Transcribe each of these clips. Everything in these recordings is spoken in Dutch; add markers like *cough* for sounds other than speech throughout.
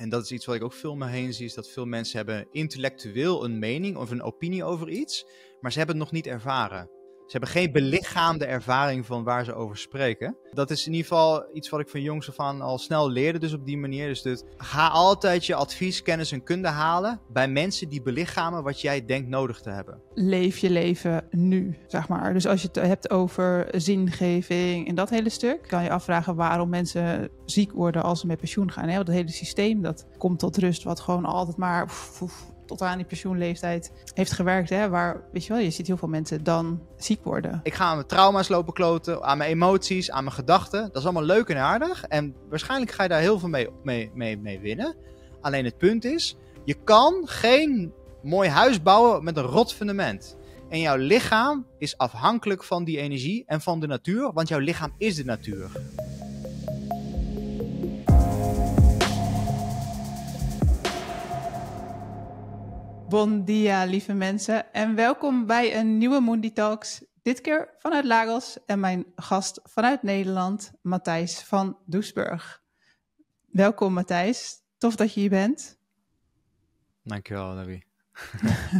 en dat is iets wat ik ook veel om me heen zie, is dat veel mensen hebben intellectueel een mening of een opinie over iets, maar ze hebben het nog niet ervaren. Ze hebben geen belichaamde ervaring van waar ze over spreken. Dat is in ieder geval iets wat ik van jongs af aan al snel leerde, dus op die manier. Dus ga altijd je advies, kennis en kunde halen bij mensen die belichamen wat jij denkt nodig te hebben. Leef je leven nu, zeg maar. Dus als je het hebt over zingeving en dat hele stuk, kan je afvragen waarom mensen ziek worden als ze met pensioen gaan. Hè? Want het hele systeem dat komt tot rust, wat gewoon altijd maar tot aan die pensioenleeftijd heeft gewerkt. Hè, waar, weet je wel, je ziet heel veel mensen dan ziek worden. Ik ga aan mijn trauma's lopen kloten, aan mijn emoties, aan mijn gedachten. Dat is allemaal leuk en aardig. En waarschijnlijk ga je daar heel veel mee, mee, mee, mee winnen. Alleen het punt is, je kan geen mooi huis bouwen met een rot fundament. En jouw lichaam is afhankelijk van die energie en van de natuur, want jouw lichaam is de natuur. Bon dia, lieve mensen, en welkom bij een nieuwe Mundi Talks. Dit keer vanuit Lagos en mijn gast vanuit Nederland, Matthijs van Doesburg. Welkom, Matthijs. Tof dat je hier bent. Dankjewel, Debbie.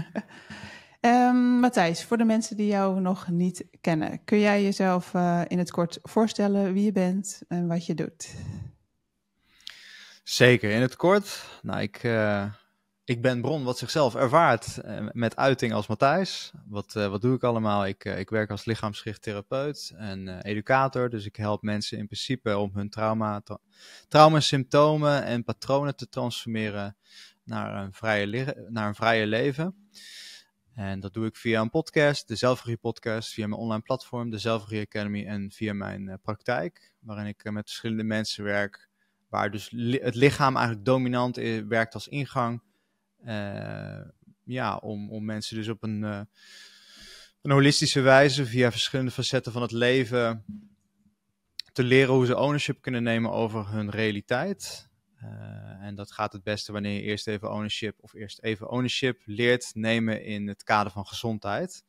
*laughs* um, Matthijs, voor de mensen die jou nog niet kennen, kun jij jezelf eh, in het kort voorstellen wie je bent en wat je doet? Zeker, in het kort. Nou, ik. Eh, ik ben bron wat zichzelf ervaart eh, met uiting als Matthijs. Wat, eh, wat doe ik allemaal? Ik, eh, ik werk als lichaamsgericht therapeut en educator. Dus ik help mensen in principe om hun trauma, symptomen en patronen te transformeren naar een, vrije naar een vrije leven. En dat doe ik via een podcast, de Zelfregie Podcast, via mijn online platform, de Zelfregie Academy en via mijn praktijk, waarin ik met verschillende mensen werk, waar dus het lichaam eigenlijk dominant is, werkt als ingang eh, ja, om, om mensen dus op een, eh, een holistische wijze via verschillende facetten van het leven te leren hoe ze ownership kunnen nemen over hun realiteit. Eh, en dat gaat het beste wanneer je eerst even ownership of eerst even ownership leert nemen in het kader van gezondheid.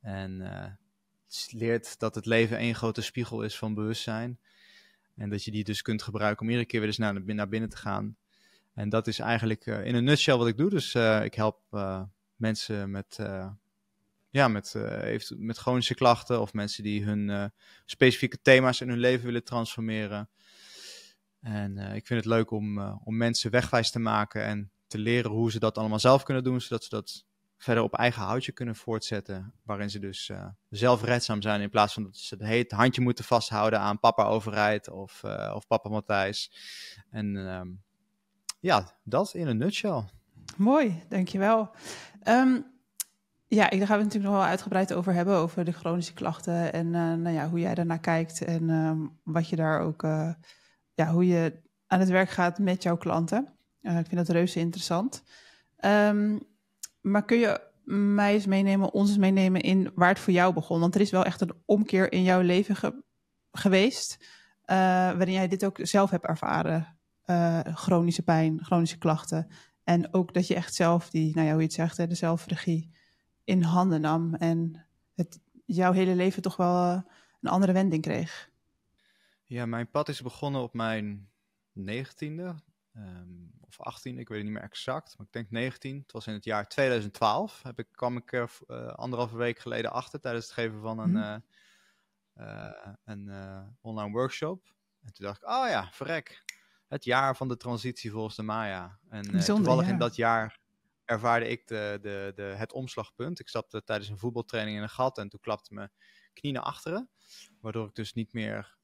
En leert dat het leven één grote spiegel is van bewustzijn. En dat je die dus kunt gebruiken om iedere keer weer eens naar, naar binnen te gaan. En dat is eigenlijk eh, in een nutshell wat ik doe. Dus eh, ik help eh, mensen met, ja, met, met chronische klachten of mensen die hun specifieke thema's in hun leven willen transformeren. En ik vind het leuk om, om mensen wegwijs te maken en te leren hoe ze dat allemaal zelf kunnen doen, zodat ze dat verder op eigen houtje kunnen voortzetten. Waarin ze dus uh, zelfredzaam zijn in plaats van dat ze het handje moeten vasthouden aan papa overheid of, of papa Matthijs. En ehm, ja, dat in een nutshell. Mooi, dankjewel. Um, ja, daar gaan we natuurlijk nog wel uitgebreid over hebben, over de chronische klachten en eh, nou ja, hoe jij daarnaar kijkt en ehm, wat je daar ook, eh, ja, hoe je aan het werk gaat met jouw klanten. Eh, ik vind dat reuze interessant. Ehm, maar kun je mij eens meenemen, ons eens meenemen in waar het voor jou begon? Want er is wel echt een omkeer in jouw leven geweest, waarin jij dit ook zelf hebt ervaren. Eh, chronische pijn, chronische klachten. En ook dat je echt zelf die, nou ja, hoe je het zegt, hè, de zelfregie in handen nam. En het jouw hele leven toch wel eh, een andere wending kreeg. Ja, mijn pad is begonnen op mijn negentiende um, of 18, ik weet het niet meer exact, maar ik denk 19. Het was in het jaar 2012. Heb ik, kwam ik er uh, anderhalve week geleden achter tijdens het geven van een, mhm. een online workshop. En toen dacht ik, oh ja, verrek, het jaar van de transitie volgens de Maya. En eh, toevallig in dat jaar ervaarde ik de, de, de, het omslagpunt. Ik stapte eh, tijdens een voetbaltraining in een gat en toen klapte mijn knie naar achteren. Waardoor ik dus niet meer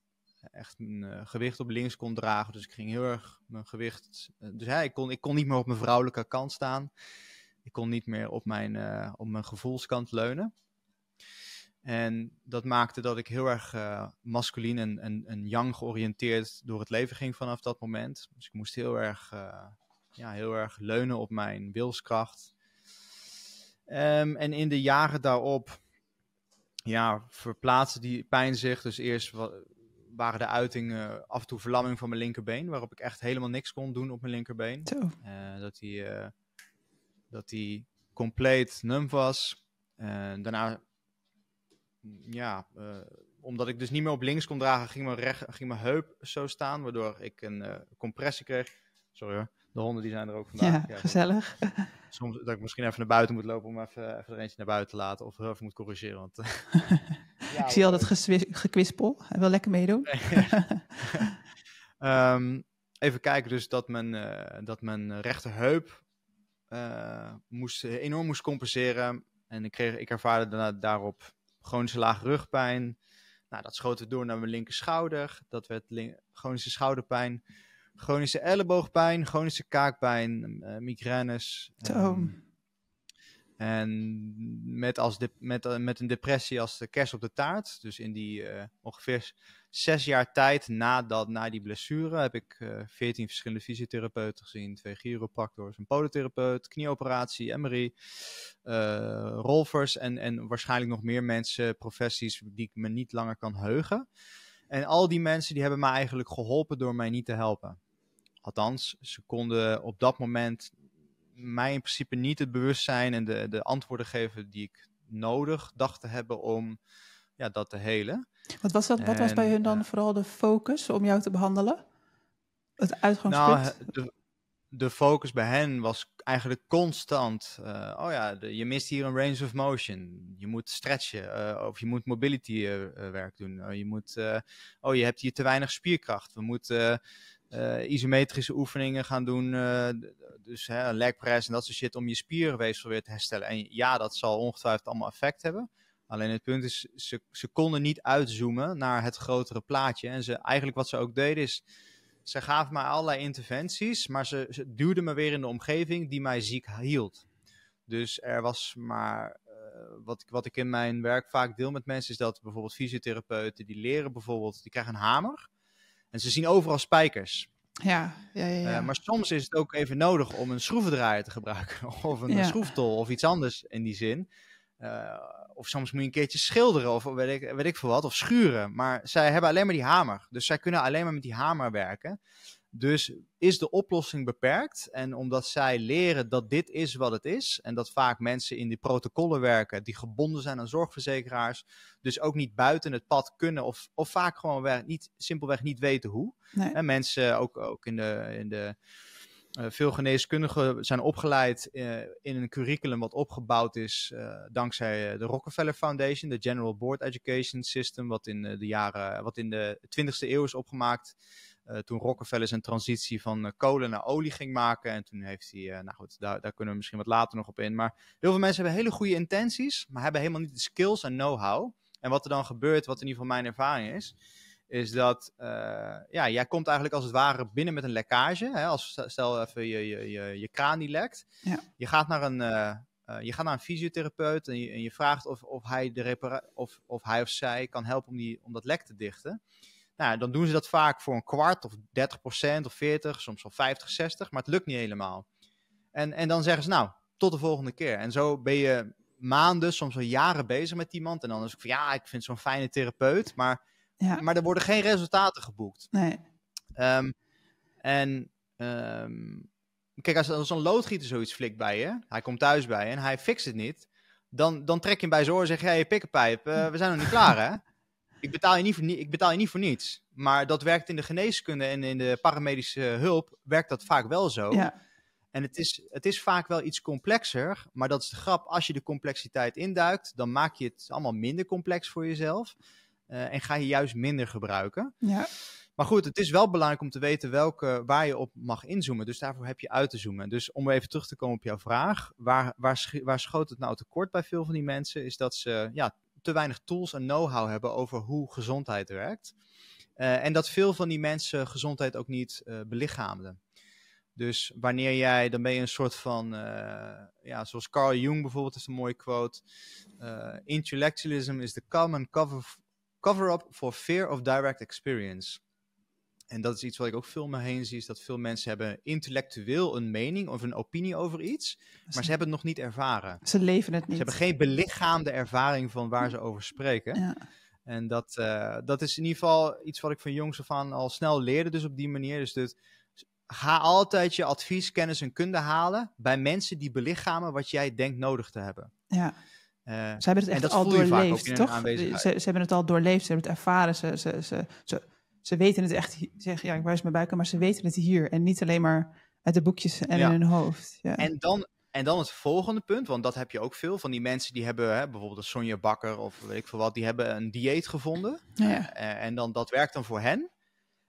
echt mijn eh, gewicht op links kon dragen. Dus ik ging heel erg mijn gewicht... dus ja, ik, kon, ik kon niet meer op mijn vrouwelijke kant staan. Ik kon niet meer op mijn, op mijn gevoelskant leunen. En dat maakte dat ik heel erg uh, masculien en, en, en young georiënteerd door het leven ging vanaf dat moment. Dus ik moest heel erg, eh, ja, heel erg leunen op mijn wilskracht. Ehm, en in de jaren daarop ja, verplaatste die pijn zich. Dus eerst waren de uitingen af en toe verlamming van mijn linkerbeen, waarop ik echt helemaal niks kon doen op mijn linkerbeen. Zo. Eh, dat die, dat die compleet num was. daarna ja, eh, omdat ik dus niet meer op links kon dragen, ging mijn, recht, ging mijn heup zo staan, waardoor ik een eh, compressie kreeg. Sorry hoor, de honden die zijn er ook vandaag. Ja, gezellig. *laughs* Soms, dat ik misschien even naar buiten moet lopen om even, even er eentje naar buiten te laten of even moet corrigeren. Want, eh, *laughs* ik zie al dat gekwispel. Hij wil lekker meedoen. *laughs* Ehm, even kijken dus dat mijn, dat mijn rechterheup moest, enorm moest compenseren. En ik, kreeg, ik ervaarde daarna daarop chronische laag rugpijn. Nou, dat schoten door naar mijn linker schouder. Dat werd chronische schouderpijn, chronische elleboogpijn, chronische kaakpijn, eh, migraines. Um, en met, als met, eh, met een depressie als de kerst op de taart. Dus in die eh, ongeveer zes jaar tijd nadat, na die blessure, heb ik eh, veertien verschillende fysiotherapeuten gezien. Twee chiropractors, een podotherapeut, knieoperatie, MRI, uh, eh, en, en waarschijnlijk nog meer mensen, professies die ik me niet langer kan heugen. En al die mensen die hebben mij eigenlijk geholpen door mij niet te helpen. Althans, ze konden op dat moment mij in principe niet het bewustzijn en de, de antwoorden geven die ik nodig dacht te hebben om ja, dat de hele Wat was, dat, wat was bij hun dan eh, vooral de focus om jou te behandelen? Het uitgangspunt? Nou, de, de focus bij hen was eigenlijk constant. Eh, oh ja, je mist hier een range of motion. Je moet stretchen. Eh, of je moet mobility werk doen. je moet, oh, je hebt hier te weinig spierkracht. We moeten isometrische oefeningen gaan doen. dus hè, leg press en dat soort shit om je spierenweefsel weer te herstellen. En ja, dat zal ongetwijfeld allemaal effect hebben. Alleen het punt is, ze, konden niet uitzoomen naar het grotere plaatje. En ze, eigenlijk wat ze ook deden is, ze gaven mij allerlei interventies, maar ze, ze duwden me weer in de omgeving die mij ziek hield. Dus er was maar, eh, wat, wat ik in mijn werk vaak deel met mensen, is dat bijvoorbeeld fysiotherapeuten, die leren bijvoorbeeld, die krijgen een hamer. En ze zien overal spijkers. Ja, ja, ja, ja. Eh, maar soms is het ook even nodig om een schroevendraaier te gebruiken. *laughs* Of een schroeftol of iets anders in die zin. Uh, of soms moet je een keertje schilderen of weet ik, weet ik veel wat, of schuren. Maar zij hebben alleen maar die hamer. Dus zij kunnen alleen maar met die hamer werken. Dus is de oplossing beperkt. En omdat zij leren dat dit is wat het is. En dat vaak mensen in die protocollen werken die gebonden zijn aan zorgverzekeraars. Dus ook niet buiten het pad kunnen. Of, of vaak gewoon niet, simpelweg niet weten hoe. En mensen ook, ook in de. In de eh, veel geneeskundigen zijn opgeleid eh, in een curriculum wat opgebouwd is eh, dankzij de Rockefeller Foundation, de General Board Education System, wat in de jaren, wat in de 20e eeuw is opgemaakt. toen Rockefeller zijn transitie van kolen naar olie ging maken. En toen heeft hij, nou goed, daar, daar, kunnen we misschien wat later nog op in. Maar heel veel mensen hebben hele goede intenties, maar hebben helemaal niet de skills en know-how. En wat er dan gebeurt, wat in ieder geval mijn ervaring is, is dat eh, ja, jij komt eigenlijk als het ware binnen met een lekkage. Hè? Als, stel even je, je, je, je kraan die lekt. Ja. Je, gaat naar een, eh, eh, je gaat naar een fysiotherapeut en je, en je vraagt of, of, hij de of, of hij of zij kan helpen om, die, om dat lek te dichten. Nou, dan doen ze dat vaak voor een kwart of 30 of 40, soms wel 50, 60, maar het lukt niet helemaal. En, en dan zeggen ze nou, tot de volgende keer. En zo ben je maanden, soms wel jaren bezig met iemand. En dan is ik van ja, ik vind zo'n fijne therapeut, maar ja. Maar er worden geen resultaten geboekt. Nee. Ehm, en ehm, kijk, als, als een loodgieter zoiets flikt bij je, hij komt thuis bij je en hij fixt het niet, dan, dan trek je hem bij zijn oor en zeg je, hey, pikkenpijp, eh, we zijn nog niet klaar, hè? Ik betaal, je niet voor, ik betaal je niet voor niets. Maar dat werkt in de geneeskunde en in de paramedische hulp, werkt dat vaak wel zo. Ja. En het is, het is vaak wel iets complexer, maar dat is de grap. Als je de complexiteit induikt, dan maak je het allemaal minder complex voor jezelf. Eh, en ga je juist minder gebruiken. Ja. Maar goed, het is wel belangrijk om te weten welke, waar je op mag inzoomen. Dus daarvoor heb je uit te zoomen. Dus om even terug te komen op jouw vraag. Waar, waar, waar schoot het nou tekort bij veel van die mensen? Is dat ze ja, te weinig tools en know-how hebben over hoe gezondheid werkt. Eh, en dat veel van die mensen gezondheid ook niet uh, belichaamden. Dus wanneer jij, dan ben je een soort van, ja, zoals Carl Jung bijvoorbeeld is een mooie quote. intellectualism is the common cover Cover-up for fear of direct experience. En dat is iets wat ik ook veel me heen zie, is dat veel mensen hebben intellectueel een mening of een opinie over iets, maar ze hebben het nog niet ervaren. Ze leven het niet. Ze hebben geen belichaamde ervaring van waar ze over spreken. Ja. En dat, eh, dat is in ieder geval iets wat ik van jongs af aan al snel leerde, dus op die manier. Dus dit, ga altijd je advies, kennis en kunde halen bij mensen die belichamen wat jij denkt nodig te hebben. Ja. Eh, ze hebben het echt al doorleefd, toch? Ze, hebben het al doorleefd, ze hebben het ervaren. Ze, ze, ze, ze, weten het echt, zeg, ja, ik wijs mijn buiken, maar ze weten het hier. En niet alleen maar uit de boekjes en in hun hoofd. Ja. En, dan, en dan het volgende punt, want dat heb je ook veel van die mensen die hebben, hè, bijvoorbeeld een Sonja Bakker of weet ik veel wat, die hebben een dieet gevonden. Ja. Eh, en dan, dat werkt dan voor hen.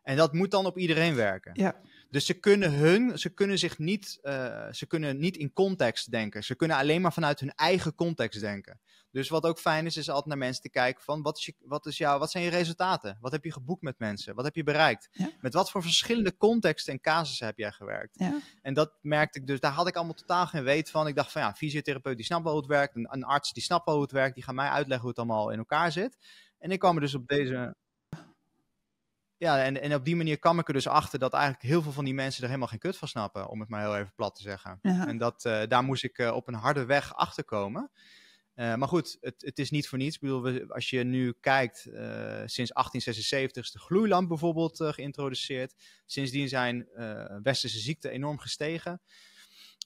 En dat moet dan op iedereen werken. Ja. Dus ze kunnen hun, ze kunnen zich niet, eh, ze kunnen niet in context denken. Ze kunnen alleen maar vanuit hun eigen context denken. Dus wat ook fijn is, is altijd naar mensen te kijken van wat, is je, wat, is jou, wat zijn je resultaten? Wat heb je geboekt met mensen? Wat heb je bereikt? Met wat voor verschillende contexten en casussen heb jij gewerkt? En dat merkte ik dus, daar had ik allemaal totaal geen weet van. Ik dacht van ja, fysiotherapeut die snapt wel hoe het werkt, een, arts die snapt wel hoe het werkt, die gaan mij uitleggen hoe het allemaal in elkaar zit. En ik kwam er dus op deze ja, en, en op die manier kwam ik er dus achter dat eigenlijk heel veel van die mensen er helemaal geen kut van snappen, om het maar heel even plat te zeggen. En dat, eh, daar moest ik eh, op een harde weg achter komen. Eh, maar goed, het, het is niet voor niets. Ik bedoel, als je nu kijkt, sinds 1876 is de gloeilamp bijvoorbeeld geïntroduceerd. Sindsdien zijn westerse ziekten enorm gestegen.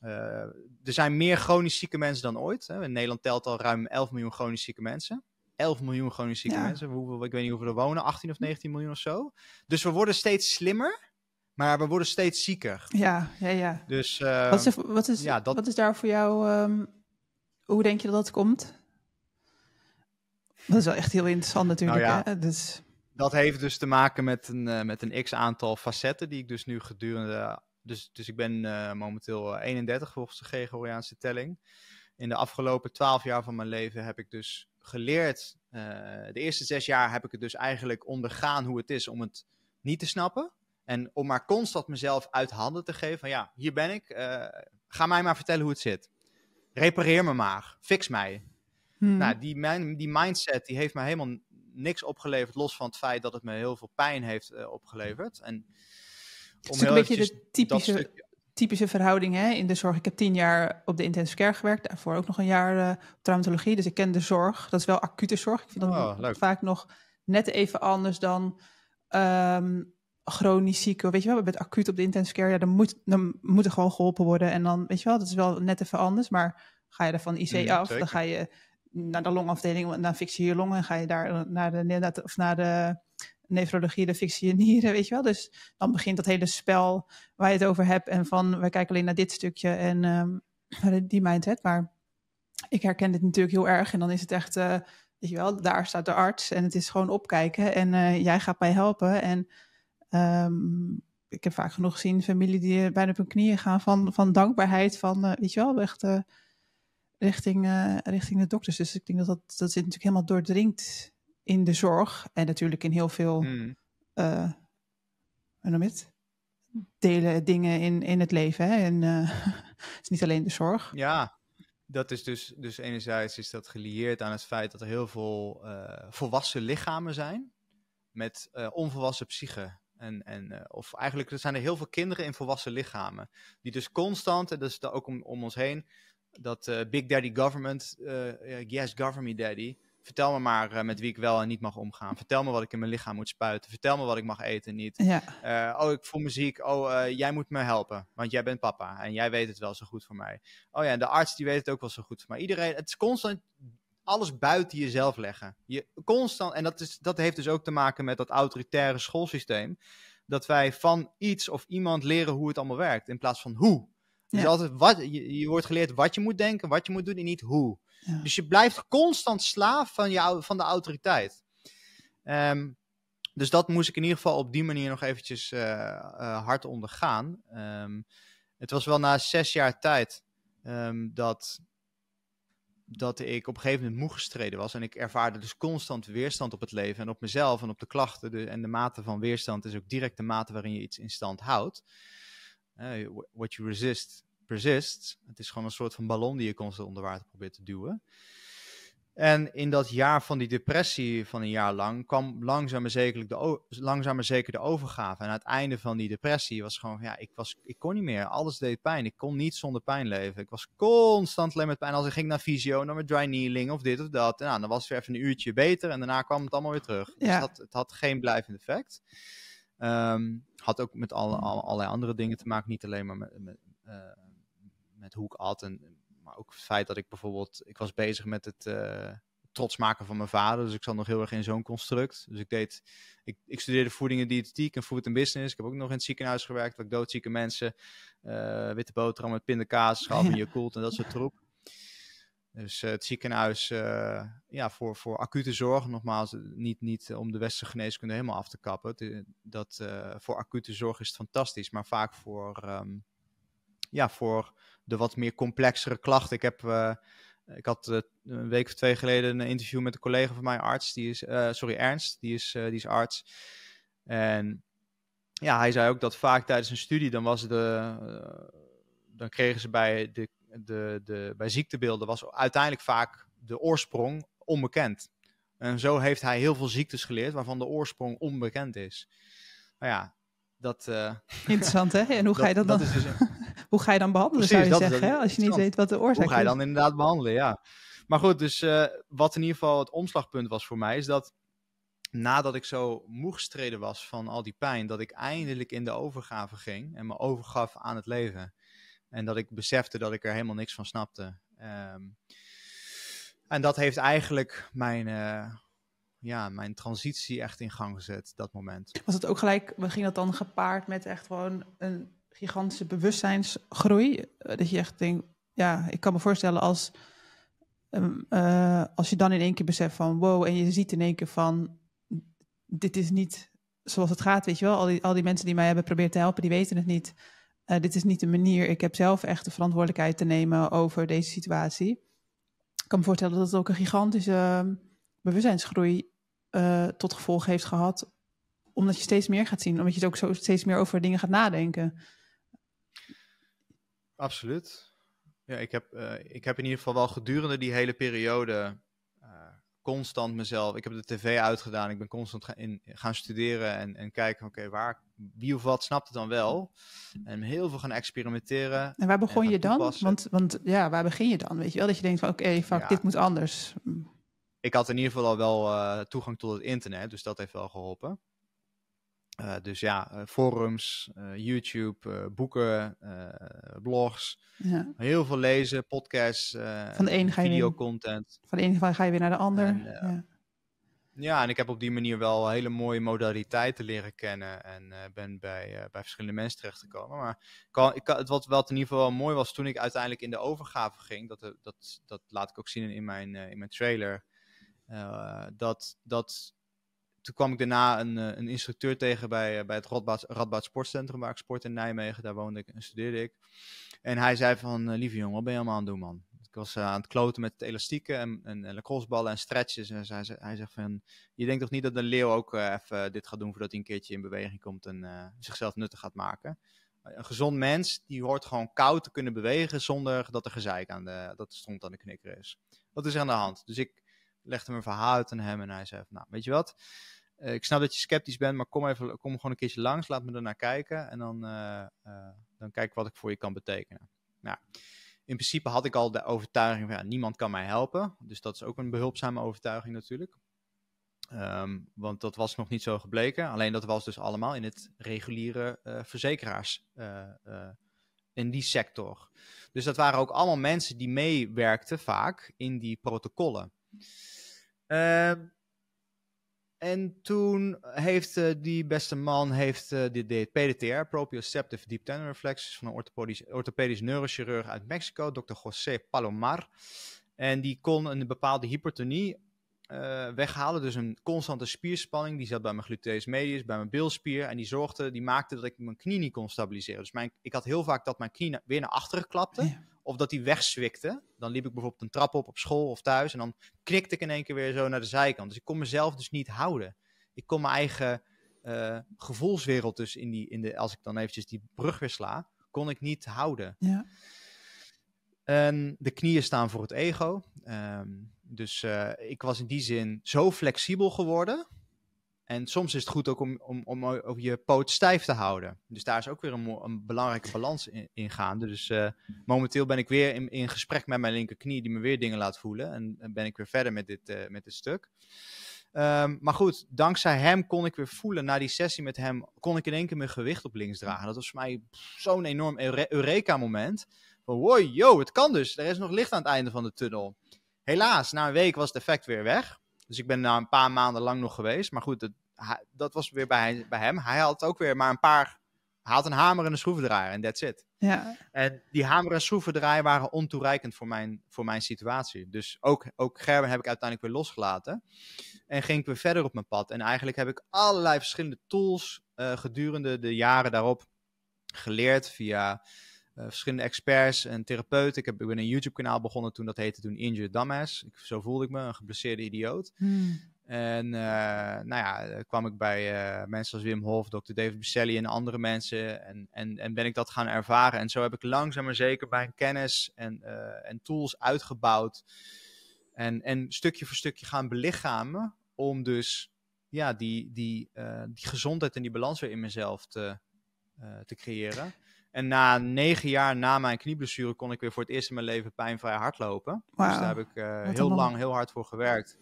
er zijn meer chronisch zieke mensen dan ooit. Hè. In Nederland telt al ruim 11 miljoen chronisch zieke mensen. 11 miljoen chronisch zieke mensen. ik weet niet hoeveel er wonen, 18 of 19 miljoen of zo. Dus we worden steeds slimmer, maar we worden steeds zieker. Ja, ja, ja. Dus wat, is, ehm, wat, is, wat is daar voor jou, ehm, hoe denk je dat dat komt? Dat is wel echt heel interessant natuurlijk. Nou hè? Dus... Dat heeft dus te maken met een, eh, met een x-aantal facetten die ik dus nu gedurende... Dus, dus ik ben eh, momenteel 31 eh, volgens de Gregoriaanse telling. In de afgelopen 12 jaar van mijn leven heb ik dus geleerd. Eh, de eerste zes jaar heb ik het dus eigenlijk ondergaan hoe het is om het niet te snappen. En om maar constant mezelf uit handen te geven van ja, hier ben ik. Eh, ga mij maar vertellen hoe het zit. Repareer me maar. Fix mij. Hmm. Nou, die, die mindset die heeft mij helemaal niks opgeleverd, los van het feit dat het me heel veel pijn heeft eh, opgeleverd. En om heel een beetje de typische typische verhouding hè, in de zorg. Ik heb tien jaar op de intensive care gewerkt, daarvoor ook nog een jaar uh, traumatologie. Dus ik ken de zorg. Dat is wel acute zorg. Ik vind dat oh, vaak nog net even anders dan ehm, chronisch zieken. Weet je wel, met acuut op de intensive care, ja, dan, moet, dan moet er gewoon geholpen worden. En dan, weet je wel, dat is wel net even anders. Maar ga je er van IC mm, af, dan ga je naar de longafdeling, dan fix je je longen en ga je daar naar de, of naar de nefrologie, de fictie en nieren, weet je wel. Dus dan begint dat hele spel waar je het over hebt en van we kijken alleen naar dit stukje en um, *clears throat* die mindset. Maar ik herken dit natuurlijk heel erg en dan is het echt, eh, weet je wel, daar staat de arts en het is gewoon opkijken en eh, jij gaat mij helpen. En ehm, ik heb vaak genoeg gezien familie die eh, bijna op hun knieën gaan van, van dankbaarheid, van weet je wel, echt richting, richting de dokters. Dus ik denk dat dat, dat zit natuurlijk helemaal doordringt in de zorg en natuurlijk in heel veel mm. uh, noem het? delen, dingen in, in het leven. Hè? En eh, *laughs* het is niet alleen de zorg. Ja, dat is dus, dus enerzijds is dat gelieerd aan het feit dat er heel veel eh, volwassen lichamen zijn met onvolwassen psyche. En, en, of eigenlijk er zijn er heel veel kinderen in volwassen lichamen. Die dus constant, en dat is ook om, om ons heen, dat Big Daddy Government, yes, government daddy, Vertel me maar eh, met wie ik wel en niet mag omgaan. Vertel me wat ik in mijn lichaam moet spuiten. Vertel me wat ik mag eten en niet. Eh, oh, ik voel me ziek. Oh, eh, jij moet me helpen. Want jij bent papa. En jij weet het wel zo goed voor mij. Oh ja, en de arts die weet het ook wel zo goed voor Iedereen, het is constant alles buiten jezelf leggen. Je constant, en dat, is, dat heeft dus ook te maken met dat autoritaire schoolsysteem. Dat wij van iets of iemand leren hoe het allemaal werkt. In plaats van hoe. Dus altijd wat, je wordt geleerd wat je moet denken, wat je moet doen en niet hoe. Dus je blijft constant slaaf van, je, van de autoriteit. Ehm, dus dat moest ik in ieder geval op die manier nog eventjes eh, eh, hard ondergaan. Ehm, het was wel na zes jaar tijd ehm, dat, dat ik op een gegeven moment moe gestreden was. En ik ervaarde dus constant weerstand op het leven en op mezelf en op de klachten. en de mate van weerstand is ook direct de mate waarin je iets in stand houdt. Uh, what you resist persist. Het is gewoon een soort van ballon die je constant onder water probeert te duwen. En in dat jaar van die depressie van een jaar lang kwam langzaam maar zeker de, langzaam zeker de overgave. En aan het einde van die depressie was gewoon, ja, ik, was, ik kon niet meer. Alles deed pijn. Ik kon niet zonder pijn leven. Ik was constant alleen met pijn. Als ik ging naar fysio, dan met dry kneeling of dit of dat. En nou, dan was het weer even een uurtje beter en daarna kwam het allemaal weer terug. Dus ja. Dus het had, het had geen blijvend effect. Ehm, had ook met alle, allerlei andere dingen te maken. Niet alleen maar met, eh, met hoe ik at. En, maar ook het feit dat ik bijvoorbeeld, ik was bezig met het eh, trots maken van mijn vader. Dus ik zat nog heel erg in zo'n construct. Dus ik deed, ik, ik studeerde voeding en diëtetiek en food en business. Ik heb ook nog in het ziekenhuis gewerkt, waar ik doodzieke mensen eh, witte boterham met pindakaas gaf en je koelt en dat soort troep. Dus eh, het ziekenhuis, ja, voor, voor acute zorg, nogmaals, niet, niet om de westerse geneeskunde helemaal af te kappen. dat, voor acute zorg is het fantastisch, maar vaak voor ehm, ja, voor de wat meer complexere klachten. Ik heb. Eh, ik had eh, een week of twee geleden een interview met een collega van mijn arts, die is, eh, sorry, Ernst, die is, die is arts. En ja, hij zei ook dat vaak tijdens een studie, dan was de, dan kregen ze bij, de, de, de, bij ziektebeelden, was uiteindelijk vaak de oorsprong onbekend. En zo heeft hij heel veel ziektes geleerd waarvan de oorsprong onbekend is. Nou ja, dat, eh, *laughs* Interessant, hè? En hoe *laughs* ga je dat, dat dan? Dus *laughs* hoe ga je dan behandelen, zou je zeggen, als je niet weet wat de oorzaak is? Hoe ga je dan inderdaad behandelen, ja. Maar goed, dus eh, wat in ieder geval het omslagpunt was voor mij, is dat nadat ik zo moe gestreden was van al die pijn, dat ik eindelijk in de overgave ging en me overgaf aan het leven. En dat ik besefte dat ik er helemaal niks van snapte. Ehm, en dat heeft eigenlijk mijn, eh, ja, mijn transitie echt in gang gezet, dat moment. Was het ook gelijk, ging dat dan gepaard met echt gewoon een gigantische bewustzijnsgroei? Eh, dat je echt denkt, ja, ik kan me voorstellen als, ehm, eh, als je dan in één keer beseft van wow, en je ziet in één keer van dit is niet zoals het gaat, weet je wel. Al die, al die mensen die mij hebben geprobeerd te helpen, die weten het niet. Eh, dit is niet de manier. Ik heb zelf echt de verantwoordelijkheid te nemen over deze situatie. Ik kan me voorstellen dat het ook een gigantische ehm, bewustzijnsgroei uh, tot gevolg heeft gehad. Omdat je steeds meer gaat zien, omdat je het ook zo steeds meer over dingen gaat nadenken. Absoluut. Ja, ik heb, eh, ik heb in ieder geval wel gedurende die hele periode eh, constant mezelf. Ik heb de tv uitgedaan. Ik ben constant ga in, gaan studeren en, en kijken, oké, waar, wie of wat snapt het dan wel? En heel veel gaan experimenteren. En waar begon je dan? Want, want ja, waar begin je dan? Weet je wel dat je denkt van, oké, fuck, dit moet anders ik had in ieder geval al wel eh, toegang tot het internet, dus dat heeft wel geholpen. Eh, dus ja, eh, forums, YouTube, boeken, blogs. Ja. Heel veel lezen, podcasts, van de een Van de ene ga je weer naar de ander. ja. ja. en ik heb op die manier wel hele mooie modaliteiten leren kennen. En ben bij, bij verschillende mensen terechtgekomen. Maar kan, ik, wat, wel in ieder geval mooi was toen ik uiteindelijk in de overgave ging. Dat, dat, dat laat ik ook zien in mijn, in mijn trailer eh, dat, dat, toen kwam ik daarna een, eh, een instructeur tegen bij, eh, bij het Radboud, Sportcentrum, waar ik sport in Nijmegen. Daar woonde ik en studeerde ik. En hij zei van, lieve jongen, wat ben je allemaal aan het doen, man? Ik was aan het kloten met elastieken en, en, en lacrosseballen en stretches. En hij, hij zegt van, je denkt toch niet dat een leeuw ook even dit gaat doen voordat hij een keertje in beweging komt en zichzelf nuttig gaat maken? Een gezond mens, die hoort gewoon koud te kunnen bewegen zonder dat er gezeik aan de, dat stond aan de knikker is. Wat is aan de hand? Dus ik legde mijn een verhaal uit aan hem en hij zei: Nou, weet je wat? Eh, ik snap dat je sceptisch bent, maar kom, even, kom gewoon een keertje langs. Laat me ernaar kijken. En dan, uh, uh, dan kijk ik wat ik voor je kan betekenen. Nou, in principe had ik al de overtuiging van ja, niemand kan mij helpen. Dus dat is ook een behulpzame overtuiging natuurlijk. Ehm, want dat was nog niet zo gebleken. Alleen dat was dus allemaal in het reguliere verzekeraars in die sector. Dus dat waren ook allemaal mensen die meewerkten vaak in die protocollen. Ehm, en toen heeft eh, die beste man heeft, uh, eh, de, de PDTR, Proprioceptive Deep Tendon Reflex, van een orthopedisch, orthopedisch neurochirurg uit Mexico, Dr. José Palomar. En die kon een bepaalde hypertonie eh, weghalen, dus een constante spierspanning. Die zat bij mijn gluteus medius, bij mijn bilspier. En die zorgde, die maakte dat ik mijn knie niet kon stabiliseren. Dus mijn, ik had heel vaak dat mijn knie weer naar achteren klapte of dat hij wegzwikte. Dan liep ik bijvoorbeeld een trap op op school of thuis en dan knikte ik in één keer weer zo naar de zijkant. Dus ik kon mezelf dus niet houden. Ik kon mijn eigen eh, gevoelswereld dus in die, in de, als ik dan eventjes die brug weer sla, kon ik niet houden. Ja. En de knieën staan voor het ego. Ehm, dus eh, ik was in die zin zo flexibel geworden en soms is het goed ook om, om, om, je poot stijf te houden. Dus daar is ook weer een, een belangrijke balans in, gaande. Dus eh, momenteel ben ik weer in, in gesprek met mijn linkerknie, die me weer dingen laat voelen. En, ben ik weer verder met dit, eh, met dit stuk. Ehm, maar goed, dankzij hem kon ik weer voelen, na die sessie met hem, kon ik in één keer mijn gewicht op links dragen. Dat was voor mij zo'n enorm Eureka-moment. Van wow, yo, het kan dus. Er is nog licht aan het einde van de tunnel. Helaas, na een week was het effect weer weg. Dus ik ben daar een paar maanden lang nog geweest. Maar goed, dat, dat was weer bij, bij hem. Hij had ook weer maar een paar hij had een hamer en een schroevendraaier en that's it. Ja. En die hamer en schroevendraaier waren ontoereikend voor mijn, voor mijn situatie. Dus ook, ook Gerben heb ik uiteindelijk weer losgelaten. En ging ik weer verder op mijn pad. En eigenlijk heb ik allerlei verschillende tools eh, gedurende de jaren daarop geleerd via eh, verschillende experts en therapeuten. Ik, heb, ik ben een YouTube-kanaal begonnen toen dat heette toen Injured dames. zo voelde ik me, een geblesseerde idioot. Hmm. En uh, nou ja, eh, kwam ik bij mensen als Wim Hof, Dr. David Bisselli en andere mensen. En, en, en ben ik dat gaan ervaren. En zo heb ik langzaam maar zeker mijn kennis en, en tools uitgebouwd. En, en stukje voor stukje gaan belichamen. Om dus ja, die, die, die gezondheid en die balans weer in mezelf te, te creëren. En na negen jaar na mijn knieblessure kon ik weer voor het eerst in mijn leven pijnvrij hardlopen. Dus daar heb ik eh, heel lang heel hard voor gewerkt.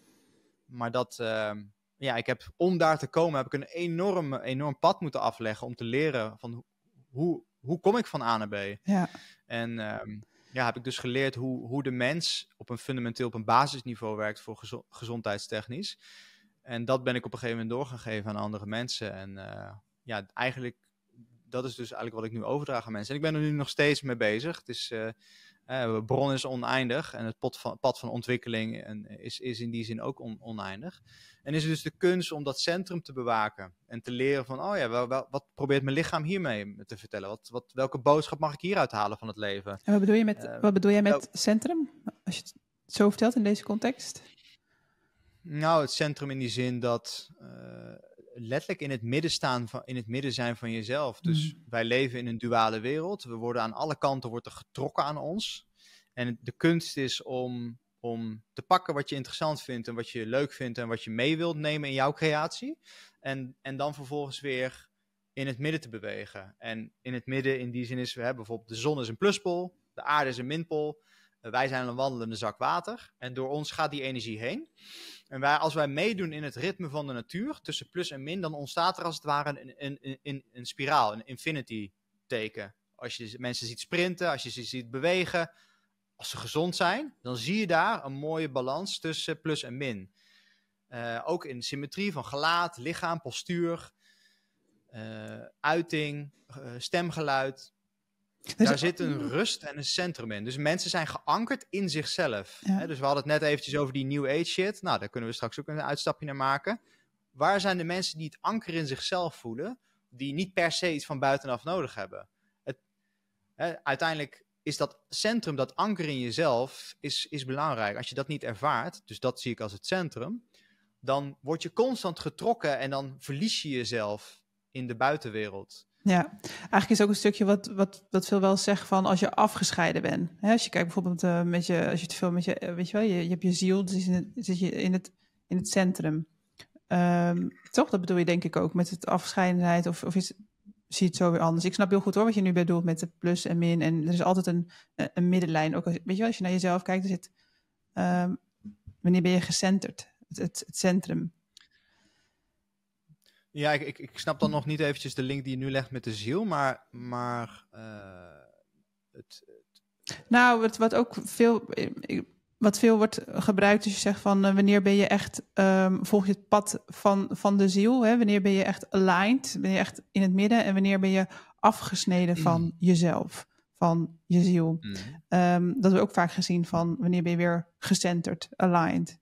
Maar dat, ehm, ja, ik heb, om daar te komen heb ik een enorm, enorm pad moeten afleggen om te leren van hoe, hoe kom ik van A naar B. Ja. En ehm, ja, heb ik dus geleerd hoe, hoe de mens op een fundamenteel, op een basisniveau werkt voor gezondheidstechnisch. En dat ben ik op een gegeven moment doorgegeven aan andere mensen. En eh, ja, eigenlijk dat is dus eigenlijk wat ik nu overdraag aan mensen. En ik ben er nu nog steeds mee bezig. Het is, eh, eh, bron is oneindig en het pad van, ontwikkeling en eh, is, is in die zin ook oneindig. En is het dus de kunst om dat centrum te bewaken en te leren van, oh ja, wat probeert mijn lichaam hiermee te vertellen? Wat, wat, welke boodschap mag ik hieruit halen van het leven? En wat bedoel je met, wat bedoel jij met centrum? Als je het zo vertelt in deze context? Nou, het centrum in die zin dat letterlijk in het midden staan van, in het midden zijn van jezelf. Dus mm. wij leven in een duale wereld. We worden aan alle kanten wordt er getrokken aan ons. En de kunst is om, om te pakken wat je interessant vindt en wat je leuk vindt en wat je mee wilt nemen in jouw creatie. En, en dan vervolgens weer in het midden te bewegen. En in het midden in die zin is, we hebben bijvoorbeeld de zon is een pluspol, de aarde is een minpol. Eh, wij zijn een wandelende zak water. En door ons gaat die energie heen. En waar, als wij meedoen in het ritme van de natuur, tussen plus en min, dan ontstaat er als het ware een, een, een, een, spiraal, een infinity teken. Als je mensen ziet sprinten, als je ze ziet bewegen, als ze gezond zijn, dan zie je daar een mooie balans tussen plus en min. Eh, ook in symmetrie van gelaat, lichaam, postuur, eh, uiting, eh, stemgeluid. Daar zit een rust en een centrum in. Dus mensen zijn geankerd in zichzelf. Hè? Dus we hadden het net eventjes over die New Age shit. Nou, daar kunnen we straks ook een uitstapje naar maken. Waar zijn de mensen die het anker in zichzelf voelen, die niet per se iets van buitenaf nodig hebben? Het, hè, uiteindelijk is dat centrum, dat anker in jezelf, is, is belangrijk. Als je dat niet ervaart, dus dat zie ik als het centrum, dan word je constant getrokken en dan verlies je jezelf in de buitenwereld. Ja, eigenlijk is ook een stukje wat, wat, wat veel wel zegt van als je afgescheiden bent. Hè, als je kijkt bijvoorbeeld eh, met je, als je te veel met je, eh, weet je wel, je, je hebt je ziel, dus in zit je in het, in het centrum. Ehm, toch, dat bedoel je denk ik ook met het afscheidenheid of, of is, zie je het zo weer anders. Ik snap heel goed hoor wat je nu bedoelt met de plus en min. En er is altijd een, eh, een middenlijn. Ook als, weet je wel, als je naar jezelf kijkt, er zit, ehm, wanneer ben je gecenterd? het, het centrum. Ja, ik, ik, snap dan nog niet eventjes de link die je nu legt met de ziel, maar, maar eh, het, het, Nou, wat, wat ook veel... Eh, wat veel wordt gebruikt, is je zegt van eh, wanneer ben je echt, um, volg je het pad van, van de ziel, hè? wanneer ben je echt aligned, Ben je echt in het midden en wanneer ben je afgesneden van mm. jezelf, van je ziel. Mm. Ehm, dat we ook vaak gezien van wanneer ben je weer gecenterd, aligned.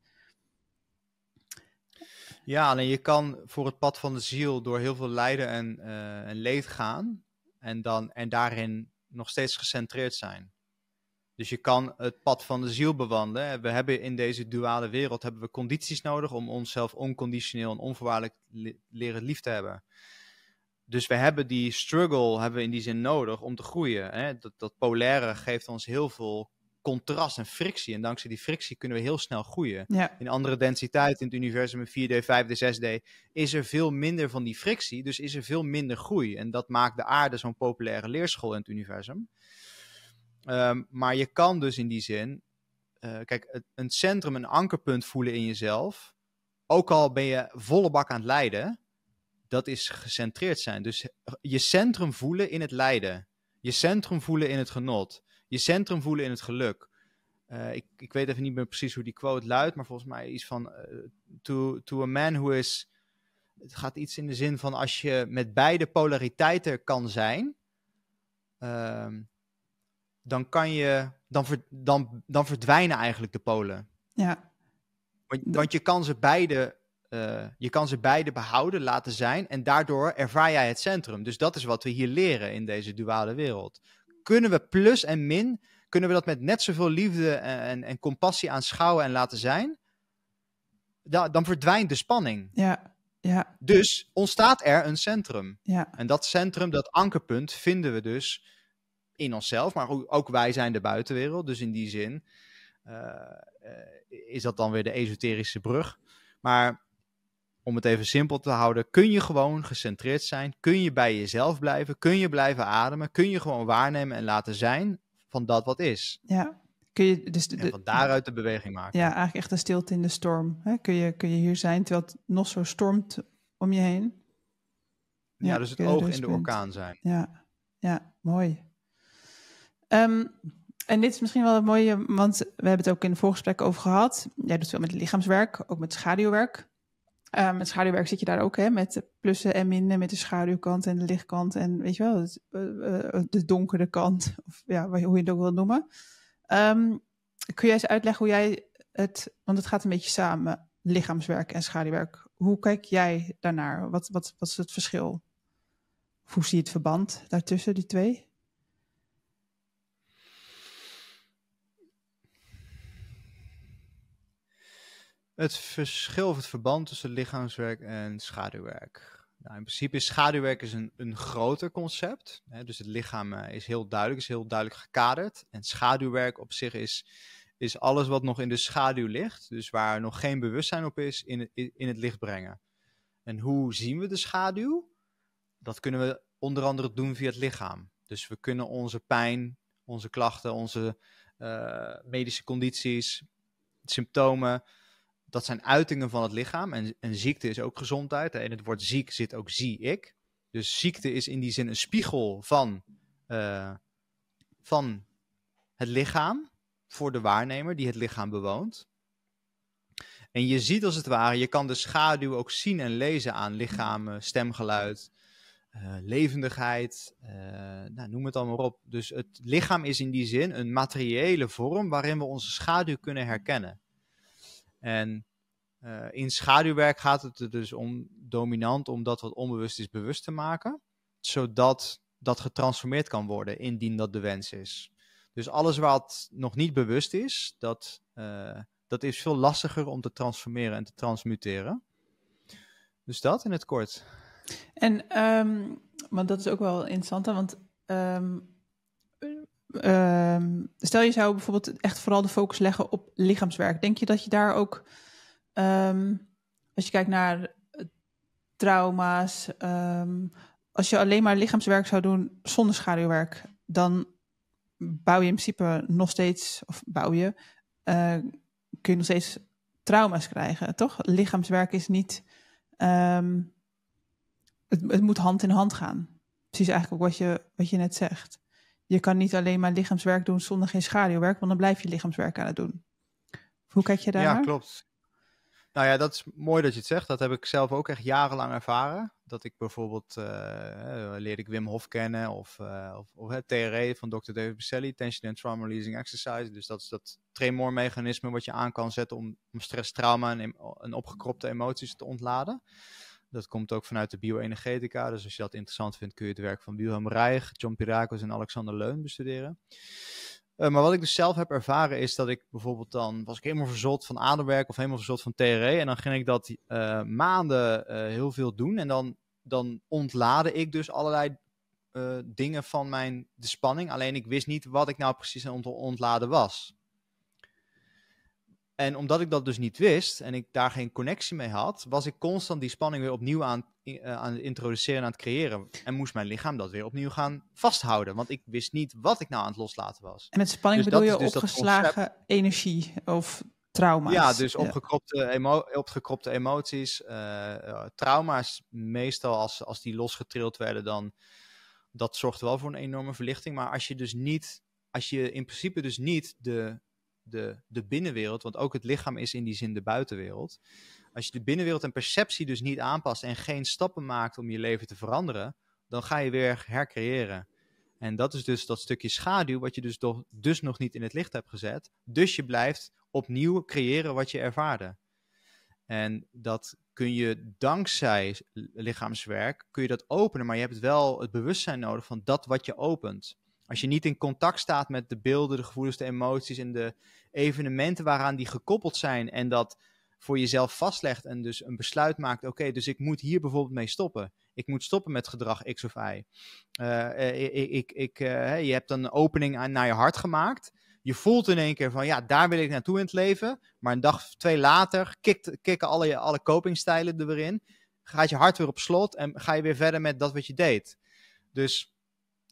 Ja, alleen je kan voor het pad van de ziel door heel veel lijden en, uh, en leed gaan. En, dan, en daarin nog steeds gecentreerd zijn. Dus je kan het pad van de ziel bewandelen. We hebben in deze duale wereld hebben we condities nodig om onszelf onconditioneel en onvoorwaardelijk leren lief te hebben. Dus we hebben die struggle hebben we in die zin nodig om te groeien. Hè? Dat, dat polaire geeft ons heel veel contrast en frictie. En dankzij die frictie kunnen we heel snel groeien. In andere densiteit in het universum, in 4D, 5D, 6D, is er veel minder van die frictie. Dus is er veel minder groei. En dat maakt de aarde zo'n populaire leerschool in het universum. Ehm, maar je kan dus in die zin, eh, kijk, een centrum, een ankerpunt voelen in jezelf. Ook al ben je volle bak aan het lijden, dat is gecentreerd zijn. Dus je centrum voelen in het lijden. Je centrum voelen in het genot je centrum voelen in het geluk. Eh, ik, ik weet even niet meer precies hoe die quote luidt, maar volgens mij iets van eh, to, to a man who is. Het gaat iets in de zin van als je met beide polariteiten kan zijn, ehm, dan kan je dan, dan, dan verdwijnen eigenlijk de polen. Ja. Want, je kan ze beide eh, je kan ze beide behouden, laten zijn. En daardoor ervaar jij het centrum. Dus dat is wat we hier leren in deze duale wereld kunnen we plus en min, kunnen we dat met net zoveel liefde eh, en, en, compassie aanschouwen en laten zijn, dan verdwijnt de spanning. Ja, ja. Dus ontstaat er een centrum. Ja. En dat centrum, dat ankerpunt, vinden we dus in onszelf, maar ook wij zijn de buitenwereld. Dus in die zin eh, eh, is dat dan weer de esoterische brug. Maar om het even simpel te houden, kun je gewoon gecentreerd zijn? Kun je bij jezelf blijven? Kun je blijven ademen? Kun je gewoon waarnemen en laten zijn van dat wat is? Ja. Kun je dus de, en van daaruit de beweging maken. Ja, eigenlijk echt een stilte in de storm. Hè? Kun, je, kun je hier zijn terwijl het nog zo stormt om je heen? Ja, dus het oog dus in de orkaan zijn. Ja, ja mooi. Ehm, en dit is misschien wel het mooie, want we hebben het ook in het voorgesprek over gehad. Jij doet veel met lichaamswerk, ook met schaduwwerk. Um, met schaduwwerk zit je daar ook hè, met plussen en minnen, met de schaduwkant en de lichtkant en weet je wel, het, eh, eh, de donkere kant, *laughs* of ja, hoe je het ook wil noemen. Ehm, kun jij eens uitleggen hoe jij het, want het gaat een beetje samen, lichaamswerk en schaduwwerk. Hoe kijk jij daarnaar? Wat, wat, is het verschil? hoe zie je het verband daartussen, die twee? Het verschil of het verband tussen lichaamswerk en schaduwwerk. Nou, in principe is schaduwwerk is een, een groter concept. Hè? Dus het lichaam eh, is heel duidelijk, is heel duidelijk gekaderd. En schaduwwerk op zich is, is alles wat nog in de schaduw ligt. Dus waar nog geen bewustzijn op is, in het, in het licht brengen. En hoe zien we de schaduw? Dat kunnen we onder andere doen via het lichaam. Dus we kunnen onze pijn, onze klachten, onze eh, medische condities, symptomen dat zijn uitingen van het lichaam. En, en ziekte is ook gezondheid. En het woord ziek zit ook zie ik. Dus ziekte is in die zin een spiegel van, eh, van het lichaam voor de waarnemer die het lichaam bewoont. En je ziet als het ware, je kan de schaduw ook zien en lezen aan lichamen, stemgeluid, eh, levendigheid, eh, nou, noem het allemaal op. Dus het lichaam is in die zin een materiële vorm waarin we onze schaduw kunnen herkennen. En eh, in schaduwwerk gaat het er dus om dominant om dat wat onbewust is bewust te maken, zodat dat getransformeerd kan worden indien dat de wens is. Dus alles wat nog niet bewust is, dat, eh, dat is veel lastiger om te transformeren en te transmuteren. Dus dat in het kort. En, um, ehm, maar dat is ook wel interessant, want ehm, Ehm, stel je zou bijvoorbeeld echt vooral de focus leggen op lichaamswerk. Denk je dat je daar ook, ehm, als je kijkt naar eh, trauma's, ehm, als je alleen maar lichaamswerk zou doen zonder schaduwwerk, dan bouw je in principe nog steeds, of bouw je, eh, kun je nog steeds trauma's krijgen, toch? Lichaamswerk is niet, het, het moet hand in hand gaan. Precies eigenlijk ook wat je, wat je net zegt je kan niet alleen maar lichaamswerk doen zonder geen schaduwwerk, want dan blijf je lichaamswerk aan het doen. Hoe kijk je daar? Ja, klopt. Nou ja, dat is mooi dat je het zegt. Dat heb ik zelf ook echt jarenlang ervaren. Dat ik bijvoorbeeld uh, leerde ik Wim Hof kennen of, uh, of, of het TRE van Dr. David Baselli, Tension and Trauma Releasing Exercise. Dus dat is dat tremormechanisme wat je aan kan zetten om, om stress, trauma en, en opgekropte emoties te ontladen. Dat komt ook vanuit de bioenergetica. Dus als je dat interessant vindt, kun je het werk van Wilhelm Reich, John Pirakos en Alexander Leun bestuderen. Eh, maar wat ik dus zelf heb ervaren is dat ik bijvoorbeeld dan was ik helemaal verzot van ademwerk of helemaal verzot van TRE. En dan ging ik dat eh, maanden eh, heel veel doen. En dan, dan ontlade ik dus allerlei dingen van mijn de spanning. Alleen ik wist niet wat ik nou precies aan het ontladen was. En omdat ik dat dus niet wist en ik daar geen connectie mee had, was ik constant die spanning weer opnieuw aan, eh, aan het introduceren en aan het creëren. En moest mijn lichaam dat weer opnieuw gaan vasthouden. Want ik wist niet wat ik nou aan het loslaten was. En met spanning dus bedoel je dus opgeslagen energie of trauma's? Ja, dus opgekropte, opgekropte emoties. Eh, eh, trauma's meestal als, als die losgetrild werden, dan dat zorgt wel voor een enorme verlichting. Maar als je dus niet, als je in principe dus niet de de, de binnenwereld, want ook het lichaam is in die zin de buitenwereld. Als je de binnenwereld en perceptie dus niet aanpast en geen stappen maakt om je leven te veranderen, dan ga je weer hercreëren. En dat is dus dat stukje schaduw, wat je dus, do- dus nog niet in het licht hebt gezet. Dus je blijft opnieuw creëren wat je ervaarde. En dat kun je dankzij lichaamswerk, kun je dat openen, maar je hebt wel het bewustzijn nodig van dat wat je opent. Als je niet in contact staat met de beelden, de gevoelens, de emoties en de evenementen waaraan die gekoppeld zijn en dat voor jezelf vastlegt en dus een besluit maakt, oké, dus ik moet hier bijvoorbeeld mee stoppen. Ik moet stoppen met gedrag X of Y. Eh, eh, ik, ik, ik eh, je hebt een opening aan, naar je hart gemaakt. Je voelt in één keer van, ja, daar wil ik naartoe in het leven. Maar een dag of twee later kikken alle, alle copingstijlen er weer in. Gaat je hart weer op slot en ga je weer verder met dat wat je deed. Dus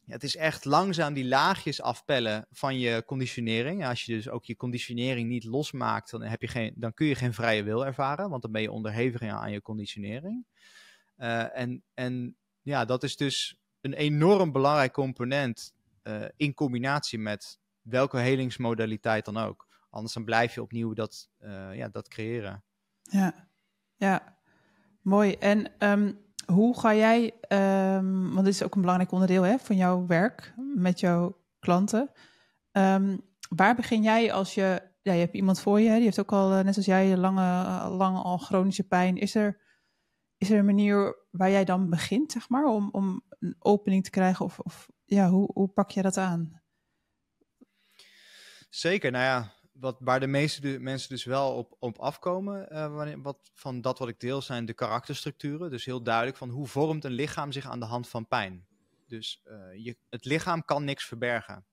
het is echt langzaam die laagjes afpellen van je conditionering. Als je dus ook je conditionering niet losmaakt, dan, heb je geen, dan kun je geen vrije wil ervaren, want dan ben je onderhevig aan je conditionering. Eh, en, en ja, dat is dus een enorm belangrijk component eh, in combinatie met welke helingsmodaliteit dan ook. Anders dan blijf je opnieuw dat, eh, ja, dat creëren. Ja, ja. mooi. En ehm, hoe ga jij, ehm, want dit is ook een belangrijk onderdeel hè, van jouw werk met jouw klanten. Ehm, waar begin jij als je, ja, je hebt iemand voor je, die heeft ook al, eh, net als jij, lange, eh, lange al chronische pijn. Is er, is er een manier waar jij dan begint, zeg maar, om, om een opening te krijgen? Of, of ja, hoe, hoe pak je dat aan? Zeker, nou ja, wat, waar de meeste mensen dus wel op, op afkomen, eh, wat, van dat wat ik deel, zijn de karakterstructuren. Dus heel duidelijk van hoe vormt een lichaam zich aan de hand van pijn. Dus eh, je, het lichaam kan niks verbergen.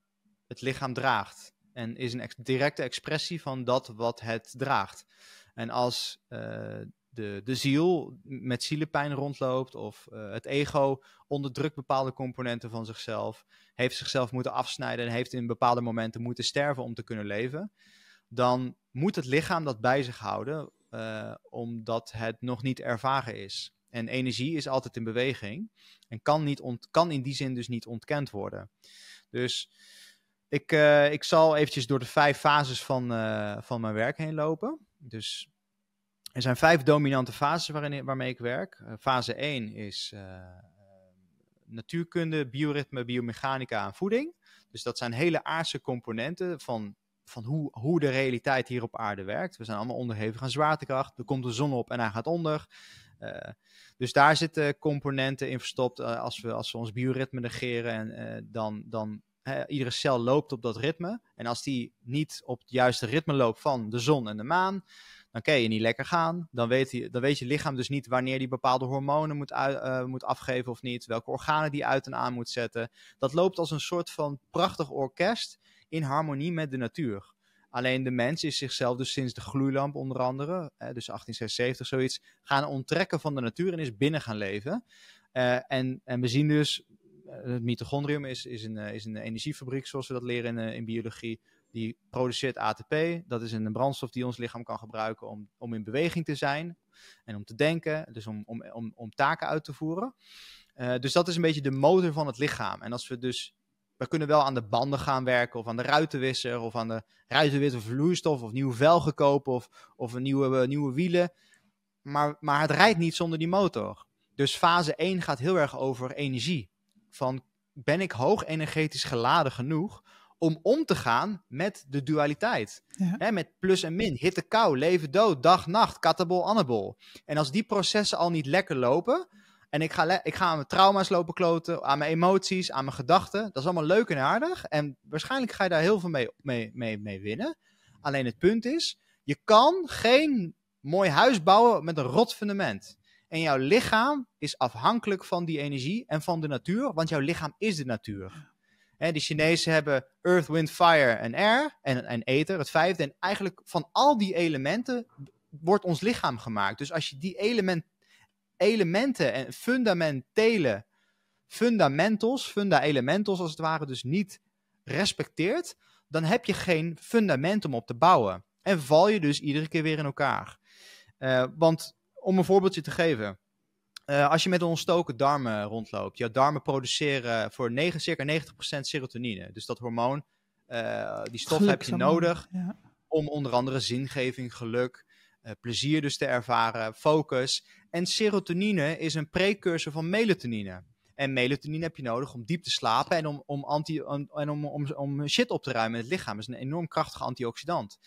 Het lichaam draagt en is een directe expressie van dat wat het draagt. En als eh, de, de ziel met zielepijn rondloopt of het ego onderdrukt bepaalde componenten van zichzelf, heeft zichzelf moeten afsnijden en heeft in bepaalde momenten moeten sterven om te kunnen leven, dan moet het lichaam dat bij zich houden, eh, omdat het nog niet ervaren is. En energie is altijd in beweging en kan, niet kan in die zin dus niet ontkend worden. Dus ik, eh, ik zal eventjes door de vijf fases van, eh, van mijn werk heen lopen. Dus er zijn vijf dominante fases waarin, waarmee ik werk. fase 1 is natuurkunde, bioritme, biomechanica en voeding. Dus dat zijn hele aardse componenten van van hoe, hoe de realiteit hier op aarde werkt. We zijn allemaal onderhevig aan zwaartekracht. Er komt de zon op en hij gaat onder. Eh, dus daar zitten componenten in verstopt. Eh, als, we, als we ons bioritme negeren, en, eh, dan, dan iedere cel loopt op dat ritme. En als die niet op het juiste ritme loopt van de zon en de maan, dan kan je niet lekker gaan. Dan weet je, dan weet je lichaam dus niet wanneer die bepaalde hormonen moet, moet afgeven of niet. Welke organen die uit en aan moet zetten. Dat loopt als een soort van prachtig orkest in harmonie met de natuur. Alleen de mens is zichzelf dus sinds de gloeilamp onder andere, hè, dus 1876 zoiets, gaan onttrekken van de natuur en is binnen gaan leven. Eh, en, en we zien dus, eh, het mitochondrium is, is, een, eh, is een energiefabriek zoals we dat leren in, in biologie. Die produceert ATP, dat is een brandstof die ons lichaam kan gebruiken om, om in beweging te zijn en om te denken, dus om, om, om, om taken uit te voeren. dus dat is een beetje de motor van het lichaam. En als we dus we kunnen wel aan de banden gaan werken of aan de ruitenwisser of aan de ruitenwisser vloeistof of nieuwe velgen kopen of, of een nieuwe, eh, nieuwe wielen. Maar, maar het rijdt niet zonder die motor. Dus fase 1 gaat heel erg over energie. Van ben ik hoog energetisch geladen genoeg om om te gaan met de dualiteit. Ja. met plus en min, hitte, kou, leven, dood, dag, nacht, katabol, anabol. En als die processen al niet lekker lopen, en ik ga, ik ga aan mijn trauma's lopen kloten, aan mijn emoties, aan mijn gedachten. Dat is allemaal leuk en aardig. En waarschijnlijk ga je daar heel veel mee, mee, mee, winnen. Alleen het punt is, je kan geen mooi huis bouwen met een rot fundament. En jouw lichaam is afhankelijk van die energie en van de natuur, want jouw lichaam is de natuur. De die Chinezen hebben earth, wind, fire en air en, en ether, het vijfde. En eigenlijk van al die elementen wordt ons lichaam gemaakt. Dus als je die element elementen en fundamentele fundamentals, funda als het ware, dus niet respecteert, dan heb je geen fundament om op te bouwen. En val je dus iedere keer weer in elkaar. Eh, want om een voorbeeldje te geven. Eh, als je met een ontstoken darmen rondloopt, jouw darmen produceren voor 9, circa 90% serotonine. Dus dat hormoon, eh, die stof heb je nodig om onder andere zingeving, geluk, eh, plezier dus te ervaren, focus. En serotonine is een precursor van melatonine. En melatonine heb je nodig om diep te slapen en om, om, anti, en om, om, om shit op te ruimen in het lichaam. Dat is een enorm krachtige antioxidant.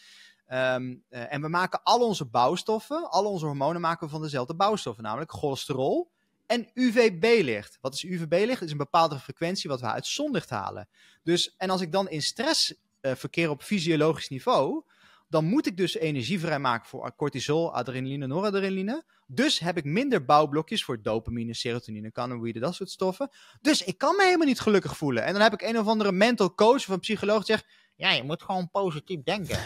Ehm, eh, en we maken al onze bouwstoffen, al onze hormonen maken we van dezelfde bouwstoffen, namelijk cholesterol en UVB-licht. Wat is UVB-licht? Is een bepaalde frequentie wat we uit zonlicht halen. Dus, en als ik dan in stress eh, verkeer op fysiologisch niveau, dan moet ik dus energie vrijmaken voor cortisol, adrenaline, noradrenaline. Dus heb ik minder bouwblokjes voor dopamine, serotonine, cannabinoïden, dat soort stoffen. Dus ik kan me helemaal niet gelukkig voelen. En dan heb ik een of andere mental coach of een psycholoog die zegt... Ja, je moet gewoon positief denken.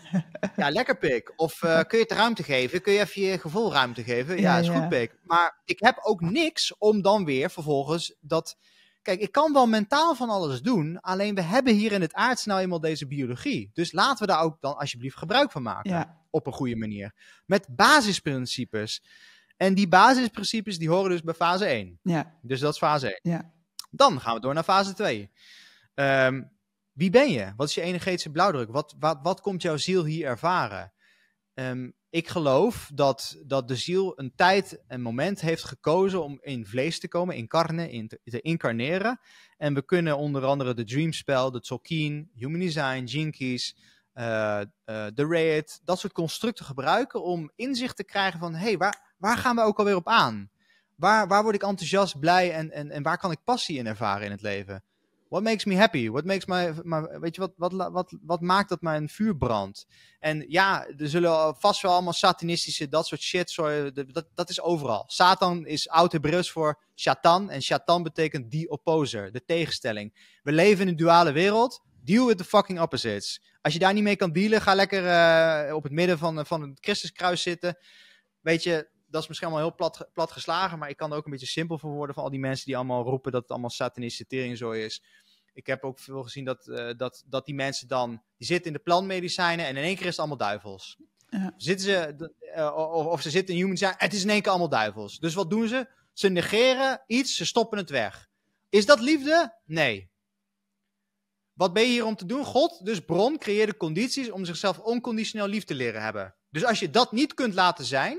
*laughs* ja, lekker pik. Of eh, kun je het ruimte geven? Kun je even je gevoel ruimte geven? Ja, is goed ja. pik. Maar ik heb ook niks om dan weer vervolgens dat Kijk, ik kan wel mentaal van alles doen, alleen we hebben hier in het aards nou eenmaal deze biologie. Dus laten we daar ook dan alsjeblieft gebruik van maken. Ja. Op een goede manier. Met basisprincipes. En die basisprincipes die horen dus bij fase 1. Ja. Dus dat is fase 1. Ja. Dan gaan we door naar fase 2. Ehm, wie ben je? Wat is je energetische blauwdruk? Wat, wat, wat komt jouw ziel hier ervaren? Ehm, ik geloof dat, dat de ziel een tijd en moment heeft gekozen om in vlees te komen, in te, incarneren. En we kunnen onder andere de Dreamspel, de Tolkien, Human Design, Jinkies, uh, uh, de Raid, dat soort constructen gebruiken om inzicht te krijgen van, hé, hey, waar, waar gaan we ook alweer op aan? Waar, waar word ik enthousiast, blij en, en, en waar kan ik passie in ervaren in het leven? What makes me happy? What makes my, weet je, wat, wat, wat, wat maakt dat mijn vuur brandt? En ja, er zullen vast wel allemaal satanistische, dat soort shit, sorry, dat, dat is overal. Satan is oud-Hebreeuws voor Shatan en Shatan betekent die opposer, de tegenstelling. We leven in een duale wereld, deal with the fucking opposites. Als je daar niet mee kan dealen, ga lekker eh, op het midden van, van het Christuskruis zitten. Weet je, dat is misschien wel heel plat, plat geslagen, maar ik kan er ook een beetje simpel voor worden van al die mensen die allemaal roepen dat het allemaal satanistische zo is. Ik heb ook veel gezien dat, eh, dat, dat die mensen dan, die zitten in de planmedicijnen en in één keer is het allemaal duivels. Ja. Zitten ze, eh, of, of, ze zitten in human design, het is in één keer allemaal duivels. Dus wat doen ze? Ze negeren iets, ze stoppen het weg. Is dat liefde? Nee. Wat ben je hier om te doen? God, dus bron, creëerde condities om zichzelf onconditioneel lief te leren hebben. Dus als je dat niet kunt laten zijn,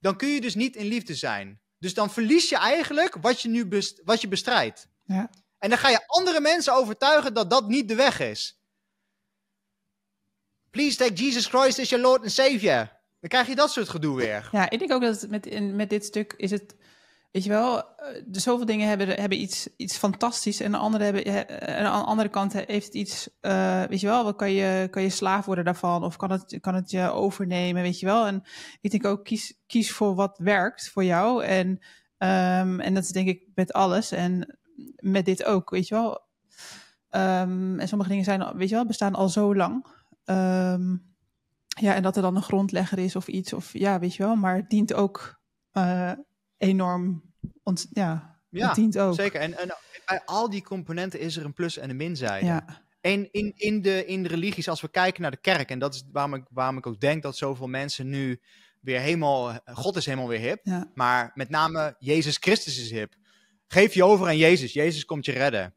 dan kun je dus niet in liefde zijn. Dus dan verlies je eigenlijk wat je nu best, wat je bestrijdt. Ja. En dan ga je andere mensen overtuigen dat dat niet de weg is. Please take Jesus Christ as your Lord and Savior. Dan krijg je dat soort gedoe weer. Ja, ik denk ook dat met, met dit stuk is het... Weet je wel, eh, de zoveel dingen hebben, hebben iets, iets fantastisch. En de andere, hebben, aan de andere kant heeft het iets. Eh, weet je wel, kan je, kan je slaaf worden daarvan? Of kan het, kan het je overnemen? Weet je wel. En ik denk ook, kies, kies voor wat werkt voor jou. En, ehm, en dat is denk ik met alles. En met dit ook, weet je wel. Ehm, en sommige dingen zijn, weet je wel, bestaan al zo lang. Ehm, ja, en dat er dan een grondlegger is of iets, of ja, weet je wel. Maar het dient ook eh, enorm, ja, ja, dient ook. zeker. En, en, bij al die componenten is er een plus en een minzijde. Ja. En in, in, de, in de religies, als we kijken naar de kerk, en dat is waarom ik, waarom ik ook denk dat zoveel mensen nu weer helemaal, God is helemaal weer hip, maar met name Jezus Christus is hip. Geef je over aan Jezus. Jezus komt je redden.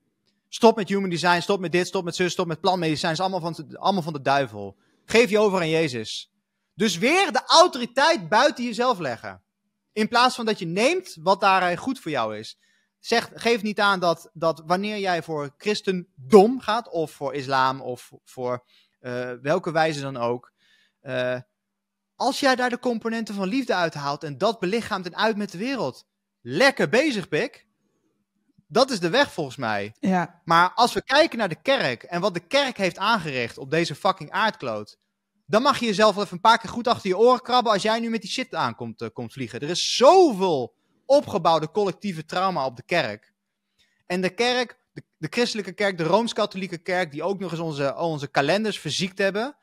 Stop met human design, stop met dit, stop met zus, stop met planmedicijn. is allemaal van, allemaal van de duivel. Geef je over aan Jezus. Dus weer de autoriteit buiten jezelf leggen. In plaats van dat je neemt wat daar goed voor jou is. Zeg, geef niet aan dat, dat wanneer jij voor christendom gaat, of voor islam, of voor eh, welke wijze dan ook. Eh, als jij daar de componenten van liefde uithaalt en dat belichaamt en uit met de wereld. Lekker bezig, pik. Dat is de weg volgens mij. Ja. Maar als we kijken naar de kerk en wat de kerk heeft aangericht op deze fucking aardkloot, dan mag je jezelf wel even een paar keer goed achter je oren krabben als jij nu met die shit aankomt eh, komt vliegen. Er is zoveel opgebouwde collectieve trauma op de kerk. En de kerk, de, christelijke kerk, de rooms-katholieke kerk, die ook nog eens onze, onze kalenders verziekt hebben,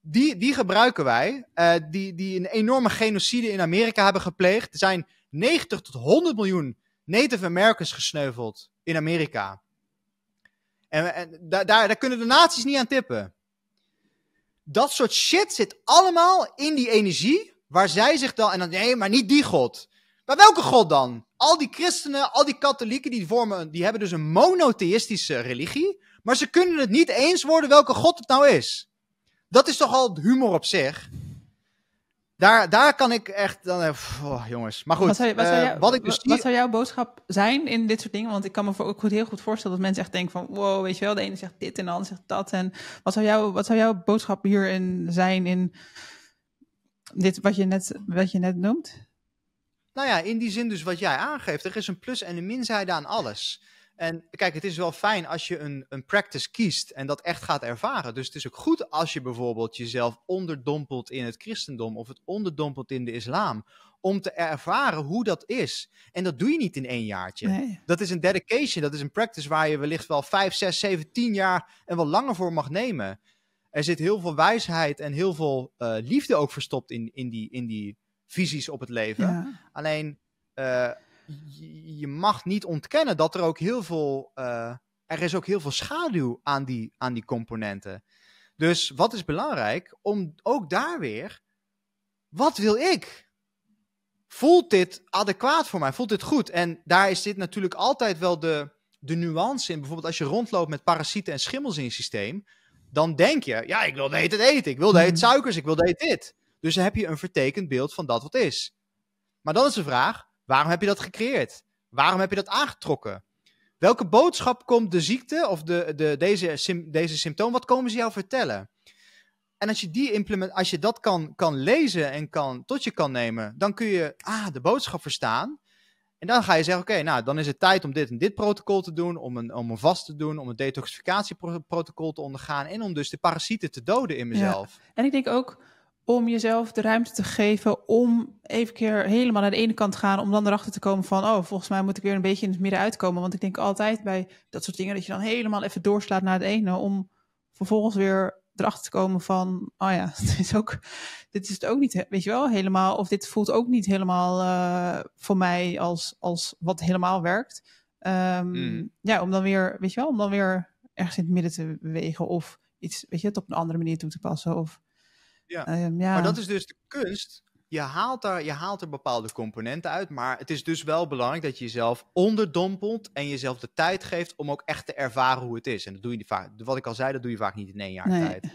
die, die gebruiken wij, eh, die, die een enorme genocide in Amerika hebben gepleegd. Er zijn 90 tot 100 miljoen Native Americans gesneuveld in Amerika. En, en daar, daar, kunnen de naties niet aan tippen. Dat soort shit zit allemaal in die energie waar zij zich dan... En dan, nee, maar niet die god. Maar welke god dan? Al die christenen, al die katholieken, die, vormen, die hebben dus een monotheïstische religie. Maar ze kunnen het niet eens worden welke god het nou is. Dat is toch al humor op zich. Daar, daar kan ik echt. Dan, eh, oh, jongens, maar goed. Wat zou, wat, zou jouw boodschap zijn in dit soort dingen? Want ik kan me voor, ook goed, heel goed voorstellen dat mensen echt denken van wow, weet je wel, de ene zegt dit en de ander zegt dat. En wat zou, jou, wat zou jouw boodschap hierin zijn in dit wat je net, wat je net noemt? Nou ja, in die zin dus wat jij aangeeft, er is een plus en een minzijde aan alles. En kijk, het is wel fijn als je een, een practice kiest en dat echt gaat ervaren. Dus het is ook goed als je bijvoorbeeld jezelf onderdompelt in het christendom of het onderdompelt in de islam. Om te ervaren hoe dat is. En dat doe je niet in één jaartje. Dat is een dedication, dat is een practice waar je wellicht wel vijf, zes, zeven, tien jaar en wel langer voor mag nemen. Er zit heel veel wijsheid en heel veel eh, liefde ook verstopt in, in, die, in die visies op het leven. Alleen. Eh, je mag niet ontkennen dat er ook heel veel, eh, er is ook heel veel schaduw aan die, aan die componenten. Dus wat is belangrijk? Om ook daar weer, wat wil ik? Voelt dit adequaat voor mij? Voelt dit goed? En daar is dit natuurlijk altijd wel de, de nuance in. Bijvoorbeeld als je rondloopt met parasieten en schimmels in je systeem, dan denk je, ja, ik wil dit het eten, ik wil dit het mhm. suikers, ik wil dit. Dus dan heb je een vertekend beeld van dat wat is. Maar dan is de vraag, Waarom heb je dat gecreëerd? Waarom heb je dat aangetrokken? Welke boodschap komt de ziekte of de, de, deze, deze symptoom, wat komen ze jou vertellen? En als je, die implement, als je dat kan, kan lezen en kan, tot je kan nemen, dan kun je ah, de boodschap verstaan. En dan ga je zeggen, oké, nou, dan is het tijd om dit en dit protocol te doen, om een, om vast te doen, om een detoxificatieprotocol te ondergaan en om dus de parasieten te doden in mezelf. Ja. En ik denk ook, om jezelf de ruimte te geven om even keer helemaal naar de ene kant te gaan, om dan erachter te komen van, oh, volgens mij moet ik weer een beetje in het midden uitkomen. Want ik denk altijd bij dat soort dingen dat je dan helemaal even doorslaat naar het ene, om vervolgens weer erachter te komen van, oh ja, *laughs* dit is, ook, dit is het ook niet, weet je wel, helemaal, of dit voelt ook niet helemaal eh, voor mij als, als wat helemaal werkt. Ehm, mm. Ja, om dan weer, weet je wel, om dan weer ergens in het midden te bewegen of iets, weet je, het op een andere manier toe te passen. Of, Ehm, ja. Maar dat is dus de kunst. Je haalt, daar, je haalt er bepaalde componenten uit, maar het is dus wel belangrijk dat je jezelf onderdompelt en jezelf de tijd geeft om ook echt te ervaren hoe het is. En dat doe je vaak, wat ik al zei, dat doe je vaak niet in één jaar tijd.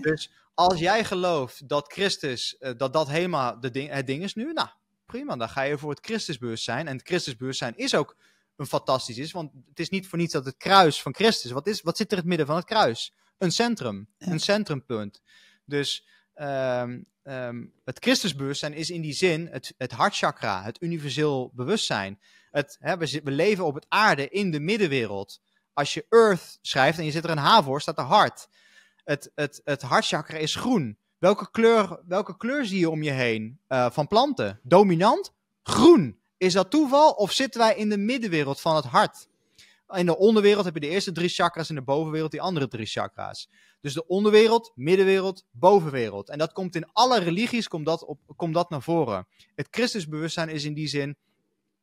Dus als jij gelooft dat Christus, eh, dat dat helemaal de ding, het ding is nu, nou prima, dan ga je voor het zijn. En het zijn is ook een fantastisch is, want het is niet voor niets dat het kruis van Christus, wat, is, wat zit er in het midden van het kruis? Een centrum, een centrumpunt. Dus Ehm, ehm, het Christusbewustzijn is in die zin het, het hartchakra, het universeel bewustzijn. Het, hè, we, leven op het aarde in de middenwereld. Als je Earth schrijft en je zit er een H voor, staat er hart. Het, het, het hartchakra is groen. Welke kleur, welke kleur zie je om je heen eh, van planten? Dominant? Groen. Is dat toeval of zitten wij in de middenwereld van het hart? In de onderwereld heb je de eerste drie chakras, in de bovenwereld die andere drie chakras. Dus de onderwereld, middenwereld, bovenwereld. En dat komt in alle religies komt dat op, komt dat naar voren. Het Christusbewustzijn is in die zin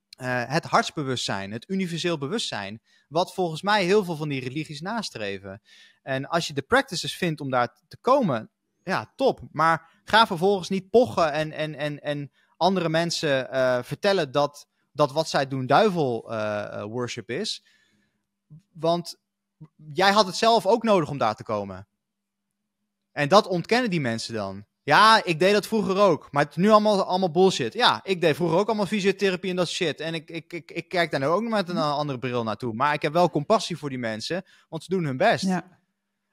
eh, het hartsbewustzijn, het universeel bewustzijn, wat volgens mij heel veel van die religies nastreven. En als je de practices vindt om daar te komen, ja, top. Maar ga vervolgens niet pochen en, en, en, en andere mensen eh, vertellen dat, dat wat zij doen duivel eh, worship is. Want jij had het zelf ook nodig om daar te komen. En dat ontkennen die mensen dan. Ja, ik deed dat vroeger ook. Maar het is nu allemaal, allemaal bullshit. Ja, ik deed vroeger ook allemaal fysiotherapie en dat shit. En ik, ik, ik, ik kijk daar nu ook nog met een andere bril naartoe. Maar ik heb wel compassie voor die mensen, want ze doen hun best. Ja.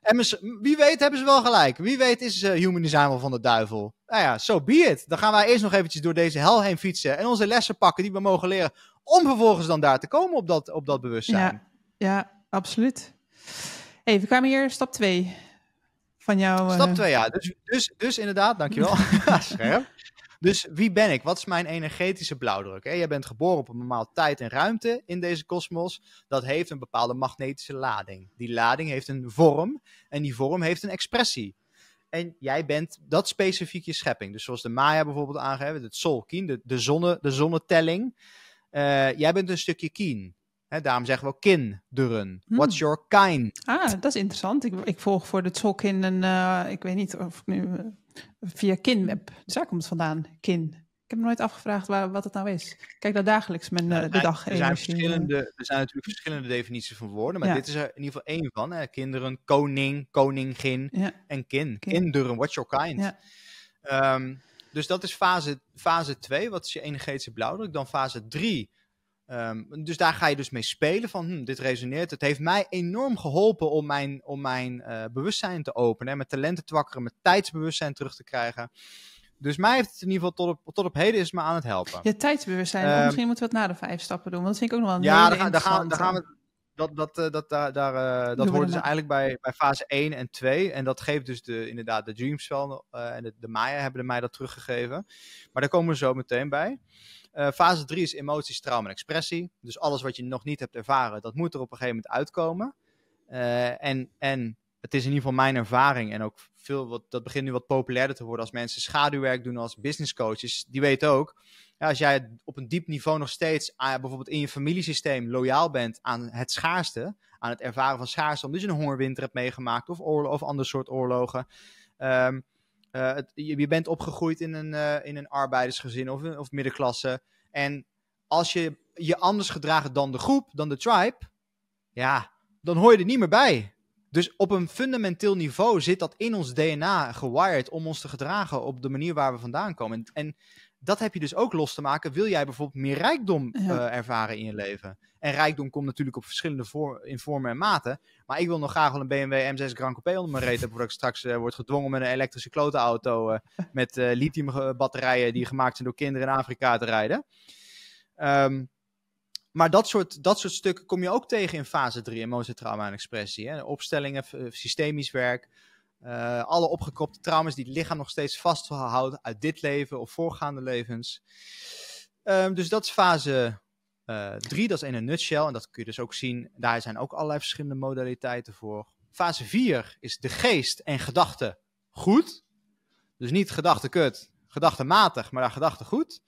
En wie weet hebben ze wel gelijk. Wie weet is uh, human design wel van de duivel. Nou ja, so be it. Dan gaan wij eerst nog eventjes door deze hel heen fietsen. En onze lessen pakken die we mogen leren. Om vervolgens dan daar te komen op dat, op dat bewustzijn. Ja. Ja, absoluut. Hey, we kwamen hier stap 2 van jou. Eh, stap 2, ja. Dus, dus, dus inderdaad, dankjewel. *laughs* Scherp. Dus wie ben ik? Wat is mijn energetische blauwdruk? Hey, Jij bent geboren op een bepaalde tijd en ruimte in deze kosmos. Dat heeft een bepaalde magnetische lading. Die lading heeft een vorm en die vorm heeft een expressie. En jij bent dat specifiek je schepping. Dus zoals de Maya bijvoorbeeld aangeven, het Solkin, de, de, zonne, de zonnetelling. Eh, jij bent een stukje kien. Hè, daarom zeggen we kin kinderen. Hmm. What's your kind? Ah, dat is interessant. Ik, ik volg voor de in een, uh, ik weet niet of nu, eh, via Kinweb. Dus daar komt het vandaan, kin. Ik heb me nooit afgevraagd waar, wat het nou is. Ik kijk daar dagelijks mijn, eh, de nou, dag er zijn, verschillende, er zijn natuurlijk verschillende definities van woorden, maar dit is er in ieder geval één van. Hè? Kinderen, koning, koningin en kin. Kinderen, what's your kind? Um, dus dat is fase 2, fase wat is je energetische blauwdruk. Dan fase 3 Ehm, dus daar ga je dus mee spelen van, hm, dit resoneert. Het heeft mij enorm geholpen om mijn, om mijn eh, bewustzijn te openen, hè, mijn talenten te wakkeren, mijn tijdsbewustzijn terug te krijgen. Dus mij heeft het in ieder geval tot op, tot op heden is me aan het helpen. Je tijdsbewustzijn, ehm, misschien moeten we het na de vijf stappen doen, want dat vind ik ook nog wel een ja, dan gaan, gaan we dat, dat, eh, dat, daar, eh, dat hoort dus eigenlijk bij, bij fase 1 en 2. En dat geeft dus de, inderdaad de Dreams van eh, en de, de Maya hebben mij dat teruggegeven. Maar daar komen we zo meteen bij. fase 3 is emoties, trauma en expressie. Dus alles wat je nog niet hebt ervaren, dat moet er op een gegeven moment uitkomen. en, en het is in ieder geval mijn ervaring en ook veel wat, dat begint nu wat populairder te worden als mensen schaduwwerk doen als business coaches. Die weten ook, als jij op een diep niveau nog steeds ah, bijvoorbeeld in je familiesysteem loyaal bent aan het schaarste, aan het ervaren van schaarste, omdat dus je een hongerwinter hebt meegemaakt of, oorlog, of ander soort oorlogen. Ehm, eh, je, je, bent opgegroeid in een, eh, in een arbeidersgezin of, of middenklasse. En als je je anders gedraagt dan de groep, dan de tribe, ja, dan hoor je er niet meer bij. Dus op een fundamenteel niveau zit dat in ons DNA gewired om ons te gedragen op de manier waar we vandaan komen. En, en dat heb je dus ook los te maken. Wil jij bijvoorbeeld meer rijkdom eh, ervaren in je leven? En rijkdom komt natuurlijk op verschillende in vormen en maten. Maar ik wil nog graag wel een BMW M6 Grand Coupé onder mijn reet hebben... voordat ik straks uh, word gedwongen met een elektrische klotenauto... Uh, *laughs* met lithiumbatterijen die gemaakt zijn door kinderen in Afrika te rijden. Ehm, maar dat soort, dat soort stukken kom je ook tegen in fase 3 emotie, trauma en expressie. Hè? Opstellingen, systemisch werk... Eh, alle opgekropte traumas die het lichaam nog steeds vasthoudt uit dit leven of voorgaande levens. Ehm, dus dat is fase 3, eh, dat is in een nutshell. En dat kun je dus ook zien. Daar zijn ook allerlei verschillende modaliteiten voor. Fase 4 is de geest en gedachten goed. Dus niet gedachten kut, gedachten matig, maar gedachten goed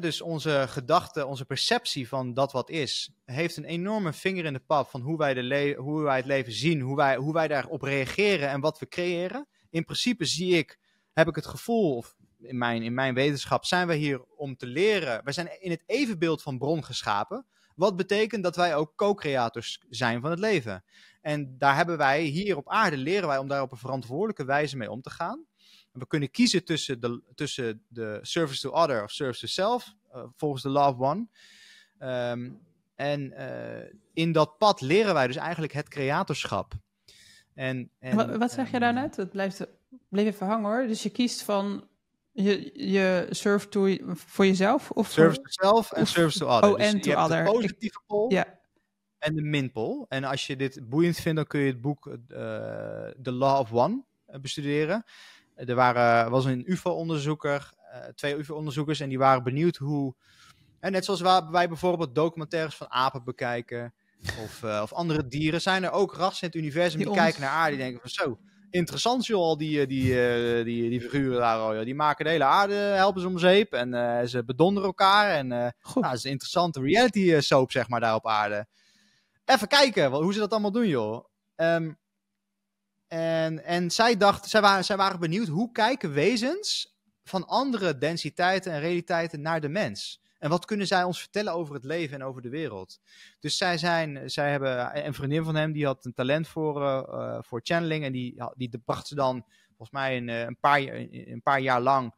dus onze gedachte, onze perceptie van dat wat is, heeft een enorme vinger in de pap van hoe wij, de hoe wij het leven zien, hoe wij, hoe wij daarop reageren en wat we creëren. In principe zie ik, heb ik het gevoel, of in mijn, in mijn wetenschap zijn we hier om te leren. We zijn in het evenbeeld van bron geschapen. Wat betekent dat wij ook co-creators zijn van het leven. En daar hebben wij hier op aarde leren wij om daar op een verantwoordelijke wijze mee om te gaan we kunnen kiezen tussen de, tussen de service to other of service to self, eh, volgens de Law of One. Ehm, en eh, in dat pad leren wij dus eigenlijk het creatorschap. En, en wat, wat, zeg je ehm, daarnet? Het blijft, bleef even hangen hoor. Dus je kiest van je, je serve to, voor jezelf? Of service to self en service to other. Oh, dus other. de positieve pol ja. en de minpol. En als je dit boeiend vindt, dan kun je het boek eh, The Law of One bestuderen. Eh, er waren, eh, was een UFO-onderzoeker, eh, twee UFO-onderzoekers, en die waren benieuwd hoe. En net zoals wij bijvoorbeeld documentaires van apen bekijken. Of, of, andere dieren. Zijn er ook rassen in het universum die, kijken naar aarde? Die denken van zo, interessant joh, al die, die, die, die, figuren daar al. Die maken de hele aarde, helpen ze om zeep. En ze bedonderen elkaar. En nou, dat is een interessante reality soap zeg maar daar op aarde. Even kijken, hoe ze dat allemaal doen joh. Um, en, en zij dachten, zij waren, zij waren benieuwd hoe kijken wezens van andere densiteiten en realiteiten naar de mens. En wat kunnen zij ons vertellen over het leven en over de wereld? Dus zij zijn, zij hebben, een vriendin van hem die had een talent voor, eh, eh, voor channeling. En die, die bracht ze dan, volgens mij, een, eh, een, paar, een paar jaar lang,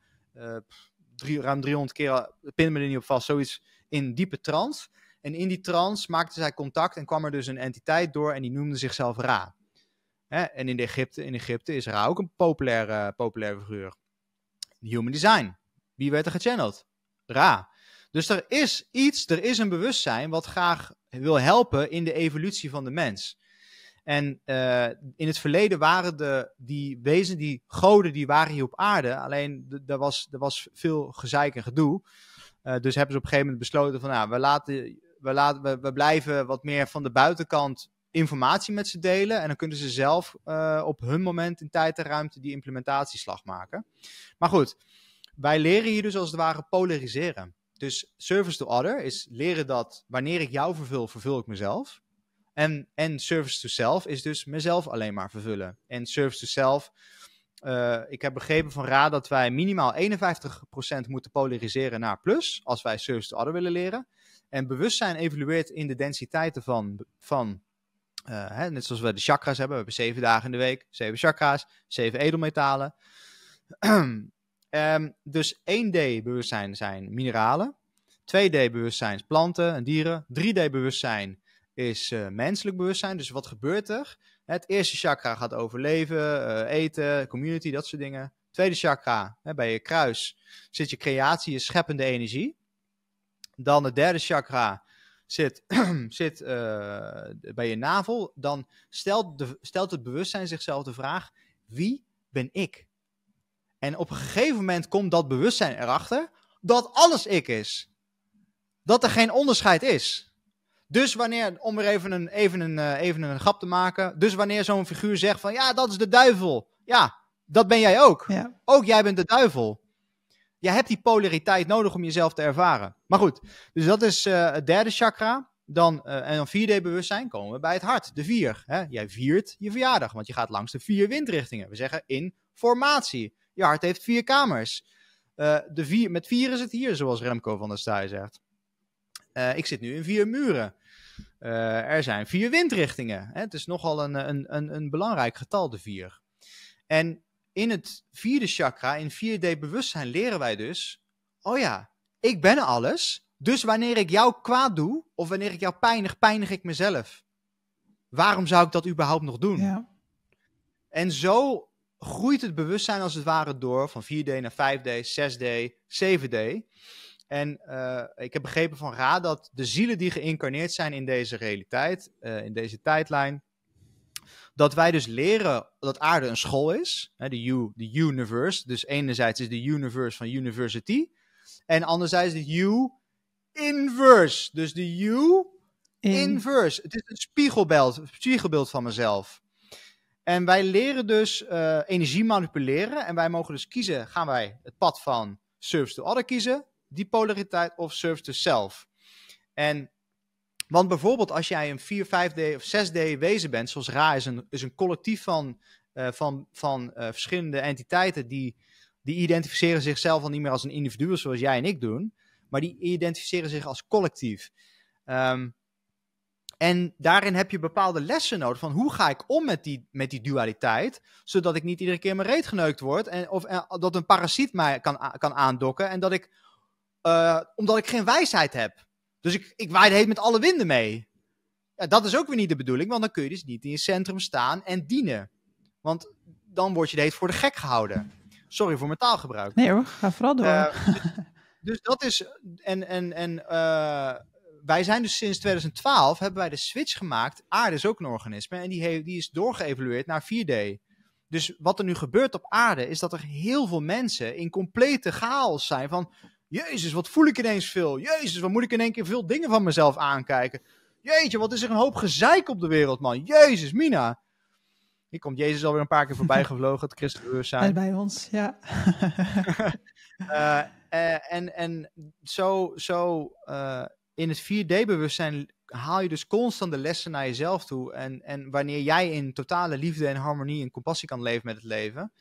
ruim 300 keer, pinnen me er niet op vast, zoiets in diepe trance. En in die trance maakte zij contact en kwam er dus een entiteit door en die noemde zichzelf Ra. En in, Egypte, in Egypte is Ra ook een populaire, populaire figuur. Human design. Wie werd er gechanneld? Ra. Dus er is iets, er is een bewustzijn wat graag wil helpen in de evolutie van de mens. En eh, in het verleden waren de, die wezen, die goden, die waren hier op aarde. Alleen er was, was veel gezeik en gedoe. Eh, dus hebben ze op een gegeven moment besloten van, nou, we, laten, we, laten, we, we blijven wat meer van de buitenkant informatie met ze delen. En dan kunnen ze zelf eh, op hun moment in tijd en ruimte die implementatieslag maken. Maar goed, wij leren hier dus als het ware polariseren. Dus service to other is leren dat wanneer ik jou vervul, vervul ik mezelf. En, en service to self is dus mezelf alleen maar vervullen. En service to self, eh, ik heb begrepen van raad dat wij minimaal 51% moeten polariseren naar plus als wij service to other willen leren. En bewustzijn evolueert in de densiteiten van, van eh, hè, net zoals we de chakras hebben. We hebben zeven dagen in de week, zeven chakras, zeven edelmetalen. *clears throat* Ehm, dus 1D-bewustzijn zijn mineralen. 2D-bewustzijn is planten en dieren. 3D-bewustzijn is eh, menselijk bewustzijn. Dus wat gebeurt er? Het eerste chakra gaat overleven, uh, eten, community, dat soort dingen. Tweede chakra, hè, bij je kruis, zit je creatie, je scheppende energie. Dan het derde chakra zit, *clears throat* zit eh, bij je navel, dan stelt, de, stelt het bewustzijn zichzelf de vraag: wie ben ik? En op een gegeven moment komt dat bewustzijn erachter dat alles ik is. Dat er geen onderscheid is. Dus wanneer, om er even een, even een, eh, even een grap te maken. Dus wanneer zo'n figuur zegt van ja, dat is de duivel. Ja, dat ben jij ook. Ook jij bent de duivel je hebt die polariteit nodig om jezelf te ervaren. Maar goed, dus dat is eh, het derde chakra. Dan, eh, en dan 4D-bewustzijn komen we bij het hart, de vier. Hè? Jij viert je verjaardag, want je gaat langs de vier windrichtingen. We zeggen in formatie. Je hart heeft vier kamers. Eh, de vier, met vier is het hier, zoals Remco van der Staaij zegt. ik zit nu in vier muren. er zijn vier windrichtingen. Hè? Het is nogal een, een, een, een belangrijk getal, de vier. En in het vierde chakra, in 4D-bewustzijn, leren wij dus: oh ja, ik ben alles. Dus wanneer ik jou kwaad doe, of wanneer ik jou pijnig, pijnig ik mezelf. Waarom zou ik dat überhaupt nog doen? Ja. En zo groeit het bewustzijn als het ware door van 4D naar 5D, 6D, 7D. En eh, ik heb begrepen van Ra dat de zielen die geïncarneerd zijn in deze realiteit, eh, in deze tijdlijn, dat wij dus leren dat aarde een school is, de, U, de universe. Dus enerzijds is de universe van university. En anderzijds de U inverse. Dus de U inverse. Het is een spiegelbeeld, een spiegelbeeld van mezelf. En wij leren dus eh, energie manipuleren. En wij mogen dus kiezen, gaan wij het pad van service to other kiezen, die polariteit of service to self. En want bijvoorbeeld als jij een 4, 5D of 6D wezen bent, zoals Ra is een, is een collectief van, eh, van, van eh, verschillende entiteiten die, die identificeren zichzelf al niet meer als een individu zoals jij en ik doen, maar die identificeren zich als collectief. Ehm, en daarin heb je bepaalde lessen nodig van hoe ga ik om met die, met die dualiteit, zodat ik niet iedere keer mijn reet geneukt word en, of eh, dat een parasiet mij kan, kan aandokken en dat ik, omdat ik geen wijsheid heb. Dus ik, ik waaide heet met alle winden mee. Ja, dat is ook weer niet de bedoeling, want dan kun je dus niet in je centrum staan en dienen. Want dan word je de heet voor de gek gehouden. Sorry voor mijn taalgebruik. Nee hoor, ga vooral door. Eh, *laughs* dus, dus, dat is. En, en, en eh, wij zijn dus sinds 2012 hebben wij de switch gemaakt. Aarde is ook een organisme en die, heeft, die is doorgeëvalueerd naar 4D. Dus wat er nu gebeurt op aarde is dat er heel veel mensen in complete chaos zijn van Jezus, wat voel ik ineens veel? Jezus, wat moet ik in één keer veel dingen van mezelf aankijken? Jeetje, wat is er een hoop gezeik op de wereld, man. Jezus, Mina. Hier komt Jezus alweer een paar keer voorbij *laughs* gevlogen, het christenbewustzijn. Bij ons, ja. *laughs* Eh, eh, en, en zo, zo eh, in het 4D-bewustzijn haal je dus constant de lessen naar jezelf toe. En, en wanneer jij in totale liefde en harmonie en compassie kan leven met het leven,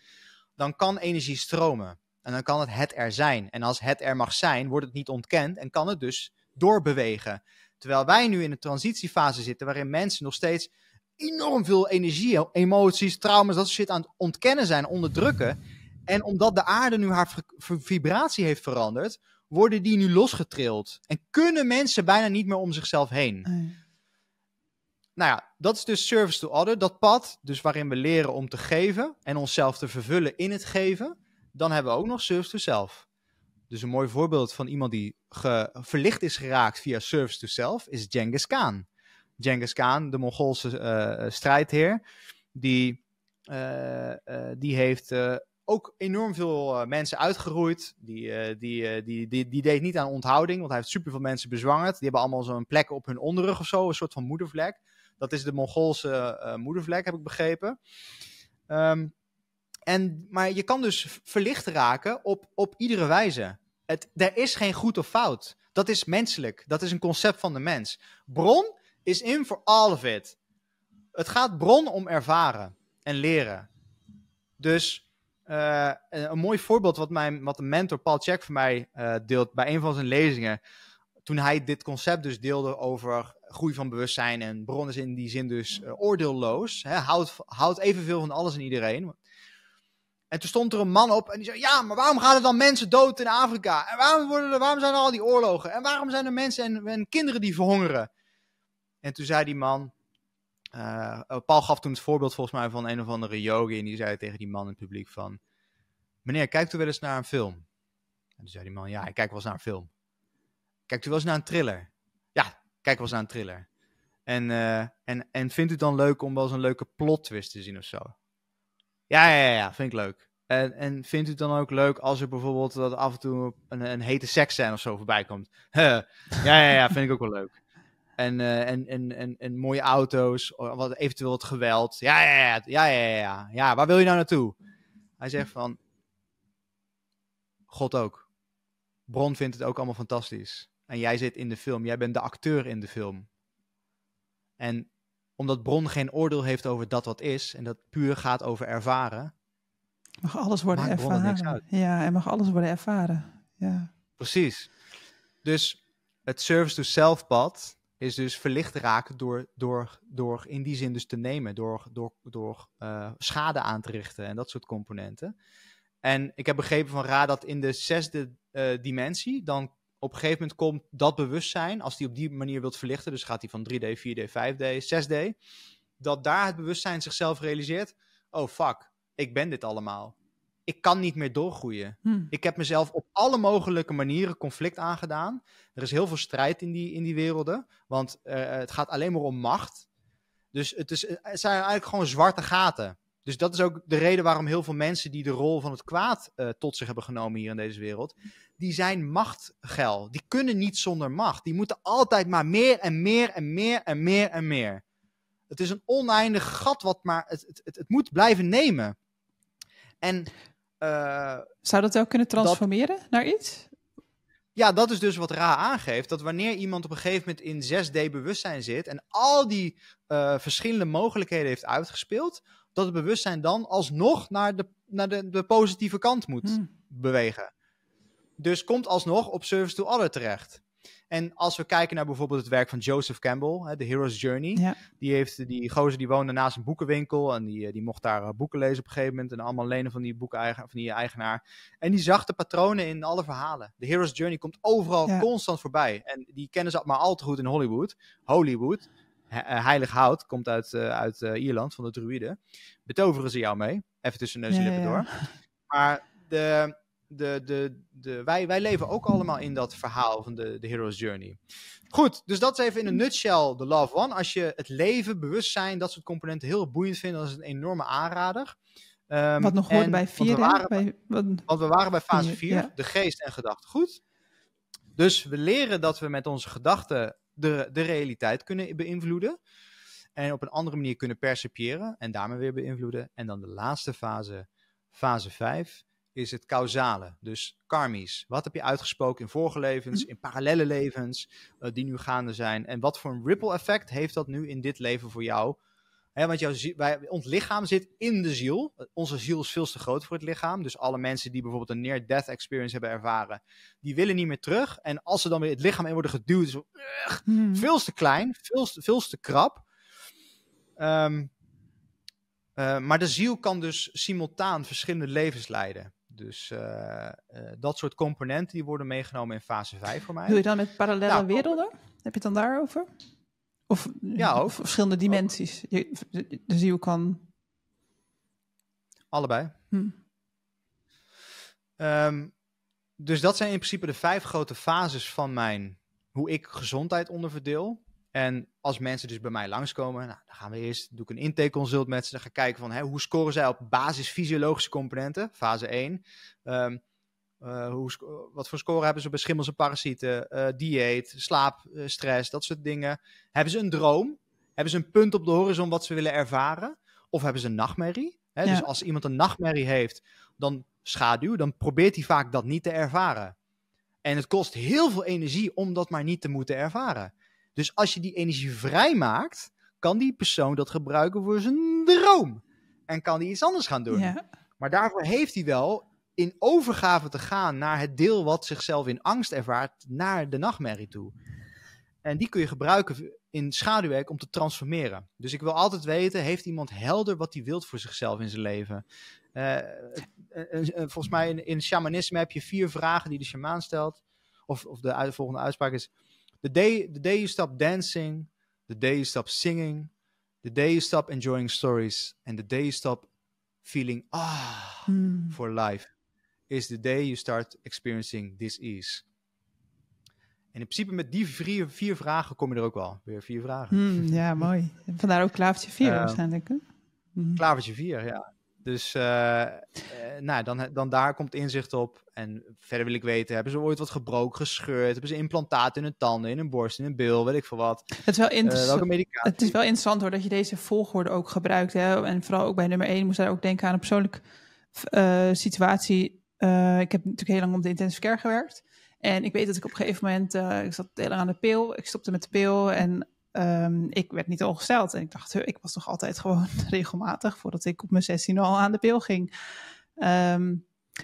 dan kan energie stromen. En dan kan het het er zijn. En als het er mag zijn, wordt het niet ontkend en kan het dus doorbewegen. Terwijl wij nu in een transitiefase zitten waarin mensen nog steeds enorm veel energie, emoties, trauma's, dat soort shit aan het ontkennen zijn, onderdrukken. En omdat de aarde nu haar vibratie heeft veranderd, worden die nu losgetrild. En kunnen mensen bijna niet meer om zichzelf heen. Nou ja, dat is dus service to other, dat pad. Dus waarin we leren om te geven en onszelf te vervullen in het geven. Dan hebben we ook nog Service to Self. Dus een mooi voorbeeld van iemand die verlicht is geraakt via Service to Self is Genghis Khan. Genghis Khan, de Mongoolse uh, strijdheer, die, eh, die heeft ook enorm veel mensen uitgeroeid. Die, die, die, die, die, deed niet aan onthouding, want hij heeft superveel mensen bezwangerd. Die hebben allemaal zo'n plek op hun onderrug of zo, een soort van moedervlek. Dat is de Mongoolse moedervlek, heb ik begrepen. Um, en, maar je kan dus verlicht raken op, op iedere wijze. Het, er is geen goed of fout. Dat is menselijk. Dat is een concept van de mens. Bron is in voor all of it. Het gaat bron om ervaren en leren. Dus eh, een, mooi voorbeeld wat, mijn, wat de mentor Paul Check van mij uh, deelt bij een van zijn lezingen. Toen hij dit concept dus deelde over groei van bewustzijn en bron is in die zin dus eh, oordeelloos. Hè, houd, evenveel van alles en iedereen. En toen stond er een man op en die zei: Ja, maar waarom gaan er dan mensen dood in Afrika? En waarom, worden er, waarom zijn er al die oorlogen? En waarom zijn er mensen en, en kinderen die verhongeren? En toen zei die man: eh, oh, Paul gaf toen het voorbeeld volgens mij van een of andere yogi. En die zei tegen die man in het publiek: van, Meneer, kijkt u wel eens naar een film? En toen zei die man: Ja, ik kijk wel eens naar een film. Kijkt u wel eens naar een thriller? Ja, kijk wel eens naar een thriller. En, eh, en, en vindt u het dan leuk om wel eens een leuke plot twist te zien of zo? Ja, ja, ja, vind ik leuk. En, en vindt u het dan ook leuk als er bijvoorbeeld dat af en toe een, een hete seksscène of zo voorbij komt? *laughs* ja, ja, ja, vind ik ook wel leuk. En, eh, en, en, en, mooie auto's, wat, eventueel wat geweld. Ja ja ja, ja, ja, ja, ja. Waar wil je nou naartoe? Hij zegt van, God ook. Bron vindt het ook allemaal fantastisch. En jij zit in de film, jij bent de acteur in de film. En omdat bron geen oordeel heeft over dat wat is en dat puur gaat over ervaren. Mag alles worden maakt ervaren. Niks Ja, en mag alles worden ervaren. Ja. Precies. Dus het service to self pad is dus verlicht raken door, door, door in die zin dus te nemen, door, door, door eh, schade aan te richten en dat soort componenten. En ik heb begrepen van raad dat in de zesde eh, dimensie, dan op een gegeven moment komt dat bewustzijn, als die op die manier wilt verlichten, dus gaat hij van 3D, 4D, 5D, 6D, dat daar het bewustzijn zichzelf realiseert: oh fuck, ik ben dit allemaal. Ik kan niet meer doorgroeien. Hm. Ik heb mezelf op alle mogelijke manieren conflict aangedaan. Er is heel veel strijd in die, in die werelden, want eh, het gaat alleen maar om macht. Dus het, is, eh, zijn eigenlijk gewoon zwarte gaten. Dus dat is ook de reden waarom heel veel mensen die de rol van het kwaad eh, tot zich hebben genomen hier in deze wereld, die zijn machtgel. Die kunnen niet zonder macht. Die moeten altijd maar meer en meer en meer en meer en meer. Het is een oneindig gat wat maar... Het, het, het, moet blijven nemen. En... Eh, Zou dat wel kunnen transformeren naar iets? Ja, dat is dus wat Ra aangeeft. Dat wanneer iemand op een gegeven moment in 6D bewustzijn zit en al die eh, verschillende mogelijkheden heeft uitgespeeld, dat het bewustzijn dan alsnog naar de, naar de, de positieve kant moet hmm. bewegen. Dus komt alsnog op Service to Other terecht. En als we kijken naar bijvoorbeeld het werk van Joseph Campbell, The Hero's Journey. Die, heeft, die gozer die woonde naast een boekenwinkel en die, eh, die mocht daar eh, boeken lezen op een gegeven moment. En allemaal lenen van die, boeken, van die eigenaar. En die zag de patronen in alle verhalen. De Hero's Journey komt overal constant voorbij. En die kennen ze maar al te goed in Hollywood. Hollywood, eh, heilig hout, komt uit, uit Ierland, van de druïden. Betoveren ze jou mee. Even tussen neus en lippen door. Maar de de, de, de, wij, wij leven ook allemaal in dat verhaal van de, de Hero's Journey. Goed, dus dat is even in een nutshell de Love One. Als je het leven, bewustzijn, dat soort componenten heel boeiend vindt, dan is het een enorme aanrader. Ehm, wat nog hoort bij vier. Want, want, we waren bij fase 4, de geest en Goed, Dus we leren dat we met onze gedachten de, de realiteit kunnen beïnvloeden. En op een andere manier kunnen percipiëren en daarmee weer beïnvloeden. En dan de laatste fase, fase 5 is het causale, dus karmisch. Wat heb je uitgesproken in vorige levens, mhm. in parallele levens eh, die nu gaande zijn? En wat voor een ripple effect heeft dat nu in dit leven voor jou? want jouw, wij, ons lichaam zit in de ziel. Onze ziel is veel te groot voor het lichaam. Dus alle mensen die bijvoorbeeld een near-death experience hebben ervaren, die willen niet meer terug. En als ze dan weer het lichaam in worden geduwd, is ugh, mhm. veel te klein, veel, veel te krap. Ehm, eh, maar de ziel kan dus simultaan verschillende levens leiden. Dus eh, eh, dat soort componenten die worden meegenomen in fase 5 voor mij. Doe je dan met parallele nou, werelden? Heb je het dan daarover? Of, ja, eh, ook. of verschillende dimensies? Je, dus ook kan... Allebei. Hm. Ehm, dus dat zijn in principe de vijf grote fases van mijn, hoe ik gezondheid onderverdeel. En als mensen dus bij mij langskomen, nou, dan gaan we eerst, doe ik een consult met ze. Dan gaan kijken van hè, hoe scoren zij op basis fysiologische componenten, fase 1. Ehm, eh, hoe, wat voor score hebben ze bij schimmels en parasieten, eh, dieet, slaap, eh, stress, dat soort dingen. Hebben ze een droom? Hebben ze een punt op de horizon wat ze willen ervaren? Of hebben ze een nachtmerrie? Hè, Dus als iemand een nachtmerrie heeft, dan schaduw, dan probeert hij vaak dat niet te ervaren. En het kost heel veel energie om dat maar niet te moeten ervaren. Dus als je die energie vrijmaakt, kan die persoon dat gebruiken voor zijn droom. En kan die iets anders gaan doen. Maar daarvoor heeft hij wel in overgave te gaan naar het deel wat zichzelf in angst ervaart, naar de nachtmerrie toe. En die kun je gebruiken in schaduwwerk om te transformeren. Dus ik wil altijd weten, heeft iemand helder wat hij wilt voor zichzelf in zijn leven? Eh, eh, eh, volgens mij in, in shamanisme heb je vier vragen die de shamaan stelt. Of, of de volgende uitspraak is, The day, the day you stop dancing, the day you stop singing, the day you stop enjoying stories, and the day you stop feeling ah hmm. for life, is the day you start experiencing this ease. En in principe met die vier, vier vragen kom je er ook al. Weer vier vragen. Hmm, ja, *laughs* mooi. Vandaar ook klavertje vier, uh, waarschijnlijk. Mm. Klavertje vier, ja. Dus eh, eh, nou, dan, dan daar komt inzicht op. En verder wil ik weten, hebben ze ooit wat gebroken, gescheurd? Hebben ze implantaten in hun tanden, in hun borst, in hun bil, weet ik veel wat? Het is wel, eh, interessant. het is wel interessant hoor, dat je deze volgorde ook gebruikt. Hè? En vooral ook bij nummer 1 moest daar ook denken aan een persoonlijke situatie. ik heb natuurlijk heel lang op de intensive care gewerkt. En ik weet dat ik op een gegeven moment, ik zat heel lang aan de pil. Ik stopte met de pil en Ehm, ik werd niet ongesteld en ik dacht, ik was toch altijd gewoon *laughs* regelmatig voordat ik op mijn 16 al aan de pil ging. Ehm,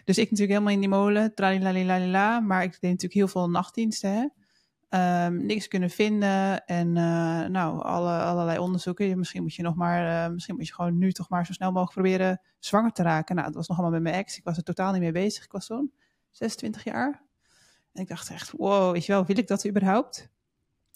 dus ik natuurlijk helemaal in die molen, la, maar ik deed natuurlijk heel veel nachtdiensten. Hè? Ehm, niks kunnen vinden en eh, nou, alle, allerlei onderzoeken. Misschien moet je nog maar, eh, misschien moet je gewoon nu toch maar zo snel mogelijk proberen zwanger te raken. Nou, dat was nog allemaal met mijn ex. Ik was er totaal niet mee bezig. Ik was zo'n 26 jaar. En ik dacht echt, wow, weet je wel, wil ik dat überhaupt?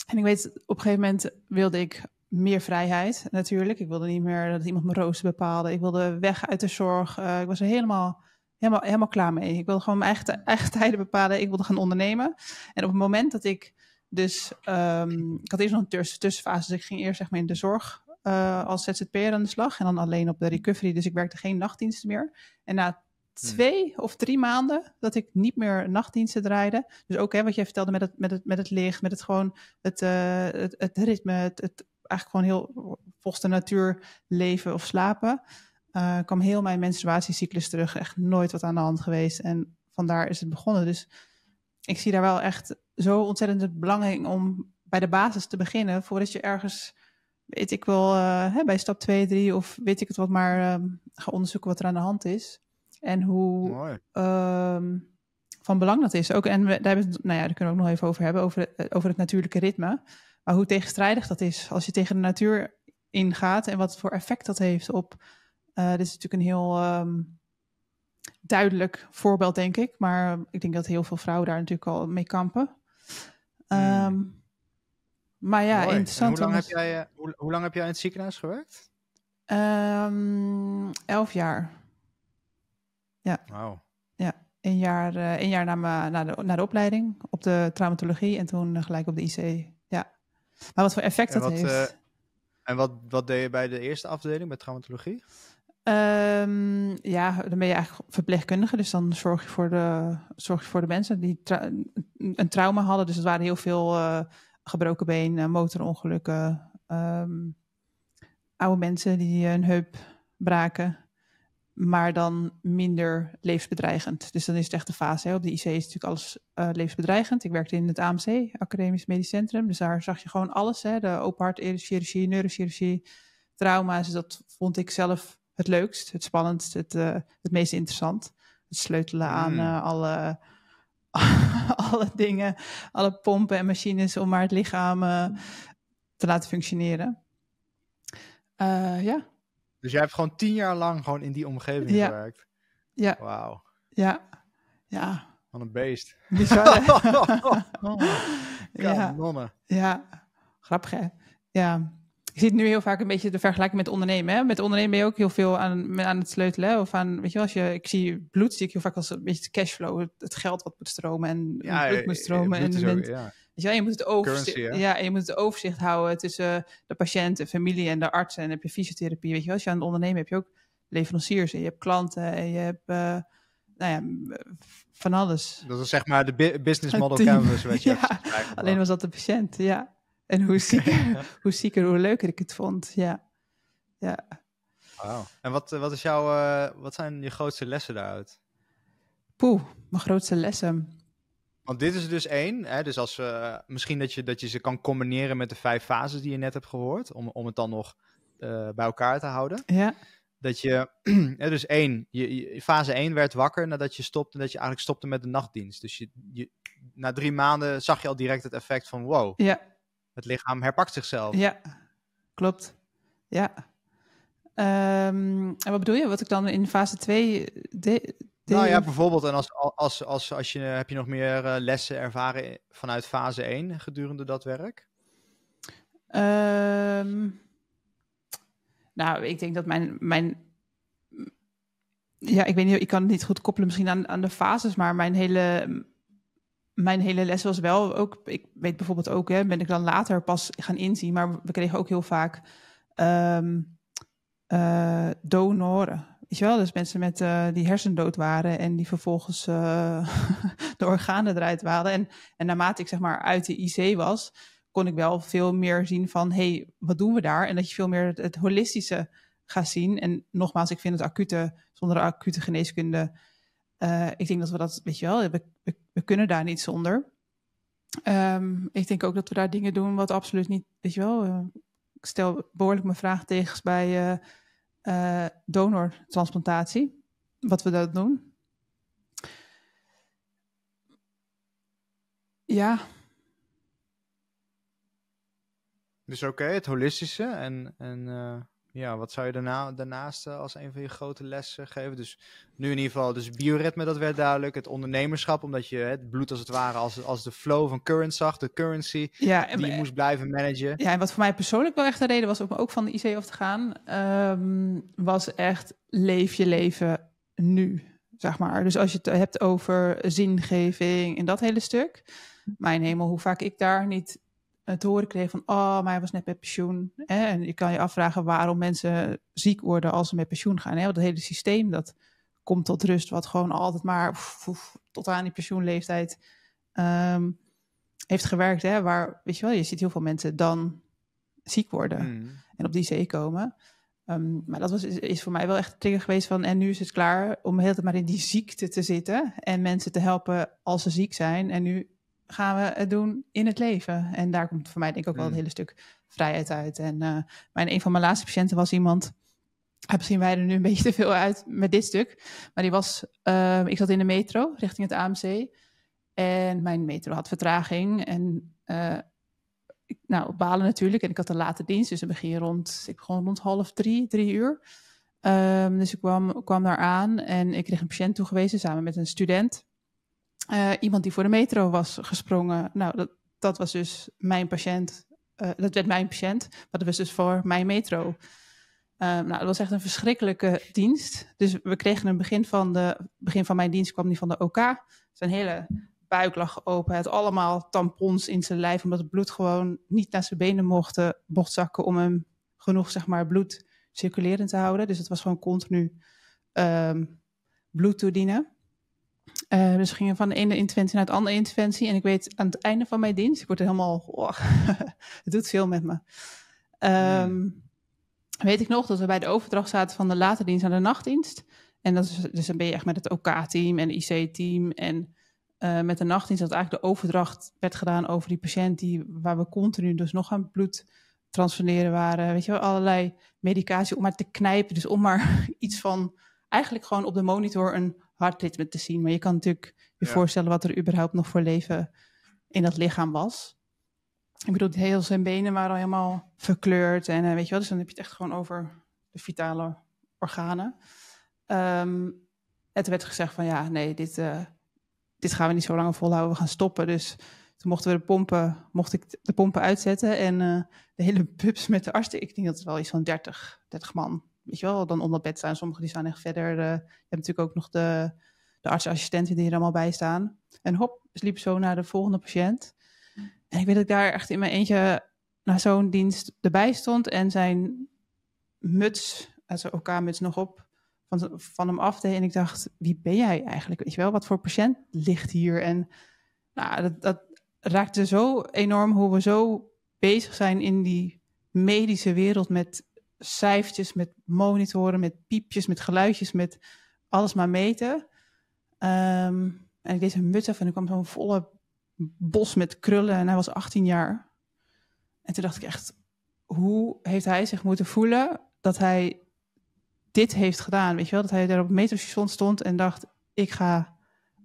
En ik weet, op een gegeven moment wilde ik meer vrijheid natuurlijk. Ik wilde niet meer dat iemand mijn rooster bepaalde. Ik wilde weg uit de zorg. Eh, ik was er helemaal, helemaal, helemaal klaar mee. Ik wilde gewoon mijn eigen, eigen tijden bepalen. Ik wilde gaan ondernemen. En op het moment dat ik dus... Ehm, ik had eerst nog een tussenfase. Dus ik ging eerst zeg maar in de zorg eh, als ZZP'er aan de slag. En dan alleen op de recovery. Dus ik werkte geen nachtdiensten meer. En na Hm. twee of drie maanden dat ik niet meer nachtdiensten draaide. Dus ook hè, wat jij vertelde met het, met het, met het licht, met het gewoon het, eh, het, het, ritme, het, het, eigenlijk gewoon heel volgens de natuur leven of slapen. Eh, kwam heel mijn menstruatiecyclus terug. Echt nooit wat aan de hand geweest. En vandaar is het begonnen. Dus ik zie daar wel echt zo ontzettend het belang in om bij de basis te beginnen. Voordat je ergens, weet ik wel, eh, bij stap 2, 3 of weet ik het wat maar, ehm, ga onderzoeken wat er aan de hand is. En hoe ehm, van belang dat is. Ook, en daar, hebben nou ja, daar kunnen we ook nog even over hebben, over, eh, over het natuurlijke ritme. Maar hoe tegenstrijdig dat is als je tegen de natuur ingaat en wat voor effect dat heeft op. Uh, dit is natuurlijk een heel ehm, duidelijk voorbeeld, denk ik. Maar ik denk dat heel veel vrouwen daar natuurlijk al mee kampen. Hmm. Ehm, maar ja, interessant. hoe, lang heb jij, eh, hoe, lang heb jij in het ziekenhuis gewerkt? elf jaar. Ja. Wauw. Ja, een jaar, eh, een jaar na, na, de, na de opleiding op de traumatologie en toen eh, gelijk op de IC. Ja. Maar wat voor effect en dat heeft. Eh, en wat, wat deed je bij de eerste afdeling, met traumatologie? Um, ja, dan ben je eigenlijk verpleegkundige, dus dan zorg je voor de, zorg je voor de mensen die een trauma hadden. Dus het waren heel veel gebroken been, motorongelukken, ehm, oude mensen die een heup braken maar dan minder levensbedreigend. Dus dan is het echt de fase. Hè. Op de IC is natuurlijk alles uh, levensbedreigend. Ik werkte in het AMC, Academisch Medisch Centrum. Dus daar zag je gewoon alles. Hè. De open e-, chirurgie, neurochirurgie, trauma's. Dus dat vond ik zelf het leukst, het spannendst, het, eh, het meest interessant. Het sleutelen hmm. aan eh, alle, *laughs* alle dingen, alle pompen en machines om maar het lichaam te laten functioneren. ja, dus jij hebt gewoon tien jaar lang gewoon in die omgeving gewerkt. Ja. Wauw. Ja. Ja. Van een beest. *laughs* Oh, ja. Ja. Grappig, hè? Ja. Ik zie het nu heel vaak een beetje de vergelijking met ondernemen. Hè? Met ondernemen ben je ook heel veel aan, aan het sleutelen. Of aan, weet je wel, als je, ik zie bloed, zie ik heel vaak als een beetje de cashflow. Het, geld wat moet stromen en ja, bloed moet eh, stromen. en ja. Dus ja, je moet het overzicht, ja, je moet het overzicht houden tussen de patiënt, de familie en de artsen. En heb je fysiotherapie. Weet je, als je aan het ondernemen heb je ook leveranciers en je hebt klanten en je hebt eh, nou ja, van alles. Dat is zeg maar de business model canvas. weet je *laughs* alleen was dat de patiënt, ja. En hoe zieker, *laughs* hoe, zieker hoe leuker ik het vond, ja. ja. En wat, wat, is jouw, eh, wat zijn je grootste lessen daaruit? Poeh, mijn grootste lessen. Want dit is dus één. Hè? Dus als, we eh, misschien dat je, dat je ze kan combineren met de vijf fases die je net hebt gehoord. Om, om het dan nog eh, bij elkaar te houden. Ja. Dat je, *clears throat* dus één, je, fase 1 werd wakker nadat je stopte, dat je eigenlijk stopte met de nachtdienst. Dus je, je, na drie maanden zag je al direct het effect van wow, ja. het lichaam herpakt zichzelf. Ja, klopt. Ja. Ehm, en wat bedoel je, wat ik dan in fase 2 nou ja, bijvoorbeeld, en als, als, als, als je, heb je nog meer eh, lessen ervaren vanuit fase 1 gedurende dat werk? Ehm, nou, ik denk dat mijn, mijn. Ja, ik weet niet, ik kan het niet goed koppelen misschien aan, aan de fases, maar mijn hele, mijn hele les was wel ook. Ik weet bijvoorbeeld ook, hè, ben ik dan later pas gaan inzien, maar we kregen ook heel vaak ehm, eh, donoren Weet je wel, dus mensen met, eh, die hersendood waren en die vervolgens eh, *laughs* de organen eruit waren. En, en naarmate ik zeg maar uit de IC was, kon ik wel veel meer zien van, hé, hey, wat doen we daar? En dat je veel meer het, holistische gaat zien. En nogmaals, ik vind het acute, zonder acute geneeskunde, eh, ik denk dat we dat, weet je wel, we, we, kunnen daar niet zonder. Ehm, ik denk ook dat we daar dingen doen wat absoluut niet, weet je wel, ik stel behoorlijk mijn vraag vraagtekens bij uh, donortransplantatie, wat we dat doen. Ja. Dus oké, het holistische en, en eh, ja, wat zou je daarna, daarnaast eh, als een van je grote lessen geven? Dus nu in ieder geval, dus bioritme, dat werd duidelijk. Het ondernemerschap, omdat je het bloed als het ware als, als de flow van current zag, de currency ja, en, die je moest blijven managen. Ja, en wat voor mij persoonlijk wel echt de reden was om ook van de IC af te gaan, ehm, was echt leef je leven nu, zeg maar. Dus als je het hebt over zingeving en dat hele stuk, mijn hemel, hoe vaak ik daar niet het horen kreeg van, oh, maar hij was net met pensioen. Hè? En je kan je afvragen waarom mensen ziek worden als ze met pensioen gaan. Hè? Want het hele systeem dat komt tot rust, wat gewoon altijd maar tot aan die pensioenleeftijd ehm, heeft gewerkt. Hè? Waar, weet je wel, je ziet heel veel mensen dan ziek worden mm. en op die zee komen. Ehm, maar dat was, is, voor mij wel echt een trigger geweest van, en nu is het klaar om heel tijd maar in die ziekte te zitten en mensen te helpen als ze ziek zijn. En nu gaan we het doen in het leven? En daar komt voor mij denk ik ook wel een hmm. hele stuk vrijheid uit. En eh, mijn, een van mijn laatste patiënten was iemand... Misschien wij er nu een *laughs* beetje te veel uit met dit stuk. Maar die was, eh, ik zat in de metro richting het AMC. En mijn metro had vertraging. En uh, nou, balen natuurlijk. En ik had een late dienst. Dus dan begin rond, ik begon rond half drie, drie uur. Ehm, dus ik kwam, kwam daar aan en ik kreeg een patiënt toegewezen samen met een student. Eh, iemand die voor de metro was gesprongen. Nou, dat, dat was dus mijn patiënt. Eh, dat werd mijn patiënt, maar dat was dus voor mijn metro. Eh, nou, dat was echt een verschrikkelijke dienst. Dus we kregen een begin van, de, begin van mijn dienst kwam die van de OK. Zijn hele buik lag open. het allemaal tampons in zijn lijf, omdat het bloed gewoon niet naar zijn benen mocht, mocht zakken om hem genoeg zeg maar, bloed circulerend te houden. Dus het was gewoon continu um, bloed toedienen. Eh, dus we gingen van de ene interventie naar de andere interventie. En ik weet aan het einde van mijn dienst, ik word helemaal, oh, *laughs* het doet veel met me. Ehm, hmm. Weet ik nog dat we bij de overdracht zaten van de late dienst naar de nachtdienst. En dat is, dus dan ben je echt met het OK-team en IC-team. En eh, met de nachtdienst dat eigenlijk de overdracht werd gedaan over die patiënt die, waar we continu dus nog aan bloed transfunderen waren. Weet je wel, allerlei medicatie om maar te knijpen. Dus om maar *laughs* iets van eigenlijk gewoon op de monitor een hartritme te zien. Maar je kan natuurlijk je voorstellen wat er überhaupt nog voor leven in dat lichaam was. Ik bedoel, heel zijn benen waren al helemaal verkleurd. En eh, weet je wat? dus dan heb je het echt gewoon over de vitale organen. Um, het werd gezegd van ja, nee, dit, eh, dit gaan we niet zo lang volhouden, we gaan stoppen. Dus toen mochten we de pompen, mocht ik de pompen uitzetten. En eh, de hele pups *laughs* met de artsen, ik denk dat het wel iets van 30, 30 man weet je wel, dan onder bed staan. Sommigen die staan echt verder. Eh, je hebt natuurlijk ook nog de, de artsassistenten die er allemaal bij staan. En hop, sliep zo naar de volgende patiënt. En ik weet dat ik daar echt in mijn eentje naar zo'n dienst erbij stond. En zijn muts, er elkaar muts nog op, van, van hem afdeed. En ik dacht, wie ben jij eigenlijk? Weet je wel, wat voor patiënt ligt hier? En nou, dat, dat raakte zo enorm hoe we zo bezig zijn in die medische wereld met cijfertjes, met monitoren, met piepjes, met geluidjes, met alles maar meten. Ehm, en ik deed zijn muts af en er kwam zo'n volle bos met krullen en hij was 18 jaar. En toen dacht ik echt, hoe heeft hij zich moeten voelen dat hij dit heeft gedaan? Weet je wel, dat hij daar op het metrostation stond en dacht, ik ga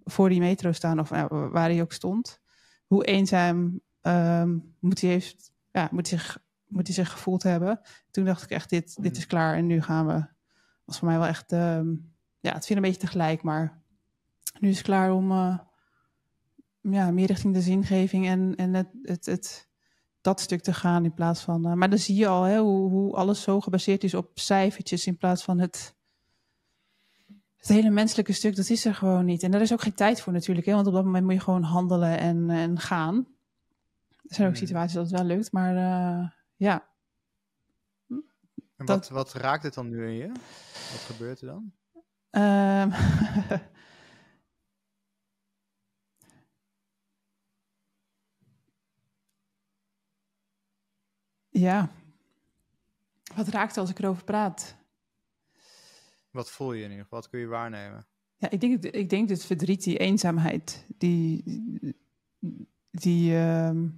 voor die metro staan of nou, waar hij ook stond. Hoe eenzaam ehm, moet hij heeft, ja, moet hij zich moet hij zich gevoeld hebben. Toen dacht ik echt, dit, dit hmm. is klaar en nu gaan we. Was voor mij wel echt, ehm, ja, het viel een beetje tegelijk, maar nu is het klaar om eh, ja, meer richting de zingeving en, en het, het, dat stuk te gaan in plaats van. Eh, maar dan zie je al hè, hoe, hoe alles zo gebaseerd is op cijfertjes in plaats van het. Het hele menselijke stuk, dat is er gewoon niet. En daar is ook geen tijd voor natuurlijk. Hè? Want op dat moment moet je gewoon handelen en, en gaan. Er zijn ook hmm. situaties dat het wel lukt. Maar eh, ja. En wat, wat raakt het dan nu in je? Wat gebeurt er dan? Ehm, *laughs* ja. Wat raakt als ik erover praat? Wat voel je nu? Wat kun je waarnemen? Ja, ik denk, ik denk dit verdriet, die eenzaamheid, die, die, ehm,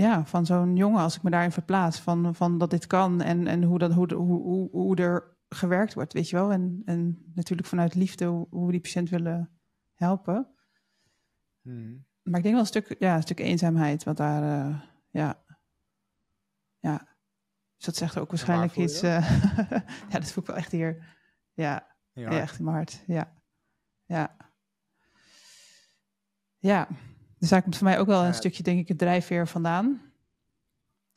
ja, van zo'n jongen, als ik me daarin verplaats, van, van dat dit kan en, en hoe, dat, hoe, hoe, hoe er gewerkt wordt, weet je wel. En, en natuurlijk vanuit liefde hoe, we die patiënt willen helpen. Hmm. Maar ik denk wel een stuk, ja, een stuk eenzaamheid, wat daar, uh, ja. ja. Dus dat zegt ook waarschijnlijk iets. Uh, *laughs* ja, dat voel ik wel echt hier. Ja, echt in mijn hart. Ja. Ja. Ja. Dus daar komt voor mij ook wel een stukje, denk ik, het drijfveer vandaan.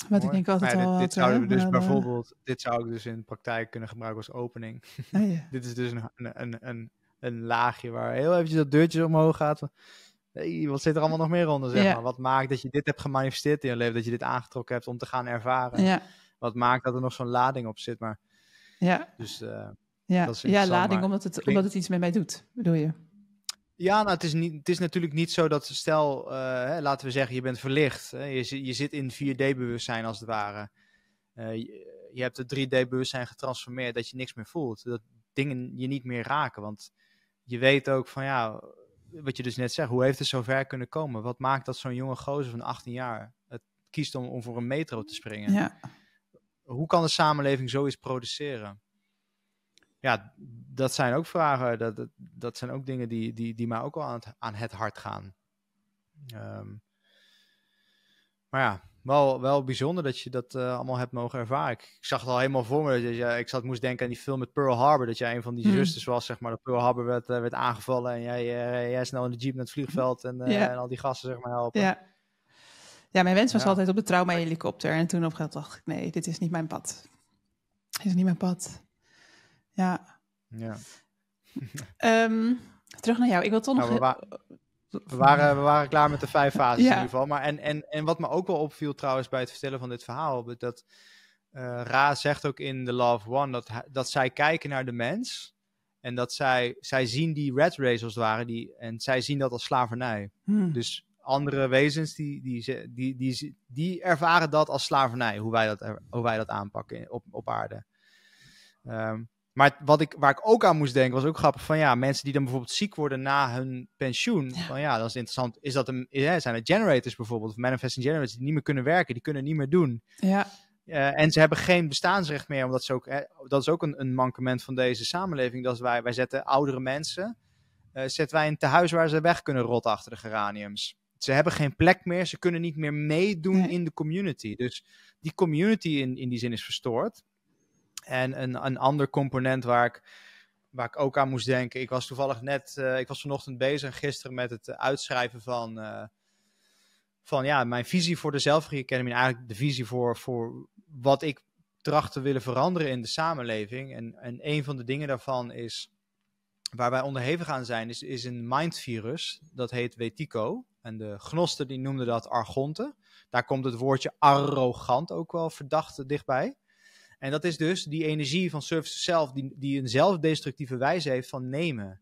Wat ik denk altijd ja, dit, al. Dit zouden we dus eh, bijvoorbeeld, dit zou ik dus in praktijk kunnen gebruiken als opening. *laughs* Oh, ja. *laughs* dit is dus een, een, een, een, laagje waar heel eventjes dat deurtje omhoog gaat. Hey, wat zit er allemaal nog meer onder? Zeg maar? Wat maakt dat je dit hebt gemanifesteerd in je leven, dat je dit aangetrokken hebt om te gaan ervaren? Wat maakt dat er nog zo'n lading op zit? Maar, ja, dus, eh, ja. ja lading omdat, het, omdat het iets met mij doet, bedoel je? Ja, nou, het is, niet, het is natuurlijk niet zo dat, stel, eh, laten we zeggen, je bent verlicht. Hè, je, je zit in 4D-bewustzijn als het ware. Eh, je, hebt het 3D-bewustzijn getransformeerd, dat je niks meer voelt. Dat dingen je niet meer raken. Want je weet ook van, ja, wat je dus net zegt, hoe heeft het zover kunnen komen? Wat maakt dat zo'n jonge gozer van 18 jaar het kiest om, om voor een metro te springen? Ja. Hoe kan de samenleving zoiets produceren? ja, dat zijn ook vragen. Dat, dat, zijn ook dingen die, die, die mij ook al aan het, aan het hart gaan. Ehm, maar ja, wel, wel bijzonder dat je dat eh, allemaal hebt mogen ervaren. Ik, zag het al helemaal voor me. Dat ik zat, moest denken aan die film met Pearl Harbor. Dat jij een van die mm. zusters was, zeg maar. Dat Pearl Harbor werd, eh, werd aangevallen en eh, jij, jij snel in de jeep naar het vliegveld en, en al die gasten, zeg maar, helpen. Ja, mijn wens was altijd op de trauma-helikopter. En toen op dacht ik, nee, dit is niet mijn pad. Dit is niet mijn pad. Ja. ja. *laughs* Ehm, terug naar jou. Ik wil toch nou, nog... We, waren, we waren klaar met de vijf *laughs* fases in ieder geval. Maar en, en, en wat me ook wel opviel trouwens bij het vertellen van dit verhaal... dat uh, Ra zegt ook in The Love One dat, dat zij kijken naar de mens... en dat zij, zij zien die red race als Die, en zij zien dat als slavernij. Hmm. Dus andere wezens die, die, die, die, die ervaren dat als slavernij, hoe wij dat, hoe wij dat aanpakken op, op aarde. Um, maar wat ik, waar ik ook aan moest denken, was ook grappig van ja, mensen die dan bijvoorbeeld ziek worden na hun pensioen. Van ja, dat is interessant. Is dat een, zijn het generators bijvoorbeeld, of manifesting generators, die niet meer kunnen werken, die kunnen niet meer doen. Ja. Eh, en ze hebben geen bestaansrecht meer, omdat ze ook, hè, eh, dat is ook een, een mankement van deze samenleving. Dat wij, wij zetten oudere mensen, eh, zetten wij een tehuis waar ze weg kunnen rotten achter de geraniums. Ze hebben geen plek meer, ze kunnen niet meer meedoen in de community. Dus die community in, in die zin is verstoord. En een, een ander component waar ik, waar ik ook aan moest denken. Ik was toevallig net, eh, ik was vanochtend bezig gisteren met het eh, uitschrijven van, eh, van ja, mijn visie voor de zelfrekening eigenlijk de visie voor, voor wat ik tracht te willen veranderen in de samenleving. En, en een van de dingen daarvan is, waar wij onderhevig aan zijn, is, is een mindvirus. Dat heet Wetico. En de gnosten die noemden dat argonten. Daar komt het woordje arrogant ook wel verdacht dichtbij. En dat is dus die energie van service zelf, die, die een zelfdestructieve wijze heeft van nemen.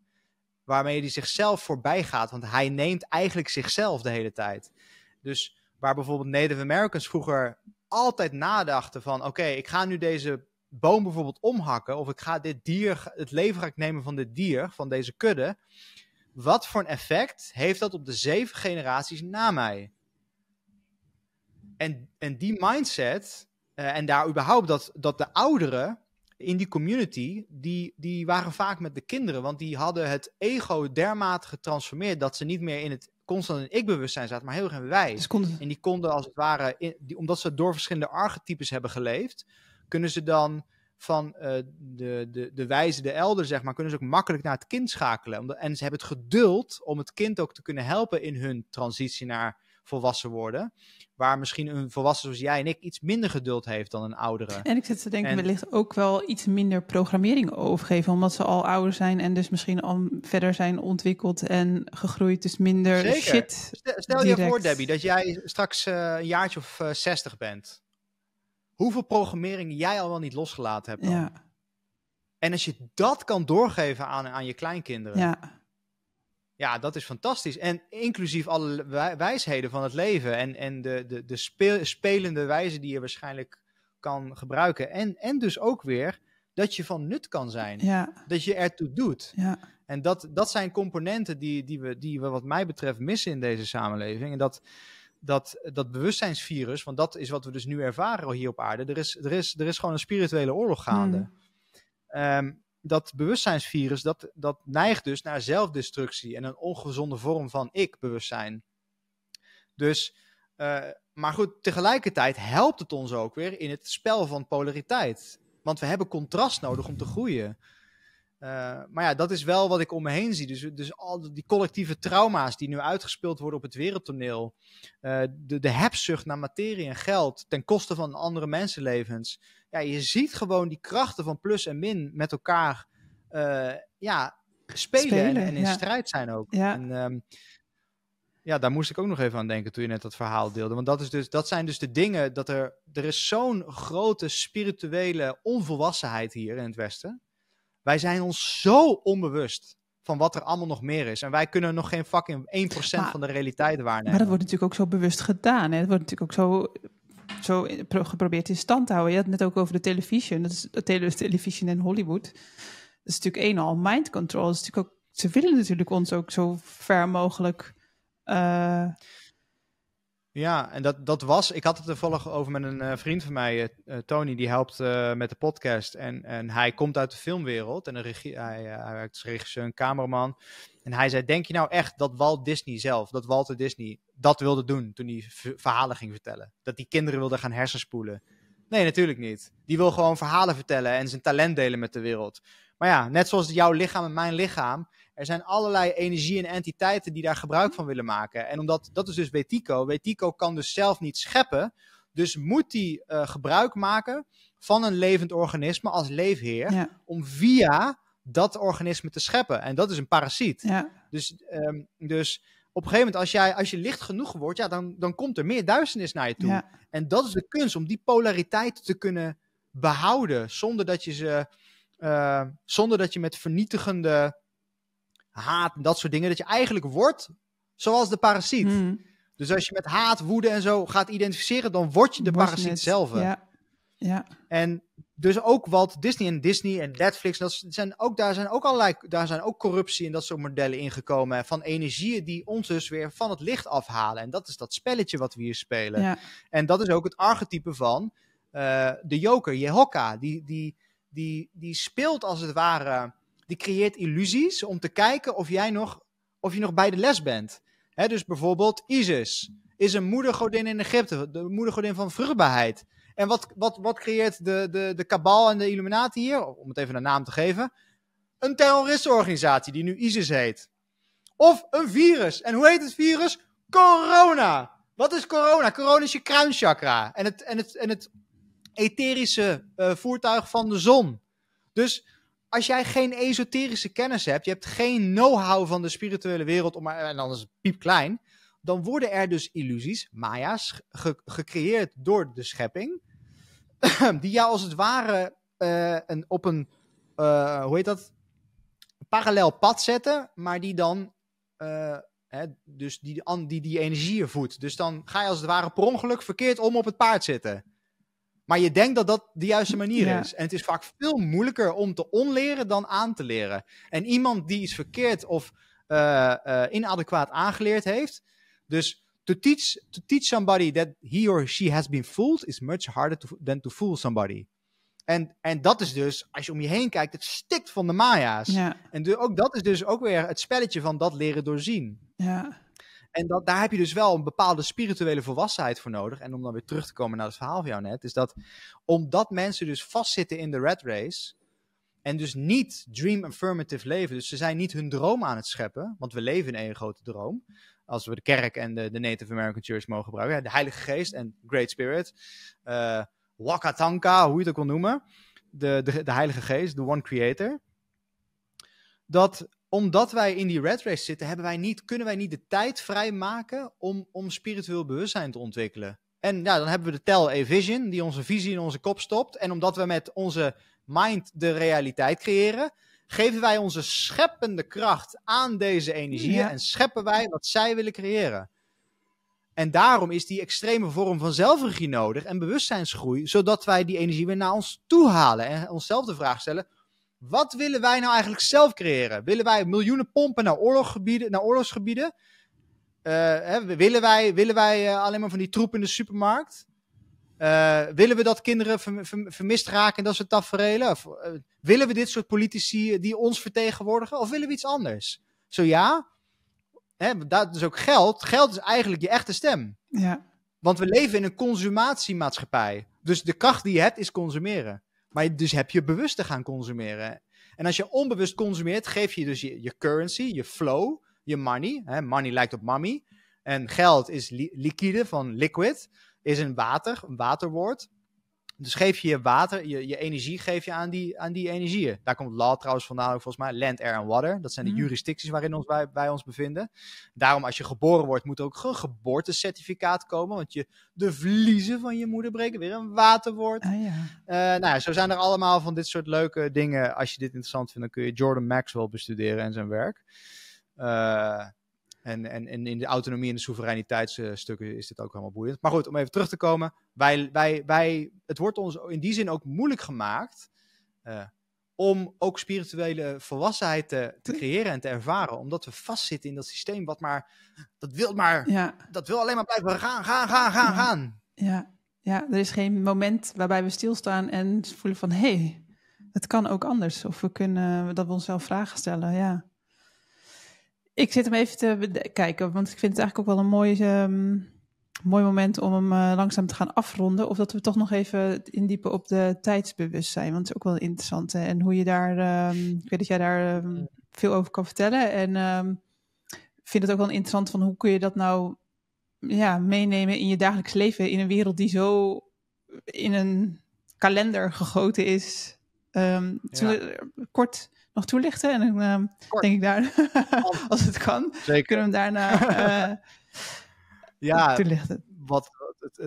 Waarmee hij zichzelf voorbij gaat, want hij neemt eigenlijk zichzelf de hele tijd. Dus waar bijvoorbeeld Native Americans vroeger altijd nadachten van... oké, ik ga nu deze boom bijvoorbeeld omhakken... of ik ga dit dier, het leven ga ik nemen van dit dier, van deze kudde... wat voor een effect heeft dat op de zeven generaties na mij? En, en die mindset eh, en daar überhaupt dat, dat de ouderen in die community, die, die waren vaak met de kinderen, want die hadden het ego dermate getransformeerd dat ze niet meer in het constant in ik-bewustzijn zaten, maar heel erg in wij. En die konden als het ware, die, omdat ze door verschillende archetypes hebben geleefd, kunnen ze dan van eh, de, de, de wijze, de elder, zeg maar, kunnen ze ook makkelijk naar het kind schakelen. En ze hebben het geduld om het kind ook te kunnen helpen in hun transitie naar volwassen worden. Waar misschien een volwassen zoals jij en ik iets minder geduld heeft dan een oudere. En ik zit te denken, en... wellicht ook wel iets minder programmering overgeven. Omdat ze al ouder zijn en dus misschien al verder zijn ontwikkeld en gegroeid. Dus minder shit. Stel je voor, Debbie, dat jij straks eh, een jaartje of uh, eh, 60 bent. Hoeveel programmering jij al wel niet losgelaten hebt. Dan? Ja. En als je dat kan doorgeven aan, aan je kleinkinderen. Ja. Ja, dat is fantastisch. En inclusief alle wijsheden van het leven en, en de, de, de speel, spelende wijze die je waarschijnlijk kan gebruiken. En, en dus ook weer dat je van nut kan zijn. Dat je ertoe doet. Ja. En dat, dat zijn componenten die, die, we, die we wat mij betreft missen in deze samenleving. En dat, dat, dat bewustzijnsvirus, want dat is wat we dus nu ervaren hier op aarde. Er is, er is, er is gewoon een spirituele oorlog gaande. Hmm. Ehm, dat bewustzijnsvirus, dat, dat neigt dus naar zelfdestructie en een ongezonde vorm van ik-bewustzijn. Dus, eh, maar goed, tegelijkertijd helpt het ons ook weer in het spel van polariteit. Want we hebben contrast nodig om te groeien. Eh, maar ja, dat is wel wat ik om me heen zie. Dus, dus al die collectieve trauma's die nu uitgespeeld worden op het wereldtoneel. Eh, de, de hebzucht naar materie en geld ten koste van andere mensenlevens ja, je ziet gewoon die krachten van plus en min met elkaar eh, ja, spelen, en, in strijd zijn ook. Ja. En, ehm, ja, daar moest ik ook nog even aan denken toen je net dat verhaal deelde. Want dat, is dus, dat zijn dus de dingen dat er. Er is zo'n grote spirituele onvolwassenheid hier in het Westen. Wij zijn ons zo onbewust van wat er allemaal nog meer is. En wij kunnen nog geen fucking 1% van de realiteit waarnemen. Maar dat wordt natuurlijk ook zo bewust gedaan. Het wordt natuurlijk ook zo zo geprobeerd in stand te houden. Je had het net ook over de televisie. Dat is tele televisie in Hollywood. Dat is natuurlijk een al mind control. Dat is natuurlijk ook, ze willen natuurlijk ons ook zo ver mogelijk. Eh, ja, en dat, dat was. Ik had het toevallig over met een eh, vriend van mij, eh, Tony, die helpt met de podcast. En, en hij komt uit de filmwereld en een regie, hij, hij werkt als regisseur en cameraman. En hij zei: Denk je nou echt dat Walt Disney zelf, dat Walter Disney, dat wilde doen toen hij verhalen ging vertellen? Dat die kinderen wilde gaan hersenspoelen? Nee, natuurlijk niet. Die wil gewoon verhalen vertellen en zijn talent delen met de wereld. Maar ja, net zoals jouw lichaam en mijn lichaam, er zijn allerlei energie en entiteiten die daar gebruik van willen maken. En omdat dat is dus Wetico. Wetico kan dus zelf niet scheppen. Dus moet hij eh, gebruik maken van een levend organisme als leefheer. Om via dat organisme te scheppen. En dat is een parasiet. Ja. Dus, ehm, dus op een gegeven moment, als, jij, als je licht genoeg wordt, ja, dan, dan komt er meer duisternis naar je toe. En dat is de kunst om die polariteit te kunnen behouden. Zonder dat je ze. Eh, zonder dat je met vernietigende haat en dat soort dingen. Dat je eigenlijk wordt zoals de parasiet. Hmm. Dus als je met haat, woede en zo gaat identificeren, dan word je de parasiet zelf. Ja. ja. En dus ook wat Disney en Disney en Netflix, dat zijn ook, daar zijn ook allerlei, daar zijn ook corruptie en dat soort modellen ingekomen van energieën die ons dus weer van het licht afhalen. En dat is dat spelletje wat we hier spelen. Ja. En dat is ook het archetype van eh, de joker, Jehoka. Die, die, die, die speelt als het ware, die creëert illusies om te kijken of jij nog, of je nog bij de les bent. Hè, dus bijvoorbeeld Isis is een moedergodin in Egypte, de moedergodin van vruchtbaarheid. En wat, wat, wat creëert de, de, de kabal en de Illuminati hier, om het even een naam te geven? Een terroristenorganisatie die nu ISIS heet. Of een virus. En hoe heet het virus? Corona. Wat is corona? Corona is je kruinchakra. En het, en het, en het etherische eh, voertuig van de zon. Dus als jij geen esoterische kennis hebt, je hebt geen know-how van de spirituele wereld, om maar, en piep piepklein, dan worden er dus illusies, maya's, gecreëerd door de schepping. *clears throat* die jou als het ware eh, een, op een, eh, hoe heet dat, parallel pad zetten, maar die dan, eh, hè, dus die, die die energie voedt. Dus dan ga je als het ware per ongeluk verkeerd om op het paard zitten. Maar je denkt dat dat de juiste manier is. En het is vaak veel moeilijker om te onleren dan aan te leren. En iemand die iets verkeerd of inadequaat aangeleerd heeft, dus to teach to teach somebody that he or she has been fooled is much harder than to fool somebody. En, en dat is dus, als je om je heen kijkt, het stikt van de Maya's. En ook dat is dus ook weer het spelletje van dat leren doorzien. Ja. En dat, daar heb je dus wel een bepaalde spirituele volwassenheid voor nodig. En om dan weer terug te komen naar het verhaal van jou net, is dat omdat mensen dus vastzitten in de red race, en dus niet dream affirmative leven. Dus ze zijn niet hun droom aan het scheppen, want we leven in één grote droom als we de kerk en de, de Native American Church mogen gebruiken. Ja, de Heilige Geest en Great Spirit. Uh, eh, Wakatanka, hoe je het ook wil noemen. De, de, de Heilige Geest, de One Creator. Dat omdat wij in die red race zitten, hebben wij niet, kunnen wij niet de tijd vrijmaken om, om spiritueel bewustzijn te ontwikkelen. En ja, dan hebben we de Tel a vision die onze visie in onze kop stopt. En omdat we met onze mind de realiteit creëren, geven wij onze scheppende kracht aan deze energieën en scheppen wij wat zij willen creëren. En daarom is die extreme vorm van zelfregie nodig en bewustzijnsgroei, zodat wij die energie weer naar ons toe halen en onszelf de vraag stellen: wat willen wij nou eigenlijk zelf creëren? Willen wij miljoenen pompen naar oorlogsgebieden? Naar oorlogsgebieden? Uh, hè, willen wij, willen wij eh, alleen maar van die troep in de supermarkt? Eh, willen we dat kinderen vermist raken en dat soort tafereelen? Of, eh, willen we dit soort politici eh, die ons vertegenwoordigen? Of willen we iets anders? Zo ja, hè, dat is ook geld. Geld is eigenlijk je echte stem. Ja. Want we leven in een consumatiemaatschappij. Dus de kracht die je hebt is consumeren. Maar dus heb je bewust te gaan consumeren. En als je onbewust consumeert, geef je dus je, currency, je flow, je money. Hè, money lijkt op mummy. En geld is liquide van liquid is een water, een waterwoord. Dus geef je je water, je, je energie geef je aan die, aan die energieën. Daar komt law trouwens vandaan ook volgens mij. Land, air en water. Dat zijn de mhm. jurisdicties waarin ons, wij, wij ons bevinden. Daarom als je geboren wordt moet er ook een geboortecertificaat komen. Want je, de vliezen van je moeder breken weer een waterwoord. Ah, eh, nou ja, zo zijn er allemaal van dit soort leuke dingen. Als je dit interessant vindt dan kun je Jordan Maxwell bestuderen en zijn werk. Eh, en, en, in de autonomie en de soevereiniteitsstukken is dit ook helemaal boeiend. Maar goed, om even terug te komen. Wij, wij, wij, het wordt ons in die zin ook moeilijk gemaakt eh, om ook spirituele volwassenheid te, te, hm. creëren en te ervaren. Omdat we vastzitten in dat systeem wat maar, dat wil maar, dat wil alleen maar blijven gaan, gaan, gaan, gaan, ja. gaan. Ja. ja, er is geen moment waarbij we stilstaan en voelen van, hé, hey, het kan ook anders. Of we kunnen, dat we onszelf vragen stellen, ja. Ik zit hem even te kijken, want ik vind het eigenlijk ook wel een mooi, ehm, mooi moment om hem eh, langzaam te gaan afronden. Of dat we toch nog even indiepen op de tijdsbewustzijn, want het is ook wel interessant. Hè? En hoe je daar, um, ik weet dat jij daar ehm, veel over kan vertellen. En ik vind het ook wel interessant van hoe kun je dat nou ja, meenemen in je dagelijks leven in een wereld die zo in een kalender gegoten is. Kort nog toelichten? En dan ehm, denk ik daar, *laughs* als het kan, Zeker. kunnen we hem daarna *laughs* eh, ja, toelichten. Wat,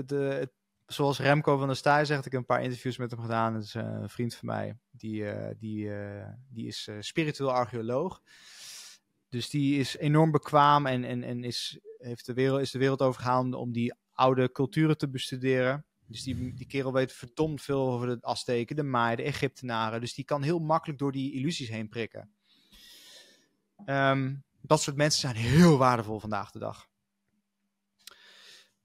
de, zoals Remco van der Staaij zegt, ik heb een paar interviews met hem gedaan. Dat is eh, een vriend van mij, die, eh, die, die is spiritueel archeoloog. Dus die is enorm bekwaam en, en, en is, heeft de wereld, is de wereld overgegaan om die oude culturen te bestuderen. Dus die, die kerel weet verdomd veel over de Azteken, de maaien, de Egyptenaren. Dus die kan heel makkelijk door die illusies heen prikken. Ehm, dat soort mensen zijn heel waardevol vandaag de dag.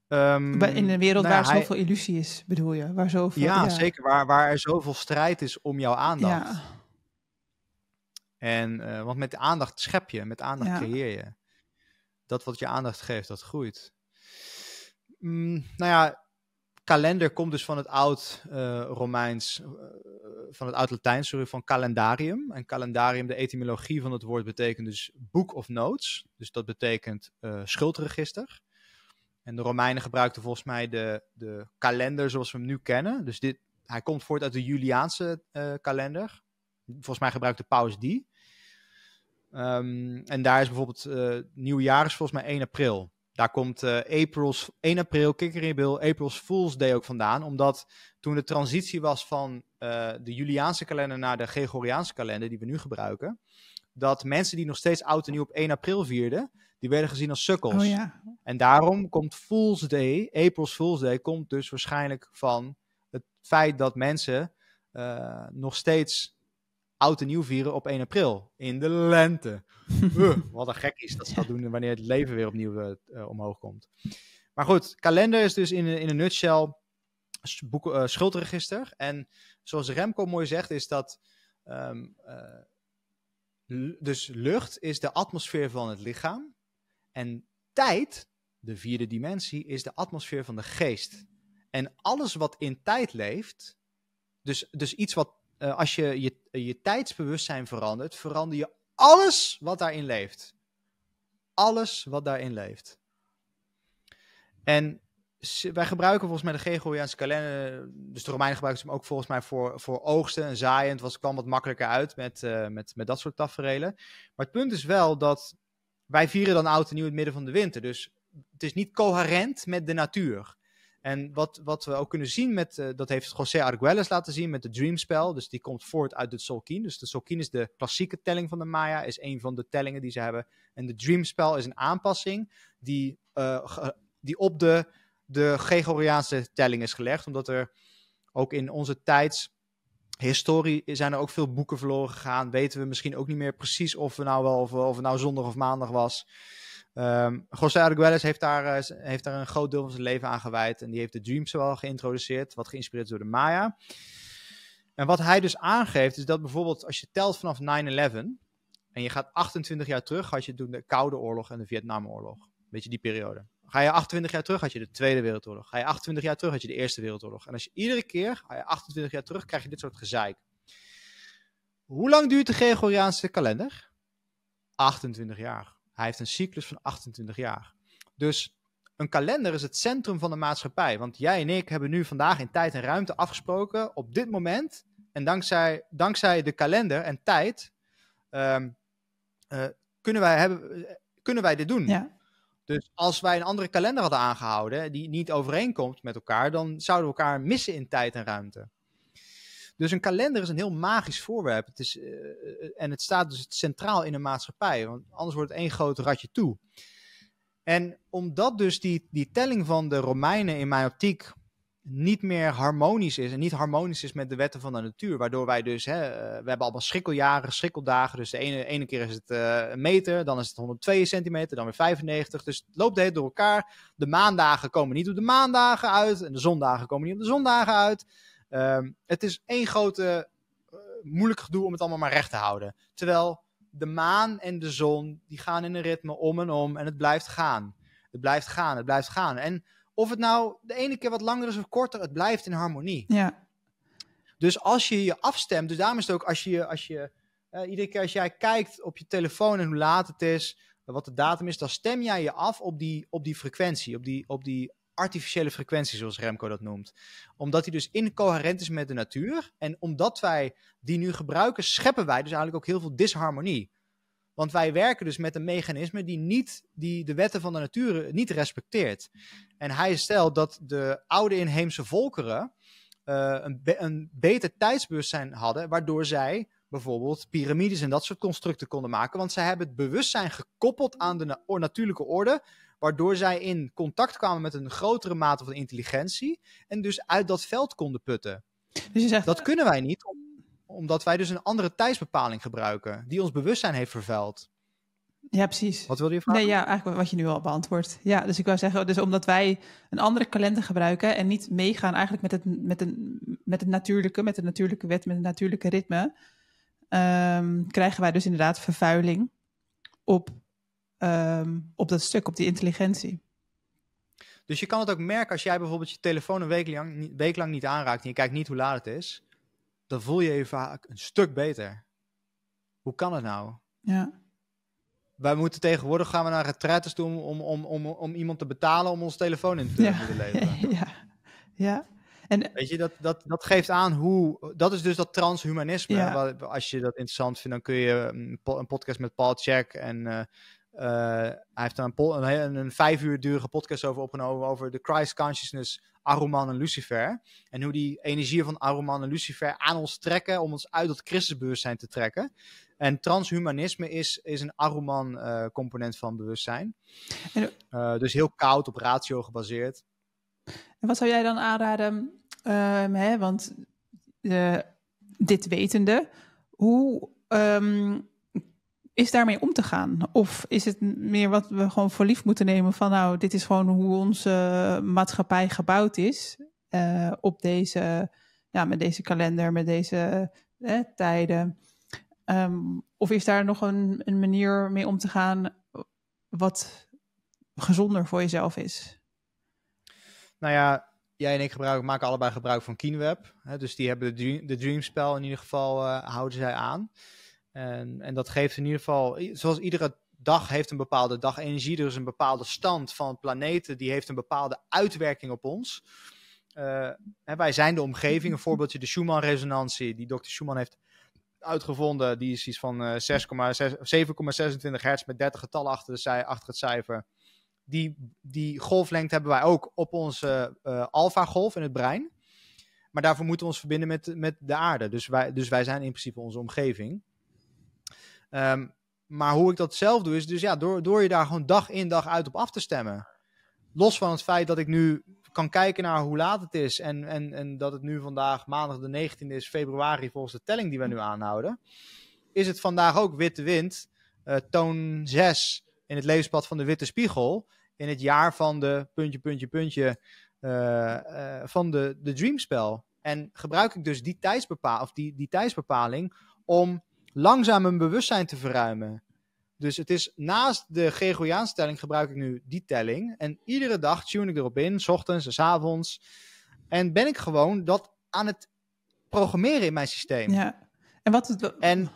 Ehm, in een wereld nou waar zoveel illusie is, bedoel je? Waar zoveel, ja, ja, zeker. Waar, waar er zoveel strijd is om jouw aandacht. Ja. En, eh, want met aandacht schep je, met aandacht creëer je. Dat wat je aandacht geeft, dat groeit. Mm, nou ja, kalender komt dus van het oud eh, Romeins, eh, van het oud Latijn, sorry, van calendarium. En calendarium, de etymologie van het woord betekent dus book of notes. Dus dat betekent eh, schuldregister. En de Romeinen gebruikten volgens mij de, de kalender zoals we hem nu kennen. Dus dit, hij komt voort uit de Juliaanse kalender. Volgens mij gebruikte Paus die. Ehm, en daar is bijvoorbeeld nieuwjaar is volgens mij 1 april. Daar komt uh, April's, 1 april, Kikker in bil, April's Fool's Day ook vandaan. Omdat toen de transitie was van eh, de Juliaanse kalender naar de Gregoriaanse kalender, die we nu gebruiken. Dat mensen die nog steeds oud en nieuw op 1 april vierden, die werden gezien als sukkels. Oh, ja. En daarom komt Fool's Day, April's Fool's Day, komt dus waarschijnlijk van het feit dat mensen eh, nog steeds oud en nieuw vieren op 1 april. In de lente. *laughs* wat een gek is dat ze dat doen wanneer het leven weer opnieuw eh, eh, omhoog komt. Maar goed, kalender is dus in, in een nutshell boek, eh, schuldregister. En zoals Remco mooi zegt, is dat. Ehm, dus lucht is de atmosfeer van het lichaam. En tijd, de vierde dimensie, is de atmosfeer van de geest. En alles wat in tijd leeft, dus, dus iets wat eh, als je, je eh, je tijdsbewustzijn verandert, verander je alles wat daarin leeft. Alles wat daarin leeft. En wij gebruiken volgens mij de Gregoriaanse kalender. Eh, dus de Romeinen gebruikten ze ook volgens mij voor, voor oogsten en zaaien. Het was, kwam wat makkelijker uit met, met, met dat soort tafereelen. Maar het punt is wel dat wij vieren dan oud en nieuw in het midden van de winter. Dus het is niet coherent met de natuur. En wat, wat we ook kunnen zien, met, eh, dat heeft José Arguelles laten zien met de Dreamspel. Dus die komt voort uit het Solkien. Dus de Solkien is de klassieke telling van de Maya, is een van de tellingen die ze hebben. En de Dreamspel is een aanpassing die, eh, die op de, de Gregoriaanse telling is gelegd. Omdat er ook in onze tijdshistorie zijn er ook veel boeken verloren gegaan. Weten we misschien ook niet meer precies of we nou wel of, of het nou zondag of maandag was. Um, José Arguelles heeft daar, eh, heeft daar een groot deel van zijn leven aan gewijd. En die heeft de Dreams wel geïntroduceerd, wat geïnspireerd is door de Maya. En wat hij dus aangeeft, is dat bijvoorbeeld als je telt vanaf 9-11 en je gaat 28 jaar terug, had je toen de Koude Oorlog en de Vietnamoorlog. Weet je, die periode. Ga je 28 jaar terug, had je de Tweede Wereldoorlog. Ga je 28 jaar terug, had je de Eerste Wereldoorlog. En als je iedere keer, ga je 28 jaar terug, krijg je dit soort gezeik. Hoe lang duurt de Gregoriaanse kalender? 28 jaar. Hij heeft een cyclus van 28 jaar. Dus een kalender is het centrum van de maatschappij. Want jij en ik hebben nu vandaag in tijd en ruimte afgesproken op dit moment. En dankzij, dankzij de kalender en tijd ehm, eh, kunnen, wij hebben, kunnen wij dit doen. Ja. Dus als wij een andere kalender hadden aangehouden die niet overeenkomt met elkaar, dan zouden we elkaar missen in tijd en ruimte. Dus een kalender is een heel magisch voorwerp. Het is, eh, en het staat dus centraal in een maatschappij, want anders wordt het één groot ratje toe. En omdat dus die, die telling van de Romeinen in mijn optiek niet meer harmonisch is en niet harmonisch is met de wetten van de natuur. Waardoor wij dus, hè, eh, we hebben allemaal schrikkeljaren, schrikkeldagen. Dus de ene, ene keer is het eh, een meter, dan is het 102 centimeter, dan weer 95. Dus het loopt de hele door elkaar. De maandagen komen niet op de maandagen uit en de zondagen komen niet op de zondagen uit. Ehm, het is één grote eh, moeilijk gedoe om het allemaal maar recht te houden. Terwijl de maan en de zon, die gaan in een ritme om en om en het blijft gaan. Het blijft gaan, het blijft gaan. En of het nou de ene keer wat langer is of korter, het blijft in harmonie. Ja. Dus als je je afstemt, dus daarom is het ook als je, als je eh, iedere keer als jij kijkt op je telefoon en hoe laat het is, wat de datum is, dan stem jij je af op die, op die frequentie, op die, op die artificiële frequentie, zoals Remco dat noemt. Omdat die dus incoherent is met de natuur. En omdat wij die nu gebruiken, scheppen wij dus eigenlijk ook heel veel disharmonie. Want wij werken dus met een mechanisme die, niet, die de wetten van de natuur niet respecteert. En hij stelt dat de oude inheemse volkeren eh, een, een beter tijdsbewustzijn hadden, waardoor zij bijvoorbeeld piramides en dat soort constructen konden maken. Want zij hebben het bewustzijn gekoppeld aan de natuurlijke orde, waardoor zij in contact kwamen met een grotere mate van intelligentie en dus uit dat veld konden putten. Dus je zegt... Dat eh, kunnen wij niet, omdat wij dus een andere tijdsbepaling gebruiken, die ons bewustzijn heeft vervuild. Ja, precies. Wat wilde je vragen? Nee, ja, eigenlijk wat je nu al beantwoordt. Ja, dus ik wou zeggen, dus omdat wij een andere kalender gebruiken en niet meegaan eigenlijk met het, met een, met het natuurlijke, met de natuurlijke wet, met het natuurlijke ritme, ehm, krijgen wij dus inderdaad vervuiling op Ehm, op dat stuk, op die intelligentie. Dus je kan het ook merken als jij bijvoorbeeld je telefoon een week lang, week lang niet aanraakt en je kijkt niet hoe laat het is, dan voel je je vaak een stuk beter. Hoe kan het nou? Ja. Wij moeten tegenwoordig gaan we naar retraites toe om, om, om, om, iemand te betalen om ons telefoon in te, ja. leveren. *laughs* Ja, ja. En, Weet je, dat, dat, dat geeft aan hoe. Dat is dus dat transhumanisme. Als je dat interessant vindt, dan kun je mm, een, podcast met Paul Check en eh, eh, hij heeft daar een, een, een, vijf uur durige podcast over opgenomen over de Christ Consciousness, Aruman en Lucifer. En hoe die energieën van Aruman en Lucifer aan ons trekken om ons uit dat Christusbewustzijn te trekken. En transhumanisme is, is een Aruman eh, component van bewustzijn. En, eh, dus heel koud op ratio gebaseerd. En wat zou jij dan aanraden? Ehm, hè, want dit wetende, hoe ehm, is daarmee om te gaan? Of is het meer wat we gewoon voor lief moeten nemen van nou, dit is gewoon hoe onze maatschappij gebouwd is eh, op deze, ja, met deze kalender, met deze eh, tijden? Ehm, of is daar nog een, een manier mee om te gaan wat gezonder voor jezelf is? Nou ja, jij en ik gebruik, maken allebei gebruik van Kinweb, Hè, dus die hebben de, dream, de Dreamspel in ieder geval, eh, houden zij aan. En, en dat geeft in ieder geval, zoals iedere dag heeft een bepaalde dagenergie, energie, dus een bepaalde stand van planeten, die heeft een bepaalde uitwerking op ons. Uh, wij zijn de omgeving. Een voorbeeldje, de Schumann-resonantie, die Dr. Schumann heeft uitgevonden. Die is iets van 7,26 eh, hertz met 30 getallen achter, de achter het cijfer. Die, die golflengte hebben wij ook op onze uh, eh, golf in het brein. Maar daarvoor moeten we ons verbinden met, met de aarde. Dus wij, dus wij zijn in principe onze omgeving. Ehm, maar hoe ik dat zelf doe, is dus ja, door, door je daar gewoon dag in dag uit op af te stemmen. Los van het feit dat ik nu kan kijken naar hoe laat het is. En, en, en dat het nu vandaag maandag de 19e is, februari, volgens de telling die we nu aanhouden. Is het vandaag ook Witte Wind, eh, toon 6 in het levenspad van de Witte Spiegel. In het jaar van de puntje, puntje, puntje eh, eh, van de, de Dreamspel. En gebruik ik dus die tijdsbepaal of die, die tijdsbepaling om langzaam een bewustzijn te verruimen. Dus het is naast de Gregoriaanse gebruik ik nu die telling. En iedere dag tune ik erop in, s ochtends en s avonds. En ben ik gewoon dat aan het programmeren in mijn systeem. Ja. En wat het... En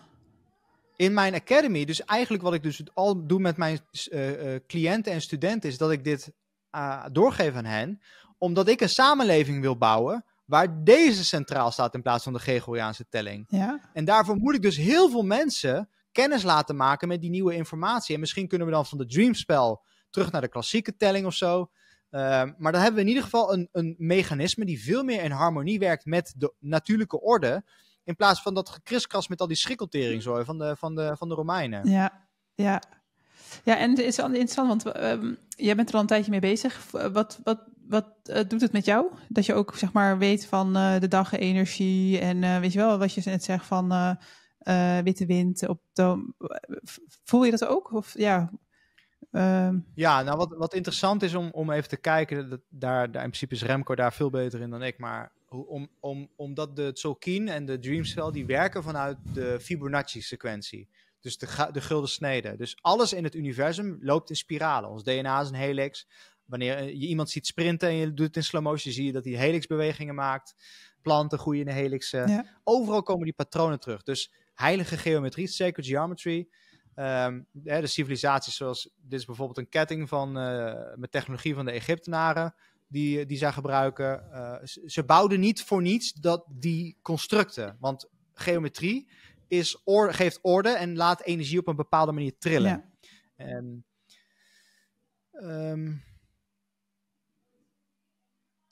in mijn academy, dus eigenlijk wat ik dus al doe met mijn eh, eh, cliënten en studenten, is dat ik dit ah, doorgeef aan hen. Omdat ik een samenleving wil bouwen waar deze centraal staat in plaats van de Gregoriaanse telling. Ja. En daarvoor moet ik dus heel veel mensen kennis laten maken met die nieuwe informatie. En misschien kunnen we dan van de Dreamspel terug naar de klassieke telling of zo. Ehm, maar dan hebben we in ieder geval een, een mechanisme die veel meer in harmonie werkt met de natuurlijke orde. In plaats van dat gekriskras met al die schrikkeltering zo, van de, van, de, van de Romeinen. Ja, ja. Ja, en het is interessant, want ehm, jij bent er al een tijdje mee bezig. Wat, wat wat eh, doet het met jou? Dat je ook zeg maar weet van uh, de energie en eh, weet je wel wat je net zegt van witte wind. Op voel je dat ook? Of ja. Ehm, ja, nou wat, wat interessant is om, om even te kijken, dat, daar, daar in principe is Remco daar veel beter in dan ik, maar om, om, omdat de Tolkien en de Dreamspell, die werken vanuit de Fibonacci-sequentie. Dus de, de gulden snede. Dus alles in het universum loopt in spiralen. Ons DNA is een helix wanneer eh, je iemand ziet sprinten en je doet het in slow motion, zie je dat hij helixbewegingen maakt. Planten groeien in de helixen. Overal komen die patronen terug. Dus heilige geometrie, sacred geometry. Ehm, de civilisaties zoals, dit is bijvoorbeeld een ketting van, uh, met technologie van de Egyptenaren, die, eh, die zij gebruiken. ze bouwden niet voor niets dat die constructen, want geometrie is geeft orde en laat energie op een bepaalde manier trillen. Ja. Ehm,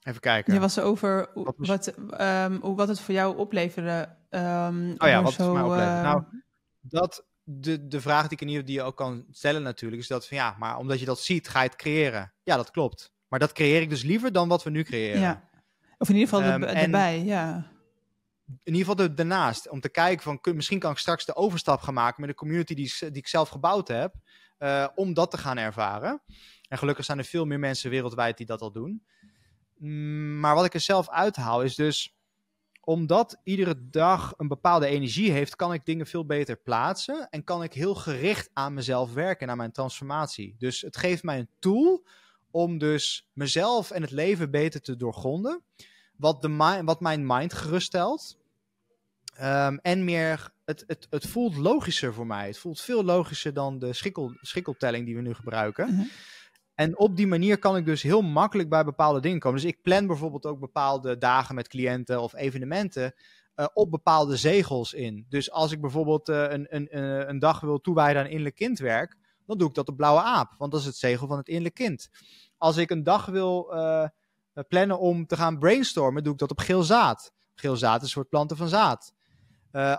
Even kijken. Je was over wat, Wat, ehm, wat, het voor jou opleverde. Um, oh ja, wat zo, het voor mij opleverde. Eh, nou, dat, de, de vraag die ik in ieder geval die je ook kan stellen natuurlijk, is dat van ja, maar omdat je dat ziet, ga je het creëren. Ja, dat klopt. Maar dat creëer ik dus liever dan wat we nu creëren. Ja. Of in ieder geval um, erbij, ja. In ieder geval daarnaast, om te kijken van misschien kan ik straks de overstap gaan maken met de community die, die ik zelf gebouwd heb, eh, om dat te gaan ervaren. En gelukkig zijn er veel meer mensen wereldwijd die dat al doen. Mm, maar wat ik er zelf uithaal is dus omdat iedere dag een bepaalde energie heeft, kan ik dingen veel beter plaatsen en kan ik heel gericht aan mezelf werken, aan mijn transformatie. Dus het geeft mij een tool om dus mezelf en het leven beter te doorgronden, wat, de wat mijn mind geruststelt. Um, en meer, het, het, het voelt logischer voor mij. Het voelt veel logischer dan de schikkel, schikkeltelling die we nu gebruiken. Mhm. En op die manier kan ik dus heel makkelijk bij bepaalde dingen komen. Dus ik plan bijvoorbeeld ook bepaalde dagen met cliënten of evenementen eh, op bepaalde zegels in. Dus als ik bijvoorbeeld eh, een, een, eh, een dag wil toewijden aan innerlijk kindwerk, dan doe ik dat op Blauwe Aap, want dat is het zegel van het innerlijk kind. Als ik een dag wil plannen om te gaan brainstormen, doe ik dat op Geel Zaad. Geel Zaad is een soort planten van zaad.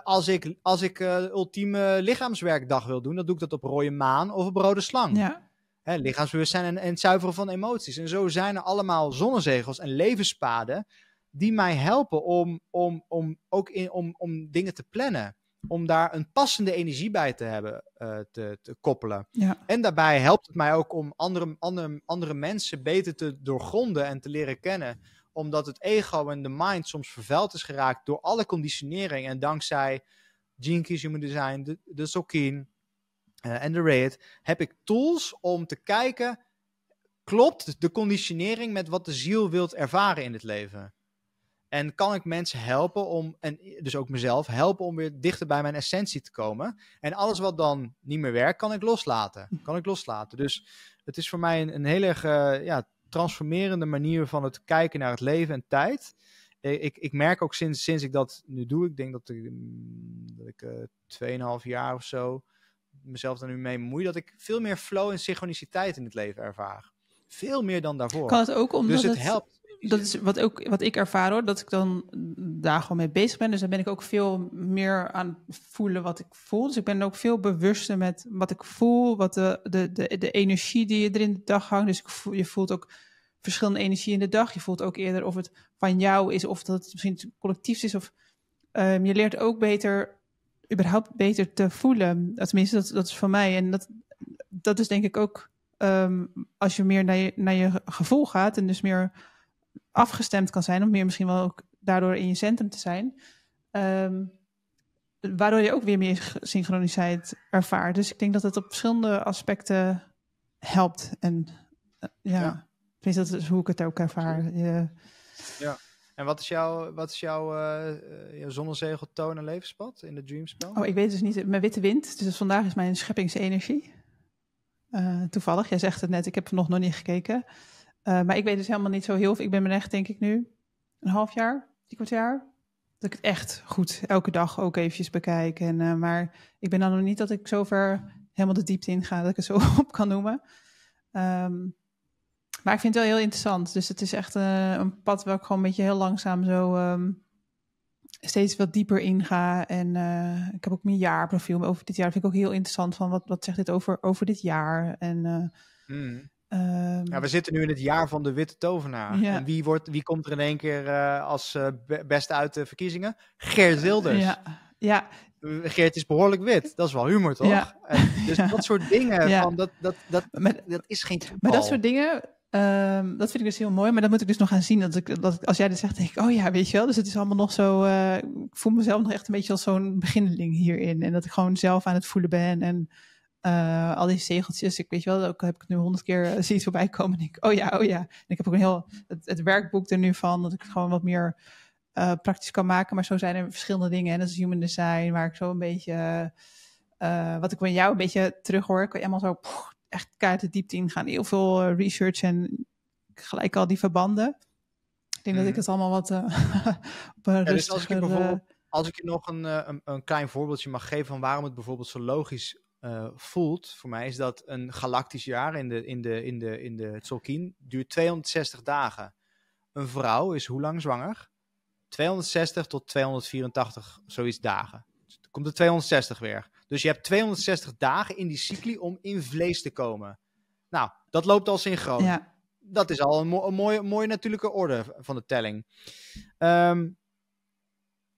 als ik, als ik ultieme lichaamswerkdag wil doen, dan doe ik dat op rode maan of op rode slang. Ja. Hè, lichaamsbewustzijn en, het zuiveren van emoties. En zo zijn er allemaal zonnezegels en levenspaden die mij helpen om, om, om, ook in, om, om dingen te plannen. Om daar een passende energie bij te hebben, eh, te, te koppelen. Ja. En daarbij helpt het mij ook om andere, andere, andere mensen beter te doorgronden en te leren kennen. Omdat het ego en de mind soms vervuild is geraakt door alle conditionering. En dankzij Gene Human Design, de, de Sokin, eh, en de Raid, heb ik tools om te kijken, klopt de conditionering met wat de ziel wilt ervaren in het leven? En kan ik mensen helpen om, en dus ook mezelf, helpen om weer dichter bij mijn essentie te komen? En alles wat dan niet meer werkt, kan ik loslaten. Kan ik loslaten. Dus het is voor mij een, een heel erg eh, ja, transformerende manier van het kijken naar het leven en tijd. Eh, ik, ik merk ook sinds, sinds ik dat nu doe, ik denk dat ik, mm, dat ik uh, 2,5 jaar of zo, mezelf dan nu mee moei, dat ik veel meer flow en synchroniciteit in het leven ervaar. Veel meer dan daarvoor. Kan het ook omdat dus het, helpt. Dat is wat, ook, wat ik ervaar hoor, dat ik dan daar gewoon mee bezig ben. Dus dan ben ik ook veel meer aan voelen wat ik voel. Dus ik ben ook veel bewuster met wat ik voel, wat de, de, de, de energie die je er in de dag hangt. Dus ik voel, je voelt ook verschillende energie in de dag. Je voelt ook eerder of het van jou is of dat het misschien collectief is. Of, ehm, je leert ook beter überhaupt beter te voelen. Tenminste, dat, dat is voor mij. En dat, dat is denk ik ook ehm, als je meer naar je, naar je gevoel gaat en dus meer afgestemd kan zijn, of meer misschien wel ook daardoor in je centrum te zijn. Ehm, waardoor je ook weer meer synchroniciteit ervaart. Dus ik denk dat het op verschillende aspecten helpt. En eh, ja, ja. Tenminste, dat is hoe ik het ook ervaar. Ja. ja. En wat is jouw, wat eh, eh, zonnezegel, toon en levenspad in de Dreamspel? Oh, ik weet dus niet. Mijn witte wind. Dus vandaag is mijn scheppingsenergie. Eh, toevallig, jij zegt het net, ik heb er nog, nog niet gekeken. maar ik weet dus helemaal niet zo heel veel. Ik ben me echt, denk ik nu, een half jaar, drie kwart jaar. Dat ik het echt goed elke dag ook eventjes bekijk. En, maar ik ben dan nog niet dat ik zover helemaal de diepte in ga dat ik het zo *laughs* op kan noemen. Um, maar ik vind het wel heel interessant. Dus het is echt eh, een pad waar ik gewoon een beetje heel langzaam zo ehm, steeds wat dieper in ga. En eh, ik heb ook mijn jaarprofiel over dit jaar. vind ik ook heel interessant. Van wat, wat zegt dit over, over dit jaar? En eh, hmm. ehm, ja, we zitten nu in het jaar van de witte tovenaar. En wie, wordt, wie komt er in één keer als beste uit de verkiezingen? Geert Wilders. Ja. ja. Geert is behoorlijk wit. Dat is wel humor, toch? Ja. dus dat soort dingen, *laughs* van, dat, dat, dat, dat is geen Maar dat soort dingen, Ehm, dat vind ik dus heel mooi, maar dat moet ik dus nog gaan zien. Dat ik, dat als jij dit zegt, denk ik, oh ja, weet je wel. Dus het is allemaal nog zo, eh, ik voel mezelf nog echt een beetje als zo'n beginneling hierin. En dat ik gewoon zelf aan het voelen ben en eh, al die zegeltjes. Ik weet je wel, ook heb ik nu honderd keer eh, zoiets voorbij komen en ik, oh ja, oh ja. En ik heb ook een heel, het, werkboek er nu van, dat ik het gewoon wat meer praktisch kan maken. Maar zo zijn er verschillende dingen. En dat is human design, waar ik zo een beetje... wat ik van jou een beetje terug hoor, kan helemaal zo echt kaarten de in gaan Heel veel eh, research en gelijk al die verbanden. Ik denk dat ik mhm. het allemaal wat uh, *laughs* op een rustiger... als, ik bijvoorbeeld, eh, als ik je nog een, een, een, klein voorbeeldje mag geven van waarom het bijvoorbeeld zo logisch voelt, voor mij is dat een galactisch jaar in de, in de, in de, in de Tolkien duurt 260 dagen. Een vrouw is hoe lang zwanger? 260 tot 284, zoiets dagen. Dus komt er 260 weer. Dus je hebt 260 dagen in die cycli om in vlees te komen. Nou, dat loopt al synchroon. Ja. Dat is al een, mooie, mooie natuurlijke orde van de telling. Ehm,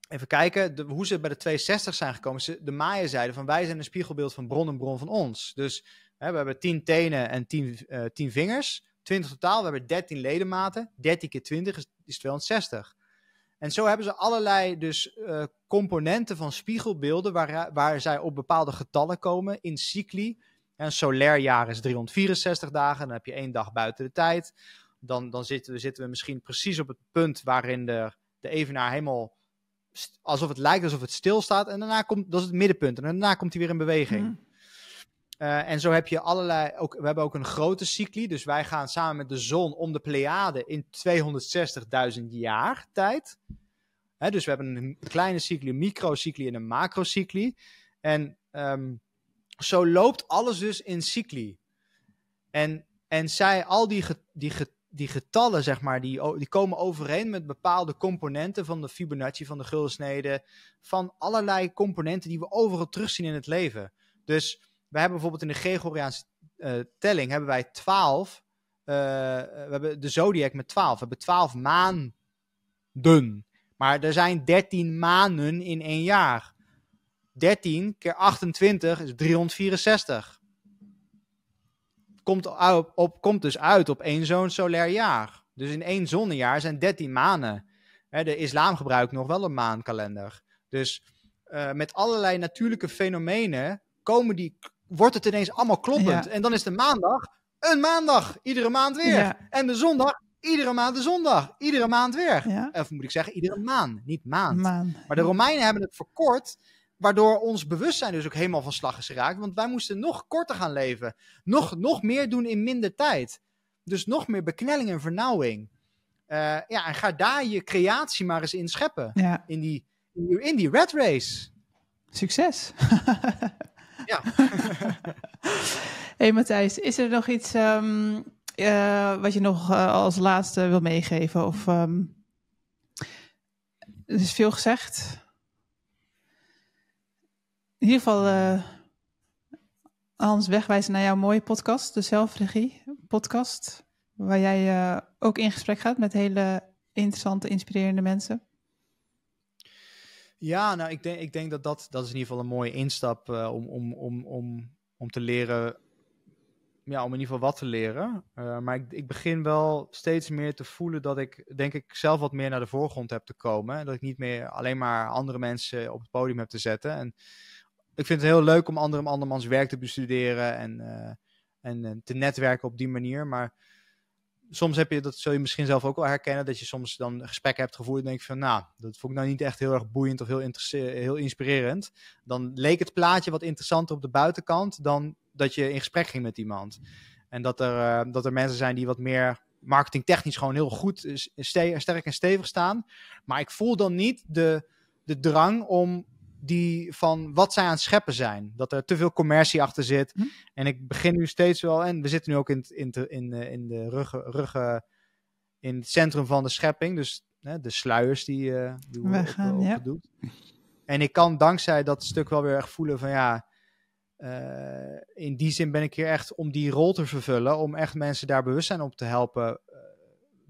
even kijken, de, hoe ze bij de 260 zijn gekomen. de Maya's zeiden van wij zijn een spiegelbeeld van bron en bron van ons. Dus hè, we hebben 10 tenen en 10 eh, vingers. 20 totaal, we hebben 13 ledematen. 13 keer 20 is, is 260. En zo hebben ze allerlei dus eh, componenten van spiegelbeelden waar, waar zij op bepaalde getallen komen in cycli. Een solair jaar is 364 dagen, dan heb je één dag buiten de tijd. Dan, dan zitten, we, zitten we misschien precies op het punt waarin de, de evenaar helemaal alsof het lijkt alsof het stilstaat. En daarna komt, dat is het middenpunt. En daarna komt hij weer in beweging. Mhm. Eh, en zo heb je allerlei. Ook, we hebben ook een grote cycli. Dus wij gaan samen met de zon om de Pleiade in 260.000 jaar tijd. Hè, dus we hebben een kleine cycli, een microcycli en een macrocycli. En ehm, zo loopt alles dus in cycli. En, en zij, al die, die, die getallen, zeg maar, die, die komen overeen met bepaalde componenten van de Fibonacci, van de gulsnede, van allerlei componenten die we overal terugzien in het leven. Dus we hebben bijvoorbeeld in de Gregoriaanse eh, telling hebben wij 12. Eh, we hebben de zodiac met 12. We hebben 12 maanden. Maar er zijn 13 maanden in één jaar. 13 keer 28 is 364. Komt, op, komt dus uit op één zo'n solair jaar. Dus in één zonnejaar zijn 13 maanden. Hè, de islam gebruikt nog wel een maankalender. Dus eh, met allerlei natuurlijke fenomenen komen die wordt het ineens allemaal kloppend. En dan is de maandag een maandag, iedere maand weer. En de zondag, iedere maand de zondag, iedere maand weer. Ja. Of moet ik zeggen, iedere maand, niet maand. Maar de Romeinen hebben het verkort, waardoor ons bewustzijn dus ook helemaal van slag is geraakt. Want wij moesten nog korter gaan leven, nog, nog meer doen in minder tijd. Dus nog meer beknelling en vernauwing. Eh, ja, en ga daar je creatie maar eens in scheppen. In, die, in die red race. Succes. *laughs* *laughs* hey Matthijs, is er nog iets ehm, eh, wat je nog eh, als laatste wil meegeven? Of, um, er is veel gezegd. In ieder geval, eh, Hans, wegwijzen naar jouw mooie podcast, de Zelfregie podcast. Waar jij ook in gesprek gaat met hele interessante, inspirerende mensen. Ja, nou, ik denk, ik denk dat, dat dat is in ieder geval een mooie instap uh, om, om, om, om, om te leren. Ja, om in ieder geval wat te leren. Eh, maar ik, ik begin wel steeds meer te voelen dat ik, denk ik, zelf wat meer naar de voorgrond heb te komen. Dat ik niet meer alleen maar andere mensen op het podium heb te zetten. En ik vind het heel leuk om andere, andermans werk te bestuderen en, eh, en te netwerken op die manier. Maar soms heb je, dat zul je misschien zelf ook wel herkennen, dat je soms dan gesprekken hebt gevoerd en denk van, nou, dat vond ik nou niet echt heel erg boeiend of heel, heel inspirerend. Dan leek het plaatje wat interessanter op de buitenkant dan dat je in gesprek ging met iemand. En dat er, eh, dat er mensen zijn die wat meer marketingtechnisch gewoon heel goed, eh, sterk en stevig staan. Maar ik voel dan niet de, de drang om die van wat zij aan het scheppen zijn. Dat er te veel commercie achter zit. Mhm. En ik begin nu steeds wel, en we zitten nu ook in, in, in, eh, in de ruggen, Rugge, in het centrum van de schepping. Dus hè, de sluiers die, uh, die we gaan, ja. doet. En ik kan dankzij dat stuk wel weer echt voelen van ja, eh, in die zin ben ik hier echt om die rol te vervullen, om echt mensen daar bewustzijn op te helpen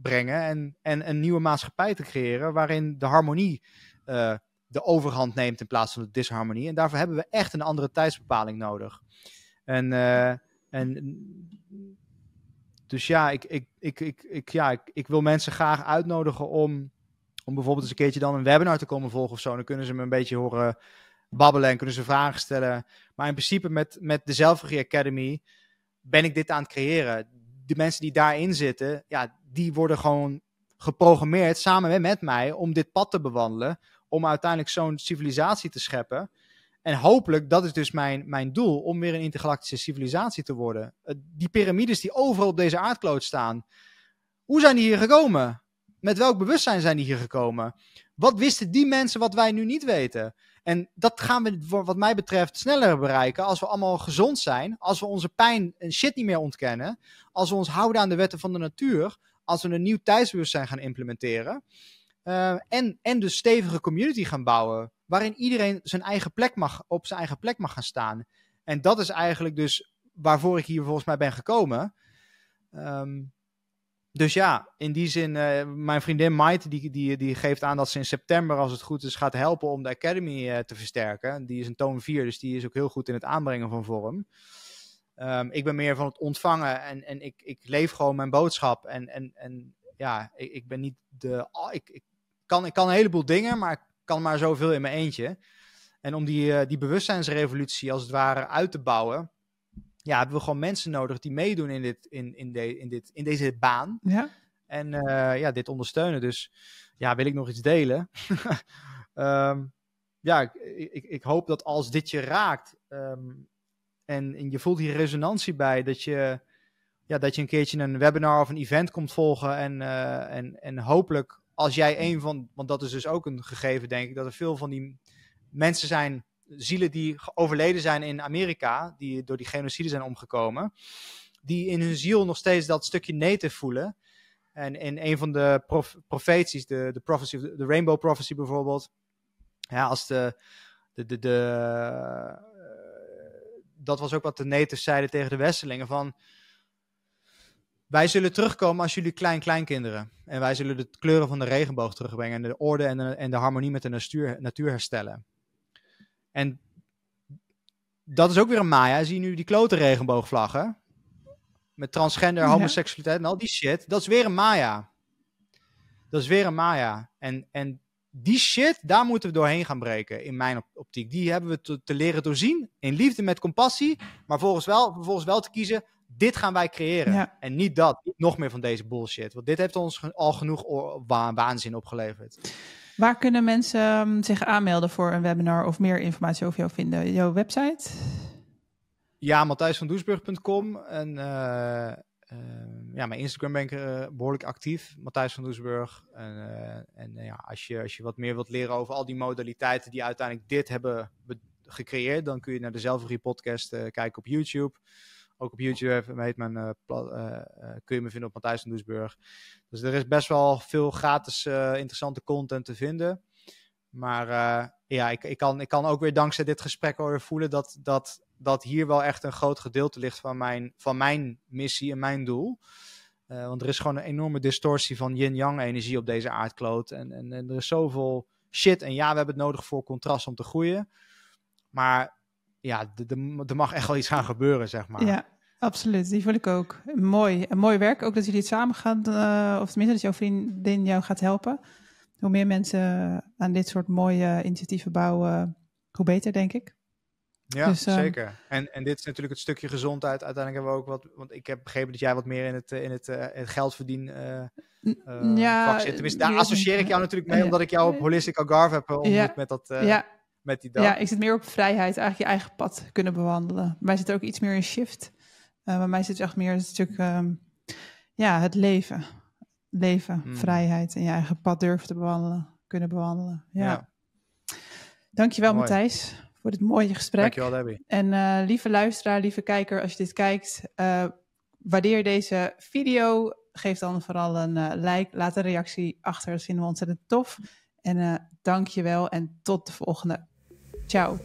brengen en, en een nieuwe maatschappij te creëren waarin de harmonie de overhand neemt in plaats van de disharmonie. En daarvoor hebben we echt een andere tijdsbepaling nodig. En, eh, en dus ja, ik, ik, ik, ik, ja ik, ik, wil mensen graag uitnodigen om, om bijvoorbeeld eens een keertje dan een webinar te komen volgen of zo. Dan kunnen ze me een beetje horen babbelen en kunnen ze vragen stellen. Maar in principe met, met de Zelfregie Academy ben ik dit aan het creëren. De mensen die daarin zitten, ja, die worden gewoon geprogrammeerd samen met mij om dit pad te bewandelen om uiteindelijk zo'n civilisatie te scheppen. En hopelijk, dat is dus mijn, mijn doel, om weer een intergalactische civilisatie te worden. Eh, die piramides die overal op deze aardkloot staan. Hoe zijn die hier gekomen? Met welk bewustzijn zijn die hier gekomen? Wat wisten die mensen wat wij nu niet weten? En dat gaan we, wat mij betreft, sneller bereiken als we allemaal gezond zijn. Als we onze pijn en shit niet meer ontkennen. Als we ons houden aan de wetten van de natuur. Als we een nieuw tijdsbewustzijn gaan implementeren. Eh, en, en dus stevige community gaan bouwen. Waarin iedereen zijn eigen plek mag, op zijn eigen plek mag gaan staan. En dat is eigenlijk dus waarvoor ik hier volgens mij ben gekomen. Ehm, dus ja, in die zin, eh, mijn vriendin Maite, die, die, die geeft aan dat ze in september, als het goed is, gaat helpen om de Academy eh, te versterken. Die is een toon 4, dus die is ook heel goed in het aanbrengen van vorm. Ehm, ik ben meer van het ontvangen en, en ik, ik leef gewoon mijn boodschap. En, en, en ja, ik, ik ben niet de. ik ik kan een heleboel dingen, maar ik kan maar zoveel in mijn eentje. En om die, eh, die bewustzijnsrevolutie als het ware uit te bouwen, ja, hebben we gewoon mensen nodig die meedoen in, dit, in, in, de, in, dit, in deze baan. Ja. En eh, ja, dit ondersteunen. Dus ja, wil ik nog iets delen? *laughs* Ehm, ja, ik, ik, ik, hoop dat als dit je raakt ehm, en, en, je voelt hier resonantie bij, dat je, ja, dat je een keertje een webinar of een event komt volgen en, eh, en, en hopelijk als jij een van, want dat is dus ook een gegeven, denk ik, dat er veel van die mensen zijn, zielen die overleden zijn in Amerika, die door die genocide zijn omgekomen, die in hun ziel nog steeds dat stukje native voelen. En in een van de profeties, de, de, prophecy, de Rainbow Prophecy bijvoorbeeld, ja, als de, de, de, de, eh, dat was ook wat de natives zeiden tegen de Westelingen. Van wij zullen terugkomen als jullie klein-kleinkinderen. En wij zullen de kleuren van de regenboog terugbrengen. En de orde en de, en de harmonie met de natuur, natuur herstellen. En dat is ook weer een Maya. Zie je nu die klote regenboogvlaggen? Met transgender, homoseksualiteit en al die shit. Dat is weer een Maya. Dat is weer een Maya. En, en die shit, daar moeten we doorheen gaan breken, in mijn optiek. Die hebben we te, te leren doorzien, in liefde met compassie, maar volgens, wel, volgens wel te kiezen, dit gaan wij creëren. En niet dat, nog meer van deze bullshit. Want dit heeft ons al genoeg waanzin opgeleverd. Waar kunnen mensen ehm, zich aanmelden voor een webinar of meer informatie over jou vinden? Jouw website? Ja, matthijsvandoesburg.com en eh, eh, ja, mijn Instagram ben ik eh, behoorlijk actief, Matthijs van Doesburg. En, ja, als je, als je wat meer wilt leren over al die modaliteiten die uiteindelijk dit hebben gecreëerd, dan kun je naar de Zelfregie podcast kijken op YouTube. Ook op YouTube heet mijn, uh, kun je me vinden op Matthijs van Doesburg. Dus er is best wel veel gratis eh, interessante content te vinden. Maar eh, ja, ik, ik, kan, ik kan ook weer dankzij dit gesprek alweer voelen dat, dat, dat hier wel echt een groot gedeelte ligt van mijn, van mijn missie en mijn doel. Eh, want er is gewoon een enorme distortie van yin-yang energie op deze aardkloot. En, en, er is zoveel shit. En ja, we hebben het nodig voor contrast om te groeien. Maar ja, er mag echt wel iets gaan gebeuren, zeg maar. Ja. Absoluut, die voel ik ook. Mooi. En mooi werk ook dat jullie het samen gaan, eh, of tenminste dat jouw vriendin jou gaat helpen. Hoe meer mensen aan dit soort mooie initiatieven bouwen, hoe beter, denk ik. Ja, dus, ehm, zeker. En, en dit is natuurlijk het stukje gezondheid. Uiteindelijk hebben we ook wat. Want ik heb begrepen dat jij wat meer in het, eh, in het, uh, het geld verdien. Uh, ja, zit. Tenminste, daar associeer ik jou natuurlijk mee, omdat ik jou op Holistic Algarve heb ontmoet ja, met, dat, met die dag. Ja, ik zit meer op vrijheid, eigenlijk je eigen pad kunnen bewandelen. Maar Wij zit ook iets meer in shift. Eh, bij mij zit echt meer het stuk ehm, ja, het leven. Leven, hmm. vrijheid en je eigen pad durven te bewandelen, kunnen bewandelen. Ja. ja. Dankjewel Matthijs voor dit mooie gesprek. Dankjewel Debbie. En eh, lieve luisteraar, lieve kijker, als je dit kijkt, eh, waardeer deze video. Geef dan vooral een like, laat een reactie achter. Dat vinden we ontzettend tof. En dankjewel en tot de volgende. Ciao.